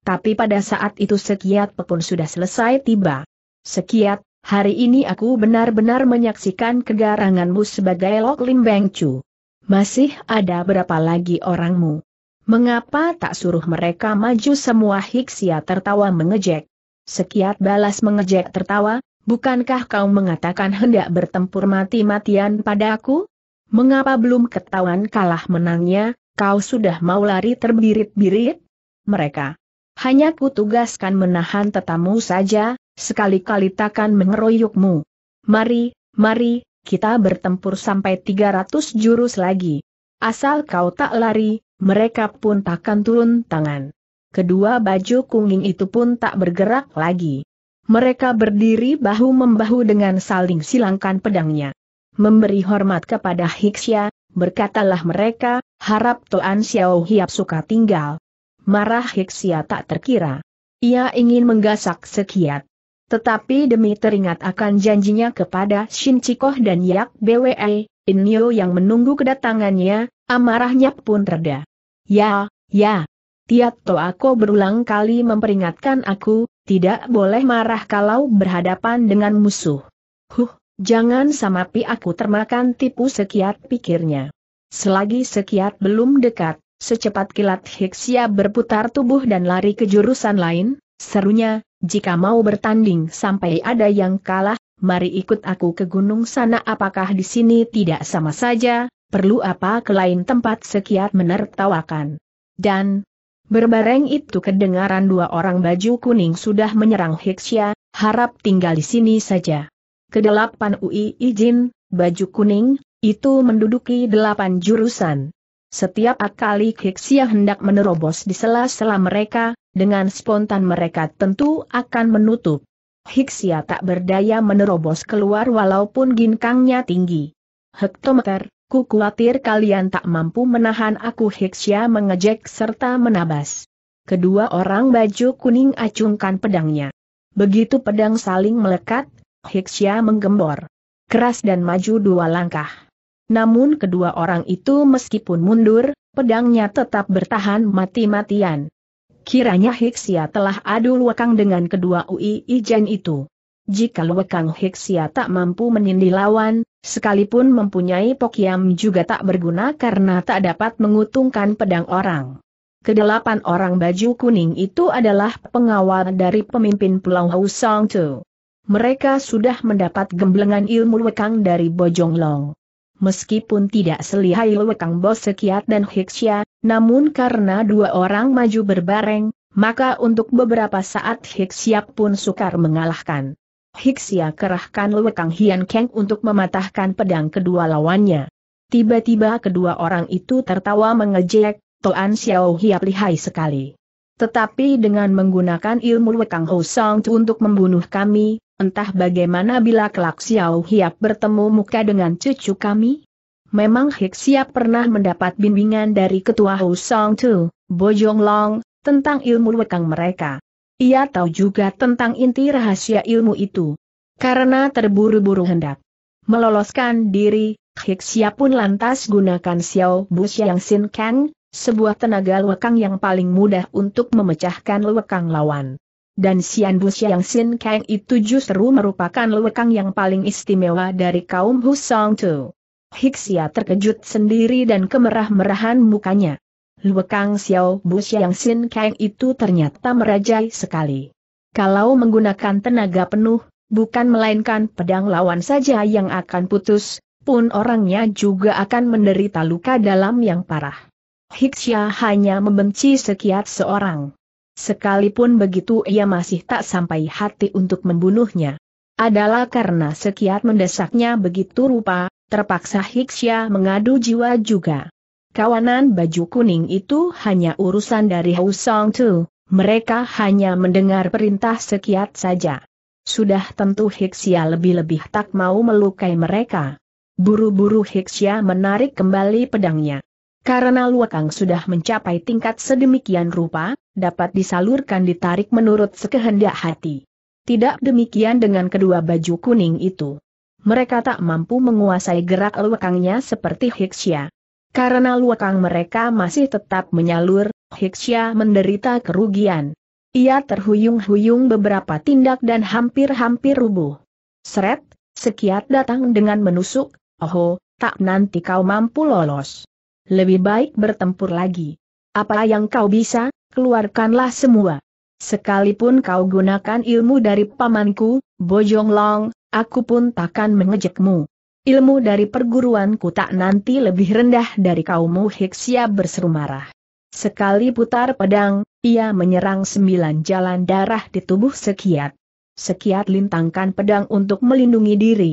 Tapi pada saat itu Sekiat Pepun sudah selesai tiba. Sekiat, Hari ini aku benar-benar menyaksikan kegaranganmu sebagai Lok Lim Beng Chu. Masih ada berapa lagi orangmu? Mengapa tak suruh mereka maju semua Hiksia tertawa mengejek? Sekiat balas mengejek tertawa, bukankah kau mengatakan hendak bertempur mati-matian padaku? Mengapa belum ketahuan kalah menangnya, kau sudah mau lari terbirit-birit? Mereka hanya kutugaskan menahan tetamu saja, sekali-kali takkan mengeroyokmu. Mari, mari, kita bertempur sampai 300 jurus lagi. Asal kau tak lari, mereka pun takkan turun tangan. Kedua baju kuning itu pun tak bergerak lagi. Mereka berdiri bahu-membahu dengan saling silangkan pedangnya. Memberi hormat kepada Hiksya, berkatalah mereka, harap Toan Xiao Hiap suka tinggal. Marah Hiksya tak terkira. Ia ingin menggasak sekiat. Tetapi demi teringat akan janjinya kepada Shin Chikoh dan Yak Bwe, Inyo yang menunggu kedatangannya, amarahnya pun reda. Ya, ya. Tiap to aku berulang kali memperingatkan aku, tidak boleh marah kalau berhadapan dengan musuh. Huh, jangan samapi aku termakan tipu sekiat pikirnya. Selagi sekiat belum dekat, secepat kilat Hiksia berputar tubuh dan lari ke jurusan lain, Serunya, jika mau bertanding sampai ada yang kalah, mari ikut aku ke gunung sana apakah di sini tidak sama saja, perlu apa ke lain tempat sekian menertawakan. Dan, berbareng itu kedengaran dua orang baju kuning sudah menyerang Hiksya, harap tinggal di sini saja. Kedelapan UI izin, baju kuning, itu menduduki delapan jurusan. Setiap kali Hiksia hendak menerobos di sela-sela mereka, dengan spontan mereka tentu akan menutup. Hiksia tak berdaya menerobos keluar walaupun ginkangnya tinggi. Hektometer, ku khawatir kalian tak mampu menahan aku Hiksia mengejek serta menabas. Kedua orang baju kuning acungkan pedangnya. Begitu pedang saling melekat, Hiksia menggembor. Keras dan maju dua langkah. Namun kedua orang itu meskipun mundur, pedangnya tetap bertahan mati-matian. Kiranya Hiksia telah adu lekang dengan kedua UI Ijen itu. Jika lekang Hiksia tak mampu menindih lawan, sekalipun mempunyai pokiam juga tak berguna karena tak dapat mengutungkan pedang orang. Kedelapan orang baju kuning itu adalah pengawal dari pemimpin Pulau Song Tu. Mereka sudah mendapat gemblengan ilmu lekang dari Bojong Long meskipun tidak selihai Lewekang Bos Sekiat dan Hiksya, namun karena dua orang maju berbareng, maka untuk beberapa saat Hiksya pun sukar mengalahkan. Hiksya kerahkan Lewekang Hian Keng untuk mematahkan pedang kedua lawannya. Tiba-tiba kedua orang itu tertawa mengejek, Toan Xiao Hiap lihai sekali. Tetapi dengan menggunakan ilmu Wekang Ho Song untuk membunuh kami, Entah bagaimana bila kelak Xiao Hiap bertemu muka dengan cucu kami? Memang Hik Siap pernah mendapat bimbingan dari Ketua Hu Song Tu, Bojong Long, tentang ilmu wekang mereka. Ia tahu juga tentang inti rahasia ilmu itu. Karena terburu-buru hendak meloloskan diri, Hik Siap pun lantas gunakan Xiao Bu Xiang Sin Kang, sebuah tenaga wekang yang paling mudah untuk memecahkan wekang lawan dan Xian Bu Xiang Sin Kang itu justru merupakan lewekang yang paling istimewa dari kaum Hu Song Tu. Hiksia terkejut sendiri dan kemerah-merahan mukanya. Luekang Xiao Bu Xiang Sin Kang itu ternyata merajai sekali. Kalau menggunakan tenaga penuh, bukan melainkan pedang lawan saja yang akan putus, pun orangnya juga akan menderita luka dalam yang parah. Hiksia hanya membenci sekiat seorang. Sekalipun begitu ia masih tak sampai hati untuk membunuhnya. Adalah karena sekiat mendesaknya begitu rupa, terpaksa Hiksya mengadu jiwa juga. Kawanan baju kuning itu hanya urusan dari Hou Song Tu, mereka hanya mendengar perintah sekiat saja. Sudah tentu Hiksia lebih-lebih tak mau melukai mereka. Buru-buru Hiksia menarik kembali pedangnya. Karena Luakang sudah mencapai tingkat sedemikian rupa, dapat disalurkan ditarik menurut sekehendak hati. Tidak demikian dengan kedua baju kuning itu. Mereka tak mampu menguasai gerak luakangnya seperti Hiksya. Karena luakang mereka masih tetap menyalur, Hiksya menderita kerugian. Ia terhuyung-huyung beberapa tindak dan hampir-hampir rubuh. Seret, sekiat datang dengan menusuk, oho, tak nanti kau mampu lolos. Lebih baik bertempur lagi. Apa yang kau bisa, keluarkanlah semua. Sekalipun kau gunakan ilmu dari pamanku, Bojong Long, aku pun takkan mengejekmu. Ilmu dari perguruanku tak nanti lebih rendah dari kaummu Hiksia berseru marah. Sekali putar pedang, ia menyerang sembilan jalan darah di tubuh Sekiat. Sekiat lintangkan pedang untuk melindungi diri.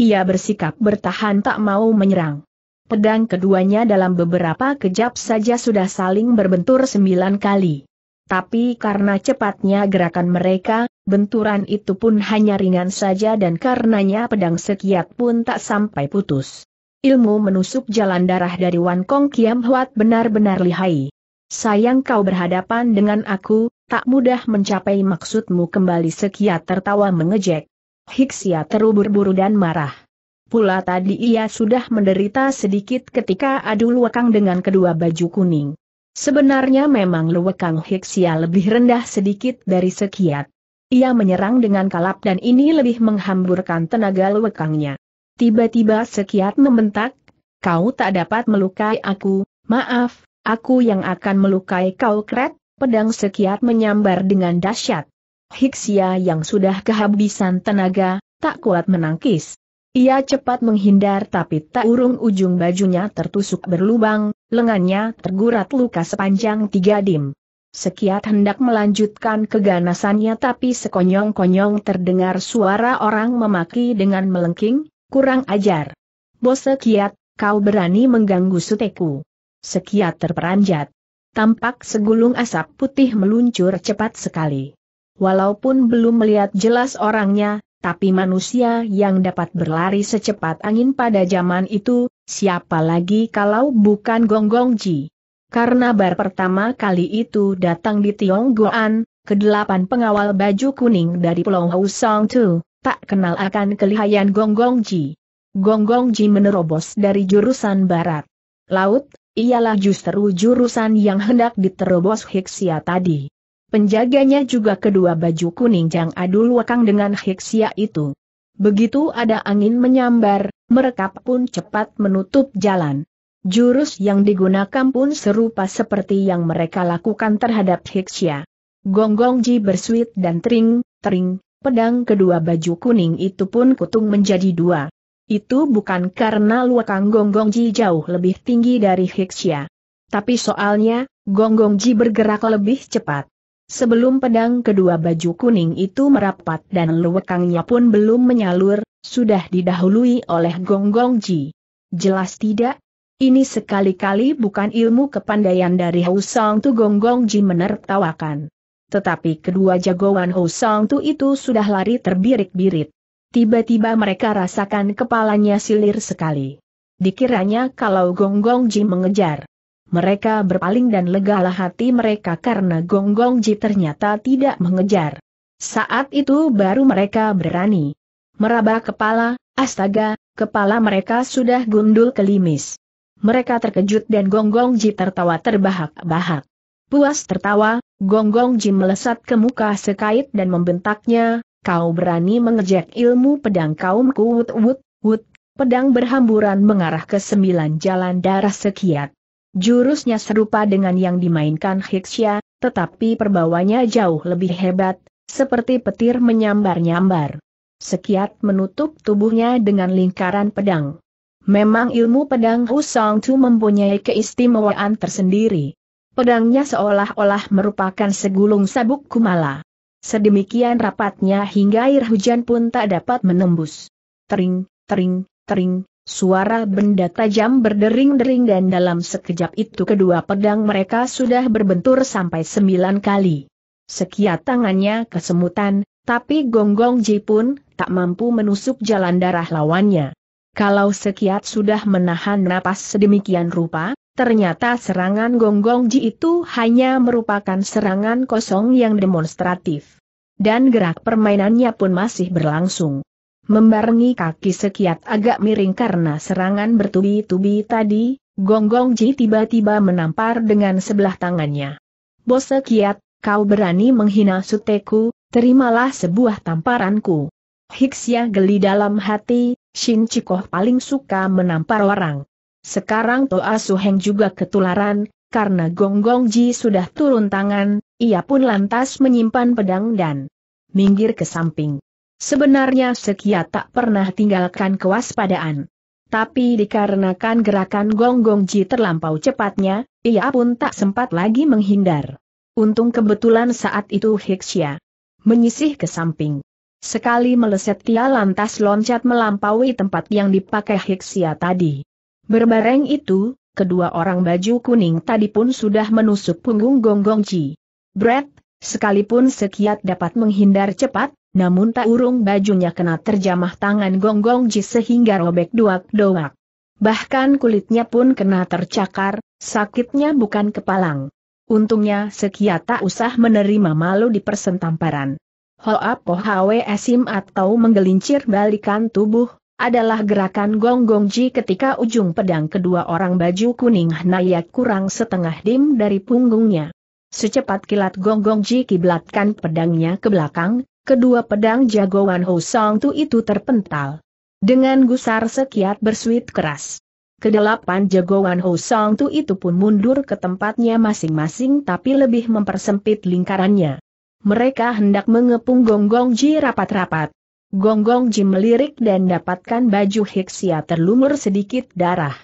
Ia bersikap bertahan tak mau menyerang pedang keduanya dalam beberapa kejap saja sudah saling berbentur sembilan kali. Tapi karena cepatnya gerakan mereka, benturan itu pun hanya ringan saja dan karenanya pedang sekiat pun tak sampai putus. Ilmu menusuk jalan darah dari Wan Kong Kiam Huat benar-benar lihai. Sayang kau berhadapan dengan aku, tak mudah mencapai maksudmu kembali sekiat tertawa mengejek. Hiksia terubur-buru dan marah pula tadi ia sudah menderita sedikit ketika adu luwekang dengan kedua baju kuning. Sebenarnya memang luwekang Hixia lebih rendah sedikit dari sekiat. Ia menyerang dengan kalap dan ini lebih menghamburkan tenaga luwekangnya. Tiba-tiba sekiat membentak, kau tak dapat melukai aku, maaf, aku yang akan melukai kau kret, pedang sekiat menyambar dengan dahsyat. Hixia yang sudah kehabisan tenaga, tak kuat menangkis. Ia cepat menghindar tapi tak urung ujung bajunya tertusuk berlubang, lengannya tergurat luka sepanjang tiga dim. Sekiat hendak melanjutkan keganasannya tapi sekonyong-konyong terdengar suara orang memaki dengan melengking, kurang ajar. Bos Sekiat, kau berani mengganggu suteku. Sekiat terperanjat. Tampak segulung asap putih meluncur cepat sekali. Walaupun belum melihat jelas orangnya, tapi manusia yang dapat berlari secepat angin pada zaman itu, siapa lagi kalau bukan Gong Gong Ji. Karena bar pertama kali itu datang di Tiong Goan, kedelapan pengawal baju kuning dari Pulau Hausong Tu, tak kenal akan kelihayan Gong Ji. Gong Gong Ji menerobos dari jurusan barat. Laut, ialah justru jurusan yang hendak diterobos Hiksia tadi. Penjaganya juga kedua baju kuning yang Adul Wakang dengan Hiksia itu. Begitu ada angin menyambar, mereka pun cepat menutup jalan. Jurus yang digunakan pun serupa seperti yang mereka lakukan terhadap Hiksia. Gonggong Ji bersuit dan tering, tering, pedang kedua baju kuning itu pun kutung menjadi dua. Itu bukan karena Luakang Gonggongji jauh lebih tinggi dari Hiksia. Tapi soalnya, Gonggongji bergerak lebih cepat. Sebelum pedang kedua baju kuning itu merapat dan lewekangnya pun belum menyalur, sudah didahului oleh Gong Gong Ji. Jelas tidak? Ini sekali-kali bukan ilmu kepandaian dari Song Tu Gong Gong Ji menertawakan. Tetapi kedua jagoan Song Tu itu sudah lari terbirik-birit. Tiba-tiba mereka rasakan kepalanya silir sekali. Dikiranya kalau Gong Gong Ji mengejar, mereka berpaling dan legalah hati mereka karena Gonggong Ji ternyata tidak mengejar. Saat itu baru mereka berani. Meraba kepala, astaga, kepala mereka sudah gundul kelimis. Mereka terkejut dan Gonggong Ji tertawa terbahak-bahak. Puas tertawa, Gonggong Ji melesat ke muka sekait dan membentaknya, kau berani mengejek ilmu pedang kaum kuwut wut wut, pedang berhamburan mengarah ke sembilan jalan darah sekiat. Jurusnya serupa dengan yang dimainkan Hiksya, tetapi perbawanya jauh lebih hebat, seperti petir menyambar-nyambar. Sekiat menutup tubuhnya dengan lingkaran pedang. Memang ilmu pedang Husong Tu mempunyai keistimewaan tersendiri. Pedangnya seolah-olah merupakan segulung sabuk kumala. Sedemikian rapatnya hingga air hujan pun tak dapat menembus. Tering, tering, tering, Suara benda tajam berdering-dering dan dalam sekejap itu kedua pedang mereka sudah berbentur sampai sembilan kali. Sekiat tangannya kesemutan, tapi Gonggong Ji pun tak mampu menusuk jalan darah lawannya. Kalau sekiat sudah menahan napas sedemikian rupa, ternyata serangan Gonggong Ji itu hanya merupakan serangan kosong yang demonstratif. Dan gerak permainannya pun masih berlangsung. Membarengi kaki sekiat agak miring karena serangan bertubi-tubi tadi, Gonggong Ji tiba-tiba menampar dengan sebelah tangannya. Bos sekiat, kau berani menghina suteku, terimalah sebuah tamparanku. Hiksia geli dalam hati, Shin Chikoh paling suka menampar orang. Sekarang Toa Suheng juga ketularan, karena Gonggong Ji sudah turun tangan, ia pun lantas menyimpan pedang dan minggir ke samping. Sebenarnya Sekia tak pernah tinggalkan kewaspadaan. Tapi dikarenakan gerakan Gonggong Ji terlampau cepatnya, ia pun tak sempat lagi menghindar. Untung kebetulan saat itu Hixia menyisih ke samping. Sekali meleset ia lantas loncat melampaui tempat yang dipakai Hixia tadi. Berbareng itu, kedua orang baju kuning tadi pun sudah menusuk punggung Gonggong Ji. Brett, sekalipun Sekiat dapat menghindar cepat, namun tak urung bajunya kena terjamah tangan gonggong ji sehingga robek doak-doak. Bahkan kulitnya pun kena tercakar, sakitnya bukan kepalang. Untungnya Sekia tak usah menerima malu di persentamparan. Hoa hawe Esim atau menggelincir balikan tubuh, adalah gerakan gonggong ji ketika ujung pedang kedua orang baju kuning naik kurang setengah dim dari punggungnya. Secepat kilat gonggong ji kiblatkan pedangnya ke belakang, kedua pedang jagoan Ho Song Tu itu terpental. Dengan gusar sekiat bersuit keras. Kedelapan jagoan Ho Song Tu itu pun mundur ke tempatnya masing-masing tapi lebih mempersempit lingkarannya. Mereka hendak mengepung Gonggong Ji rapat-rapat. Gonggong Ji melirik dan dapatkan baju Hixia terlumur sedikit darah.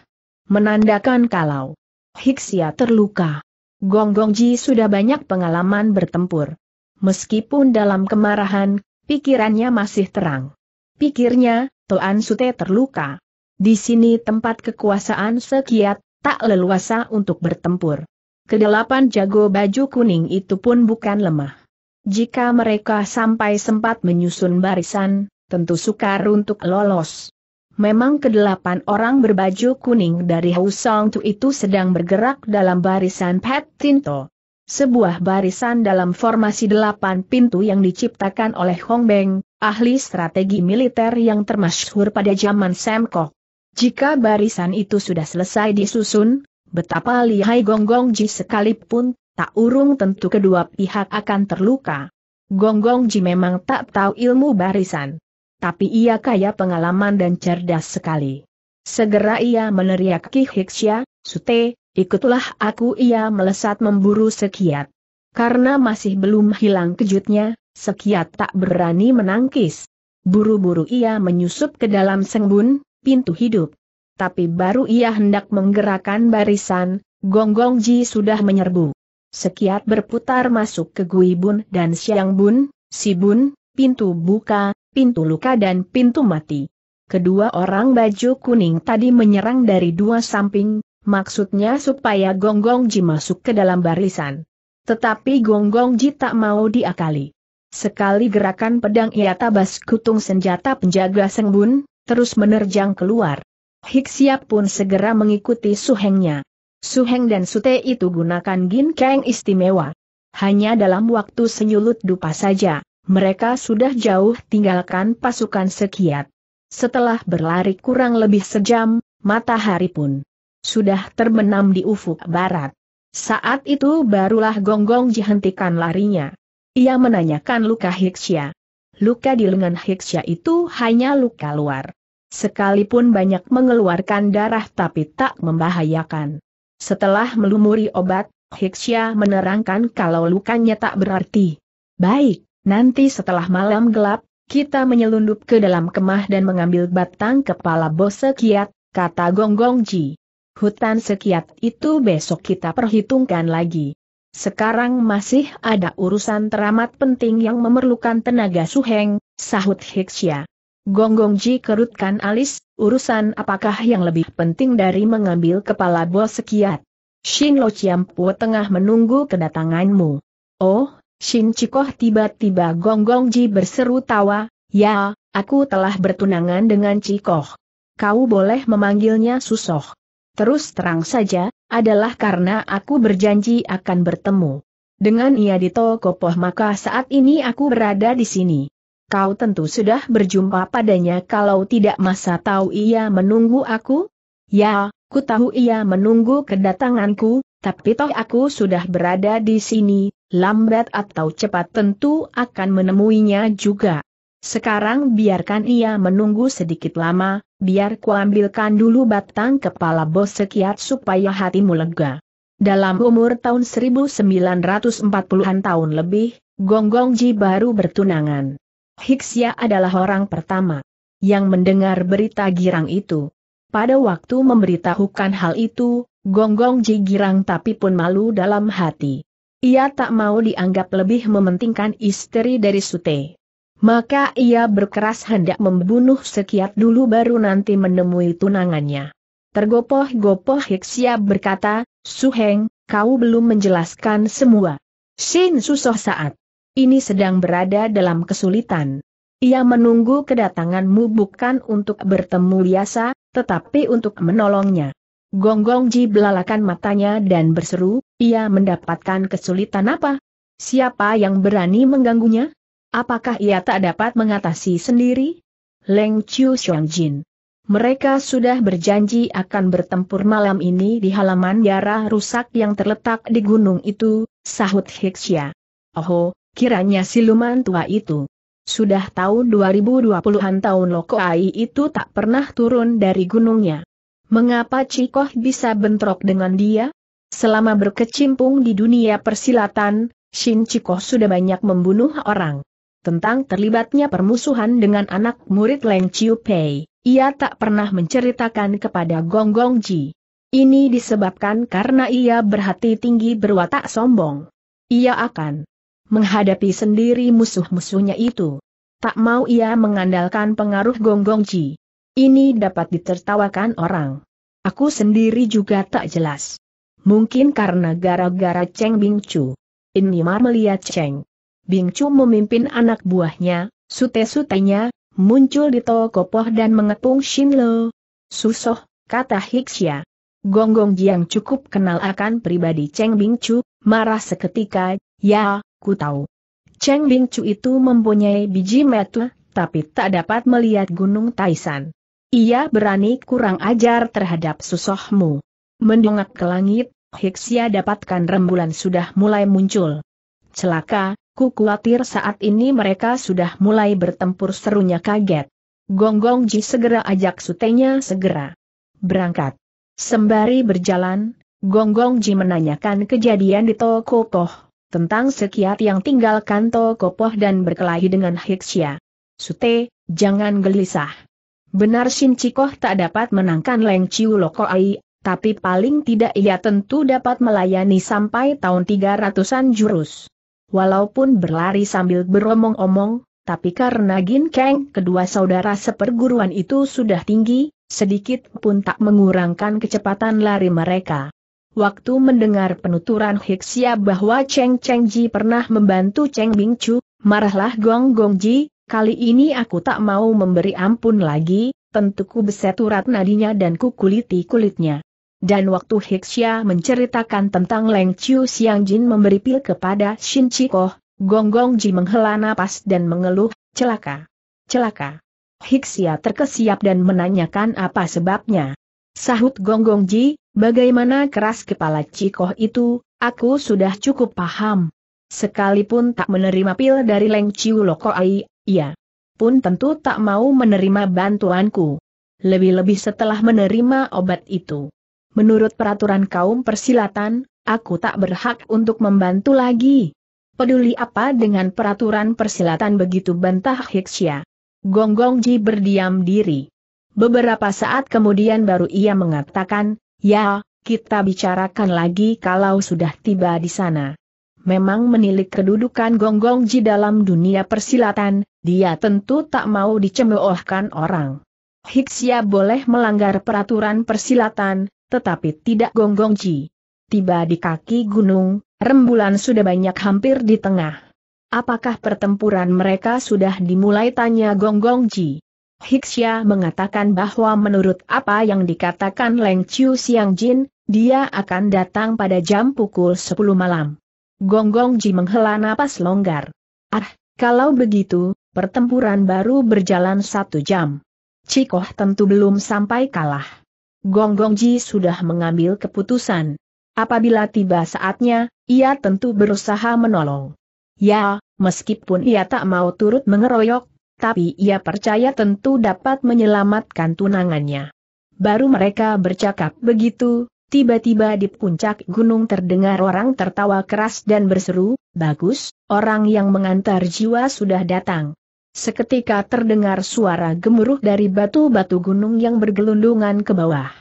Menandakan kalau Hixia terluka. Gonggong Ji sudah banyak pengalaman bertempur. Meskipun dalam kemarahan, pikirannya masih terang. Pikirnya, Toan Sute terluka. Di sini tempat kekuasaan sekiat, tak leluasa untuk bertempur. Kedelapan jago baju kuning itu pun bukan lemah. Jika mereka sampai sempat menyusun barisan, tentu sukar untuk lolos. Memang kedelapan orang berbaju kuning dari Hausong Tu itu sedang bergerak dalam barisan Pat Tinto sebuah barisan dalam formasi delapan pintu yang diciptakan oleh Hong Beng, ahli strategi militer yang termasyhur pada zaman Sam Kok. Jika barisan itu sudah selesai disusun, betapa lihai Gong Gong Ji sekalipun, tak urung tentu kedua pihak akan terluka. Gong Gong Ji memang tak tahu ilmu barisan. Tapi ia kaya pengalaman dan cerdas sekali. Segera ia meneriaki Hiksya, Sute, Ikutlah aku ia melesat memburu Sekiat. Karena masih belum hilang kejutnya, Sekiat tak berani menangkis. Buru-buru ia menyusup ke dalam sengbun, pintu hidup. Tapi baru ia hendak menggerakkan barisan, Gonggong Ji sudah menyerbu. Sekiat berputar masuk ke Guibun dan Siangbun, Sibun, pintu buka, pintu luka dan pintu mati. Kedua orang baju kuning tadi menyerang dari dua samping, Maksudnya supaya Gonggong Ji masuk ke dalam barisan. Tetapi Gonggong Ji tak mau diakali. Sekali gerakan pedang ia tabas kutung senjata penjaga Sengbun, terus menerjang keluar. Hiksia pun segera mengikuti suhengnya. Suheng dan sute itu gunakan ginkeng istimewa. Hanya dalam waktu senyulut dupa saja, mereka sudah jauh tinggalkan pasukan sekiat. Setelah berlari kurang lebih sejam, matahari pun sudah terbenam di ufuk barat. Saat itu barulah Gonggong dihentikan larinya. Ia menanyakan luka Hiksya. Luka di lengan Hiksya itu hanya luka luar. Sekalipun banyak mengeluarkan darah tapi tak membahayakan. Setelah melumuri obat, Hiksya menerangkan kalau lukanya tak berarti. Baik, nanti setelah malam gelap, kita menyelundup ke dalam kemah dan mengambil batang kepala bos sekiat, kata Gonggong Ji. Hutan sekiat itu besok kita perhitungkan lagi. Sekarang masih ada urusan teramat penting yang memerlukan tenaga suheng, sahut Hiksya. Gonggong Ji kerutkan alis, urusan apakah yang lebih penting dari mengambil kepala bos sekiat? Shin Lo Chiampu tengah menunggu kedatanganmu. Oh, Shin Chikoh tiba-tiba Gonggong Ji berseru tawa, ya, aku telah bertunangan dengan Chikoh. Kau boleh memanggilnya Susoh. Terus terang saja, adalah karena aku berjanji akan bertemu. Dengan ia di toko poh maka saat ini aku berada di sini. Kau tentu sudah berjumpa padanya kalau tidak masa tahu ia menunggu aku? Ya, ku tahu ia menunggu kedatanganku, tapi toh aku sudah berada di sini, lambat atau cepat tentu akan menemuinya juga. Sekarang biarkan ia menunggu sedikit lama, biar kuambilkan dulu batang kepala bos sekiat supaya hatimu lega. Dalam umur tahun 1940-an tahun lebih, Gonggong Ji baru bertunangan. Hiksia adalah orang pertama yang mendengar berita girang itu. Pada waktu memberitahukan hal itu, Gonggong Ji girang tapi pun malu dalam hati. Ia tak mau dianggap lebih mementingkan istri dari Sute. Maka ia berkeras hendak membunuh sekiat dulu baru nanti menemui tunangannya. Tergopoh-gopoh Hiksia berkata, Suheng, kau belum menjelaskan semua. Shin susah saat ini sedang berada dalam kesulitan. Ia menunggu kedatanganmu bukan untuk bertemu biasa, tetapi untuk menolongnya. Gonggong Ji belalakan matanya dan berseru, ia mendapatkan kesulitan apa? Siapa yang berani mengganggunya? Apakah ia tak dapat mengatasi sendiri? Leng Chiu Xiong Jin. Mereka sudah berjanji akan bertempur malam ini di halaman Yara rusak yang terletak di gunung itu, sahut Hixia. Oh, kiranya siluman tua itu. Sudah tahun 2020-an tahun Ai itu tak pernah turun dari gunungnya. Mengapa Cikoh bisa bentrok dengan dia? Selama berkecimpung di dunia persilatan, Shin Cikoh sudah banyak membunuh orang tentang terlibatnya permusuhan dengan anak murid Leng Chiu Pei, ia tak pernah menceritakan kepada Gong Gong Ji. Ini disebabkan karena ia berhati tinggi berwatak sombong. Ia akan menghadapi sendiri musuh-musuhnya itu. Tak mau ia mengandalkan pengaruh Gong Gong Ji. Ini dapat ditertawakan orang. Aku sendiri juga tak jelas. Mungkin karena gara-gara Cheng Bing Chu. Inimar melihat Cheng Bing Chu memimpin anak buahnya, sute-sutenya, muncul di toko Tokopoh dan mengepung Shin Lo. Susoh, kata Hixia. Gonggong Jiang cukup kenal akan pribadi Cheng Bing Chu, marah seketika, ya, ku tahu. Cheng Bing Chu itu mempunyai biji metu, tapi tak dapat melihat Gunung Taisan. Ia berani kurang ajar terhadap susohmu. Mendongak ke langit, Hixia dapatkan rembulan sudah mulai muncul. Celaka, Ku khawatir saat ini mereka sudah mulai bertempur serunya kaget. Gonggong Ji segera ajak sutenya segera. Berangkat. Sembari berjalan, Gonggong Ji menanyakan kejadian di toko poh tentang sekiat yang tinggalkan toko Poh dan berkelahi dengan Hiksya. Sute, jangan gelisah. Benar Shin Chikoh tak dapat menangkan Leng Chiu Ai, tapi paling tidak ia tentu dapat melayani sampai tahun 300-an jurus walaupun berlari sambil beromong-omong, tapi karena Gin Kang kedua saudara seperguruan itu sudah tinggi, sedikit pun tak mengurangkan kecepatan lari mereka. Waktu mendengar penuturan Hixia bahwa Cheng Cheng Ji pernah membantu Cheng Bing Chu, marahlah Gong Gong Ji, kali ini aku tak mau memberi ampun lagi, tentu ku beset urat nadinya dan ku kuliti kulitnya. Dan waktu Hixia menceritakan tentang Leng Chiu siang Jin memberi pil kepada Shin Chikoh, Gong Gong Ji menghela napas dan mengeluh, celaka. Celaka. Hixia terkesiap dan menanyakan apa sebabnya. Sahut Gong Gong Ji, bagaimana keras kepala Chikoh itu, aku sudah cukup paham. Sekalipun tak menerima pil dari Leng Chiu Ai, ya, pun tentu tak mau menerima bantuanku. Lebih-lebih setelah menerima obat itu menurut peraturan kaum persilatan, aku tak berhak untuk membantu lagi. Peduli apa dengan peraturan persilatan begitu bantah Hiksya. Gonggong Ji berdiam diri. Beberapa saat kemudian baru ia mengatakan, ya, kita bicarakan lagi kalau sudah tiba di sana. Memang menilik kedudukan Gonggong Ji dalam dunia persilatan, dia tentu tak mau dicemoohkan orang. Hiksya boleh melanggar peraturan persilatan, tetapi tidak gonggong ji. Tiba di kaki gunung, rembulan sudah banyak hampir di tengah. Apakah pertempuran mereka sudah dimulai tanya gonggong ji? Hiksya mengatakan bahwa menurut apa yang dikatakan Leng Chiu Siang Jin, dia akan datang pada jam pukul 10 malam. Gonggong Ji menghela napas longgar. Ah, kalau begitu, pertempuran baru berjalan satu jam. Cikoh tentu belum sampai kalah. Ji sudah mengambil keputusan. Apabila tiba saatnya, ia tentu berusaha menolong. Ya, meskipun ia tak mau turut mengeroyok, tapi ia percaya tentu dapat menyelamatkan tunangannya. Baru mereka bercakap begitu, tiba-tiba di puncak gunung terdengar orang tertawa keras dan berseru, Bagus, orang yang mengantar jiwa sudah datang. Seketika terdengar suara gemuruh dari batu-batu gunung yang bergelundungan ke bawah.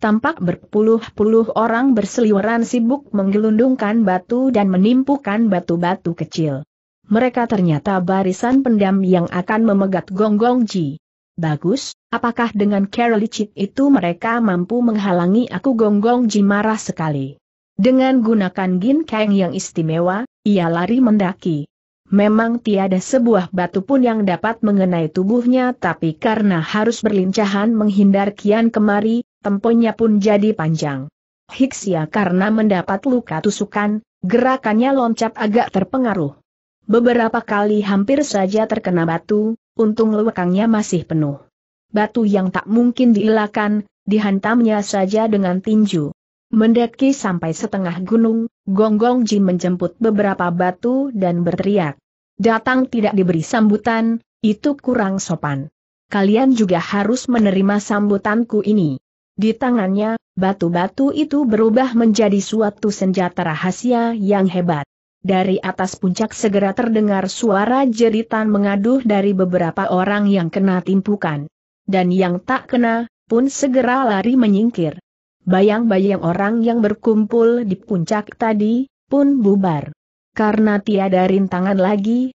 Tampak berpuluh-puluh orang berseliweran sibuk menggelundungkan batu dan menimpukan batu-batu kecil. Mereka ternyata barisan pendam yang akan memegat gonggong ji. Bagus, apakah dengan Carol Chip itu mereka mampu menghalangi aku gonggong ji marah sekali. Dengan gunakan gin kang yang istimewa, ia lari mendaki. Memang tiada sebuah batu pun yang dapat mengenai tubuhnya tapi karena harus berlincahan menghindar kian kemari, temponya pun jadi panjang. Hiksia karena mendapat luka tusukan, gerakannya loncat agak terpengaruh. Beberapa kali hampir saja terkena batu, untung lewekangnya masih penuh. Batu yang tak mungkin diilakan, dihantamnya saja dengan tinju. Mendaki sampai setengah gunung, Gonggong Ji menjemput beberapa batu dan berteriak datang tidak diberi sambutan, itu kurang sopan. Kalian juga harus menerima sambutanku ini. Di tangannya, batu-batu itu berubah menjadi suatu senjata rahasia yang hebat. Dari atas puncak segera terdengar suara jeritan mengaduh dari beberapa orang yang kena timpukan. Dan yang tak kena, pun segera lari menyingkir. Bayang-bayang orang yang berkumpul di puncak tadi, pun bubar. Karena tiada rintangan lagi,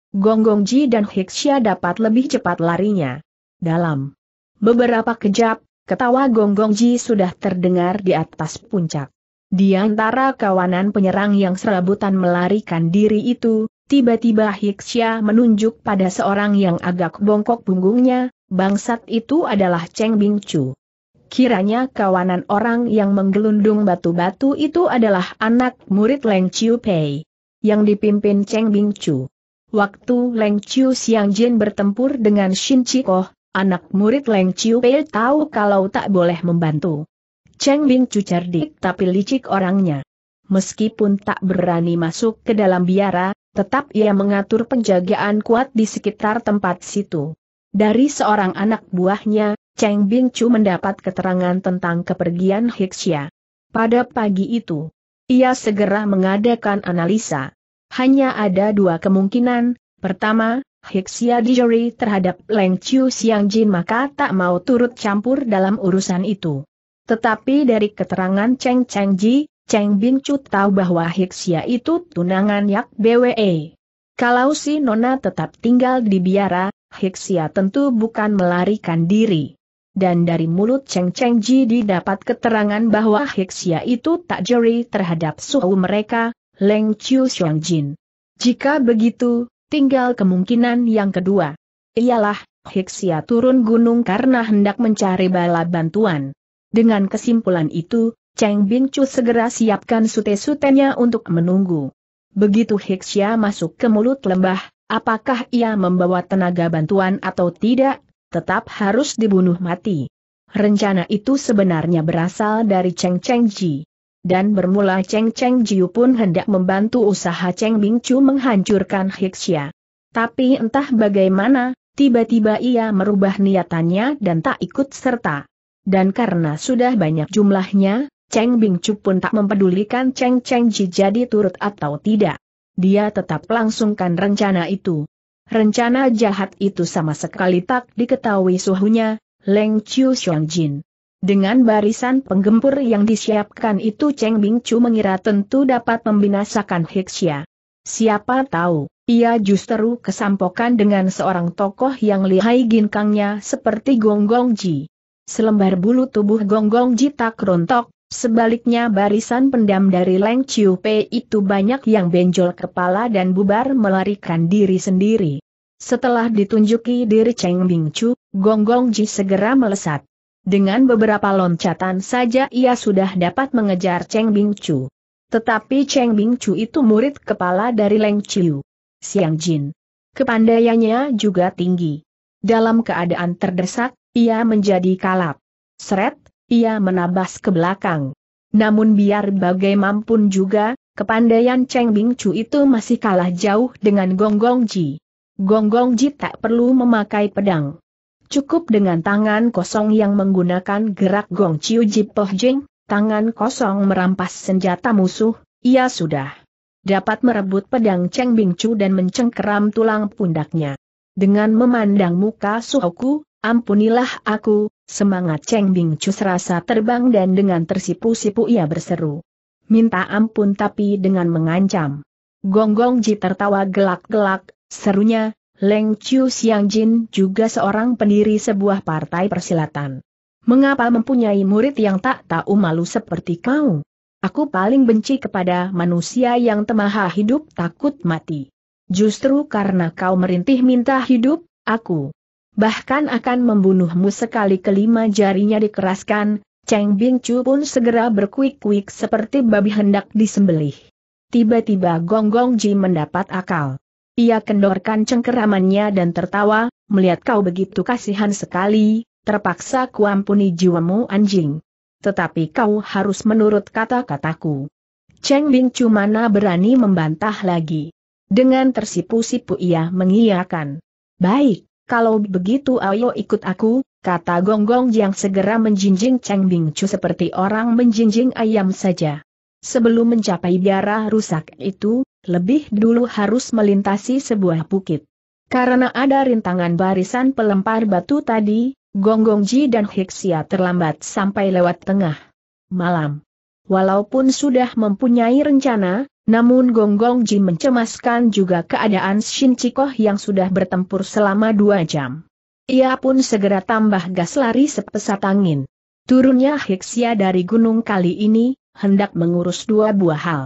Ji dan Hiksya dapat lebih cepat larinya. Dalam beberapa kejap, ketawa Ji sudah terdengar di atas puncak. Di antara kawanan penyerang yang serabutan melarikan diri itu, tiba-tiba Hiksya menunjuk pada seorang yang agak bongkok punggungnya, bangsat itu adalah Cheng Chu. Kiranya kawanan orang yang menggelundung batu-batu itu adalah anak murid Leng Chiu Pei yang dipimpin Cheng Bing Chu. Waktu Leng Chiu Siang Jin bertempur dengan Shin Koh, anak murid Leng Chiu Pei tahu kalau tak boleh membantu. Cheng Bing Chu cerdik tapi licik orangnya. Meskipun tak berani masuk ke dalam biara, tetap ia mengatur penjagaan kuat di sekitar tempat situ. Dari seorang anak buahnya, Cheng Bing Chu mendapat keterangan tentang kepergian Hixia. Pada pagi itu, ia segera mengadakan analisa. Hanya ada dua kemungkinan, pertama, Hixia Dijeri terhadap Leng Chiu Siang Jin maka tak mau turut campur dalam urusan itu. Tetapi dari keterangan Cheng Cheng Ji, Cheng Bin Chu tahu bahwa Hixia itu tunangan Yak BWE. Kalau si Nona tetap tinggal di biara, Hixia tentu bukan melarikan diri dan dari mulut Cheng Cheng Ji didapat keterangan bahwa Hixia itu tak jeri terhadap suhu mereka, Leng Chiu Xiong Jin. Jika begitu, tinggal kemungkinan yang kedua. Ialah, Hixia turun gunung karena hendak mencari bala bantuan. Dengan kesimpulan itu, Cheng Bing Chu segera siapkan sute-sutenya untuk menunggu. Begitu Hixia masuk ke mulut lembah, apakah ia membawa tenaga bantuan atau tidak, tetap harus dibunuh mati. Rencana itu sebenarnya berasal dari Cheng Cheng Ji dan bermula Cheng Cheng Jiu pun hendak membantu usaha Cheng Bing Chu menghancurkan Hixia. Tapi entah bagaimana, tiba-tiba ia merubah niatannya dan tak ikut serta. Dan karena sudah banyak jumlahnya, Cheng Bing Chu pun tak mempedulikan Cheng Cheng Ji jadi turut atau tidak. Dia tetap langsungkan rencana itu. Rencana jahat itu sama sekali tak diketahui suhunya, Leng Chiu Xiong Jin. Dengan barisan penggempur yang disiapkan itu Cheng Bing mengira tentu dapat membinasakan Hexia. Siapa tahu, ia justru kesampokan dengan seorang tokoh yang lihai ginkangnya seperti Gonggong Ji. Selembar bulu tubuh Gonggong Ji tak rontok, sebaliknya barisan pendam dari Leng Chiu Pei itu banyak yang benjol kepala dan bubar melarikan diri sendiri. Setelah ditunjuki diri Cheng Bing Chu, Gonggong Ji segera melesat. Dengan beberapa loncatan saja ia sudah dapat mengejar Cheng Bing Chu. Tetapi Cheng Bing Chu itu murid kepala dari Leng Chiu. Siang Jin. Kepandaiannya juga tinggi. Dalam keadaan terdesak, ia menjadi kalap. Seret, ia menabas ke belakang. Namun biar bagaimanapun juga, kepandaian Cheng Bing Chu itu masih kalah jauh dengan Gong Gong Ji. Gong Gong Ji tak perlu memakai pedang. Cukup dengan tangan kosong yang menggunakan gerak gong ciu Jipoh Jing, tangan kosong merampas senjata musuh, ia sudah dapat merebut pedang Cheng Bing Chu dan mencengkeram tulang pundaknya. Dengan memandang muka Suhoku, ampunilah aku, semangat Cheng Bing Chu serasa terbang dan dengan tersipu-sipu ia berseru. Minta ampun tapi dengan mengancam. Gonggong Ji tertawa gelak-gelak, serunya, Leng Chiu Xiang Jin juga seorang pendiri sebuah partai persilatan. Mengapa mempunyai murid yang tak tahu malu seperti kau? Aku paling benci kepada manusia yang temaha hidup takut mati. Justru karena kau merintih minta hidup, aku bahkan akan membunuhmu sekali kelima jarinya dikeraskan, Cheng Bing Chu pun segera berkuik-kuik seperti babi hendak disembelih. Tiba-tiba Gong Gong Ji mendapat akal. Ia kendorkan cengkeramannya dan tertawa, melihat kau begitu kasihan sekali, terpaksa kuampuni jiwamu anjing. Tetapi kau harus menurut kata-kataku. Cheng Bing Cumana berani membantah lagi. Dengan tersipu-sipu ia mengiyakan. Baik, kalau begitu ayo ikut aku, kata Gonggong -gong yang segera menjinjing Cheng Bing Chu seperti orang menjinjing ayam saja. Sebelum mencapai biara rusak itu, lebih dulu harus melintasi sebuah bukit. Karena ada rintangan barisan pelempar batu tadi, Ji dan Hixia terlambat sampai lewat tengah malam. Walaupun sudah mempunyai rencana, namun Ji mencemaskan juga keadaan Shin Chikoh yang sudah bertempur selama dua jam. Ia pun segera tambah gas lari sepesat angin. Turunnya Hixia dari gunung kali ini, hendak mengurus dua buah hal.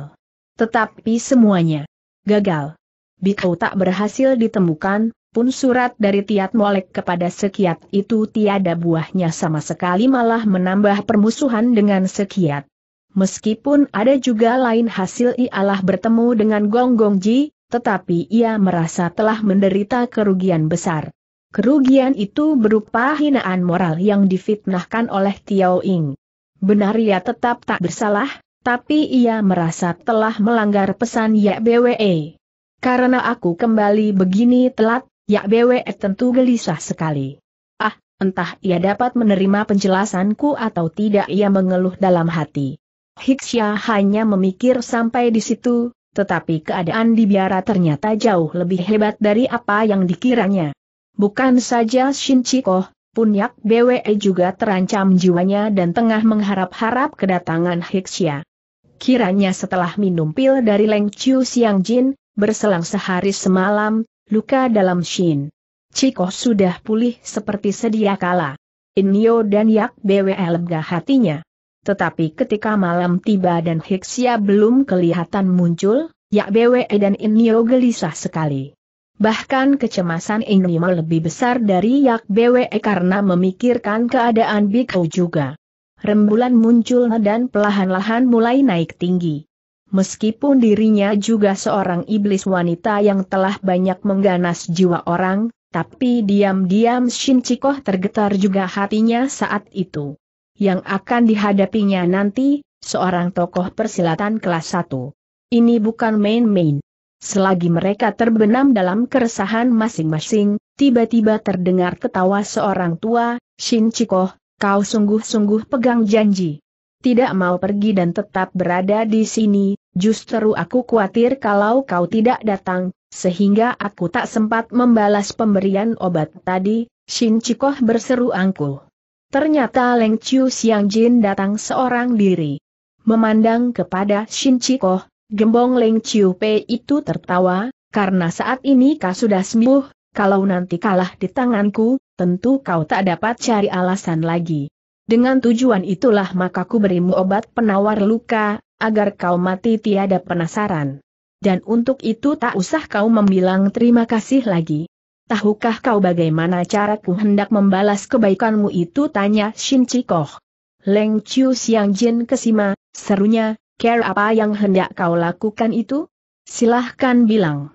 Tetapi semuanya gagal. Bikau tak berhasil ditemukan, pun surat dari Tiat Molek kepada Sekiat itu tiada buahnya sama sekali malah menambah permusuhan dengan Sekiat. Meskipun ada juga lain hasil ialah bertemu dengan Gong Gong Ji, tetapi ia merasa telah menderita kerugian besar. Kerugian itu berupa hinaan moral yang difitnahkan oleh Tiao Ing. Benar ia tetap tak bersalah, tapi ia merasa telah melanggar pesan Yak BWE. Karena aku kembali begini telat, Yak BWE tentu gelisah sekali. Ah, entah ia dapat menerima penjelasanku atau tidak ia mengeluh dalam hati. Hiksya hanya memikir sampai di situ, tetapi keadaan di biara ternyata jauh lebih hebat dari apa yang dikiranya. Bukan saja Shin Chikoh, Yak BWE juga terancam jiwanya dan tengah mengharap-harap kedatangan Hiksya. Kiranya setelah minum pil dari Leng Chiu Siang Jin, berselang sehari semalam, luka dalam Shin. Ciko sudah pulih seperti sedia kala. Inyo dan Yak Bwe lega hatinya. Tetapi ketika malam tiba dan Hiksia belum kelihatan muncul, Yak Bwe dan Inyo gelisah sekali. Bahkan kecemasan Inyo lebih besar dari Yak Bwe karena memikirkan keadaan Bikau juga rembulan muncul dan pelahan lahan mulai naik tinggi. Meskipun dirinya juga seorang iblis wanita yang telah banyak mengganas jiwa orang, tapi diam-diam Shin Chikoh tergetar juga hatinya saat itu. Yang akan dihadapinya nanti, seorang tokoh persilatan kelas 1. Ini bukan main-main. Selagi mereka terbenam dalam keresahan masing-masing, tiba-tiba terdengar ketawa seorang tua, Shin Chikoh, kau sungguh-sungguh pegang janji. Tidak mau pergi dan tetap berada di sini, justru aku khawatir kalau kau tidak datang, sehingga aku tak sempat membalas pemberian obat tadi, Shin Chikoh berseru angkuh. Ternyata Leng Chiu Siang Jin datang seorang diri. Memandang kepada Shin Chikoh, gembong Leng Chiu Pei itu tertawa, karena saat ini kau sudah sembuh, kalau nanti kalah di tanganku, tentu kau tak dapat cari alasan lagi. Dengan tujuan itulah maka ku berimu obat penawar luka, agar kau mati tiada penasaran. Dan untuk itu tak usah kau membilang terima kasih lagi. Tahukah kau bagaimana caraku hendak membalas kebaikanmu itu? Tanya Shin Chikoh. Leng Chiu Siang Jin kesima, serunya, care apa yang hendak kau lakukan itu? Silahkan bilang.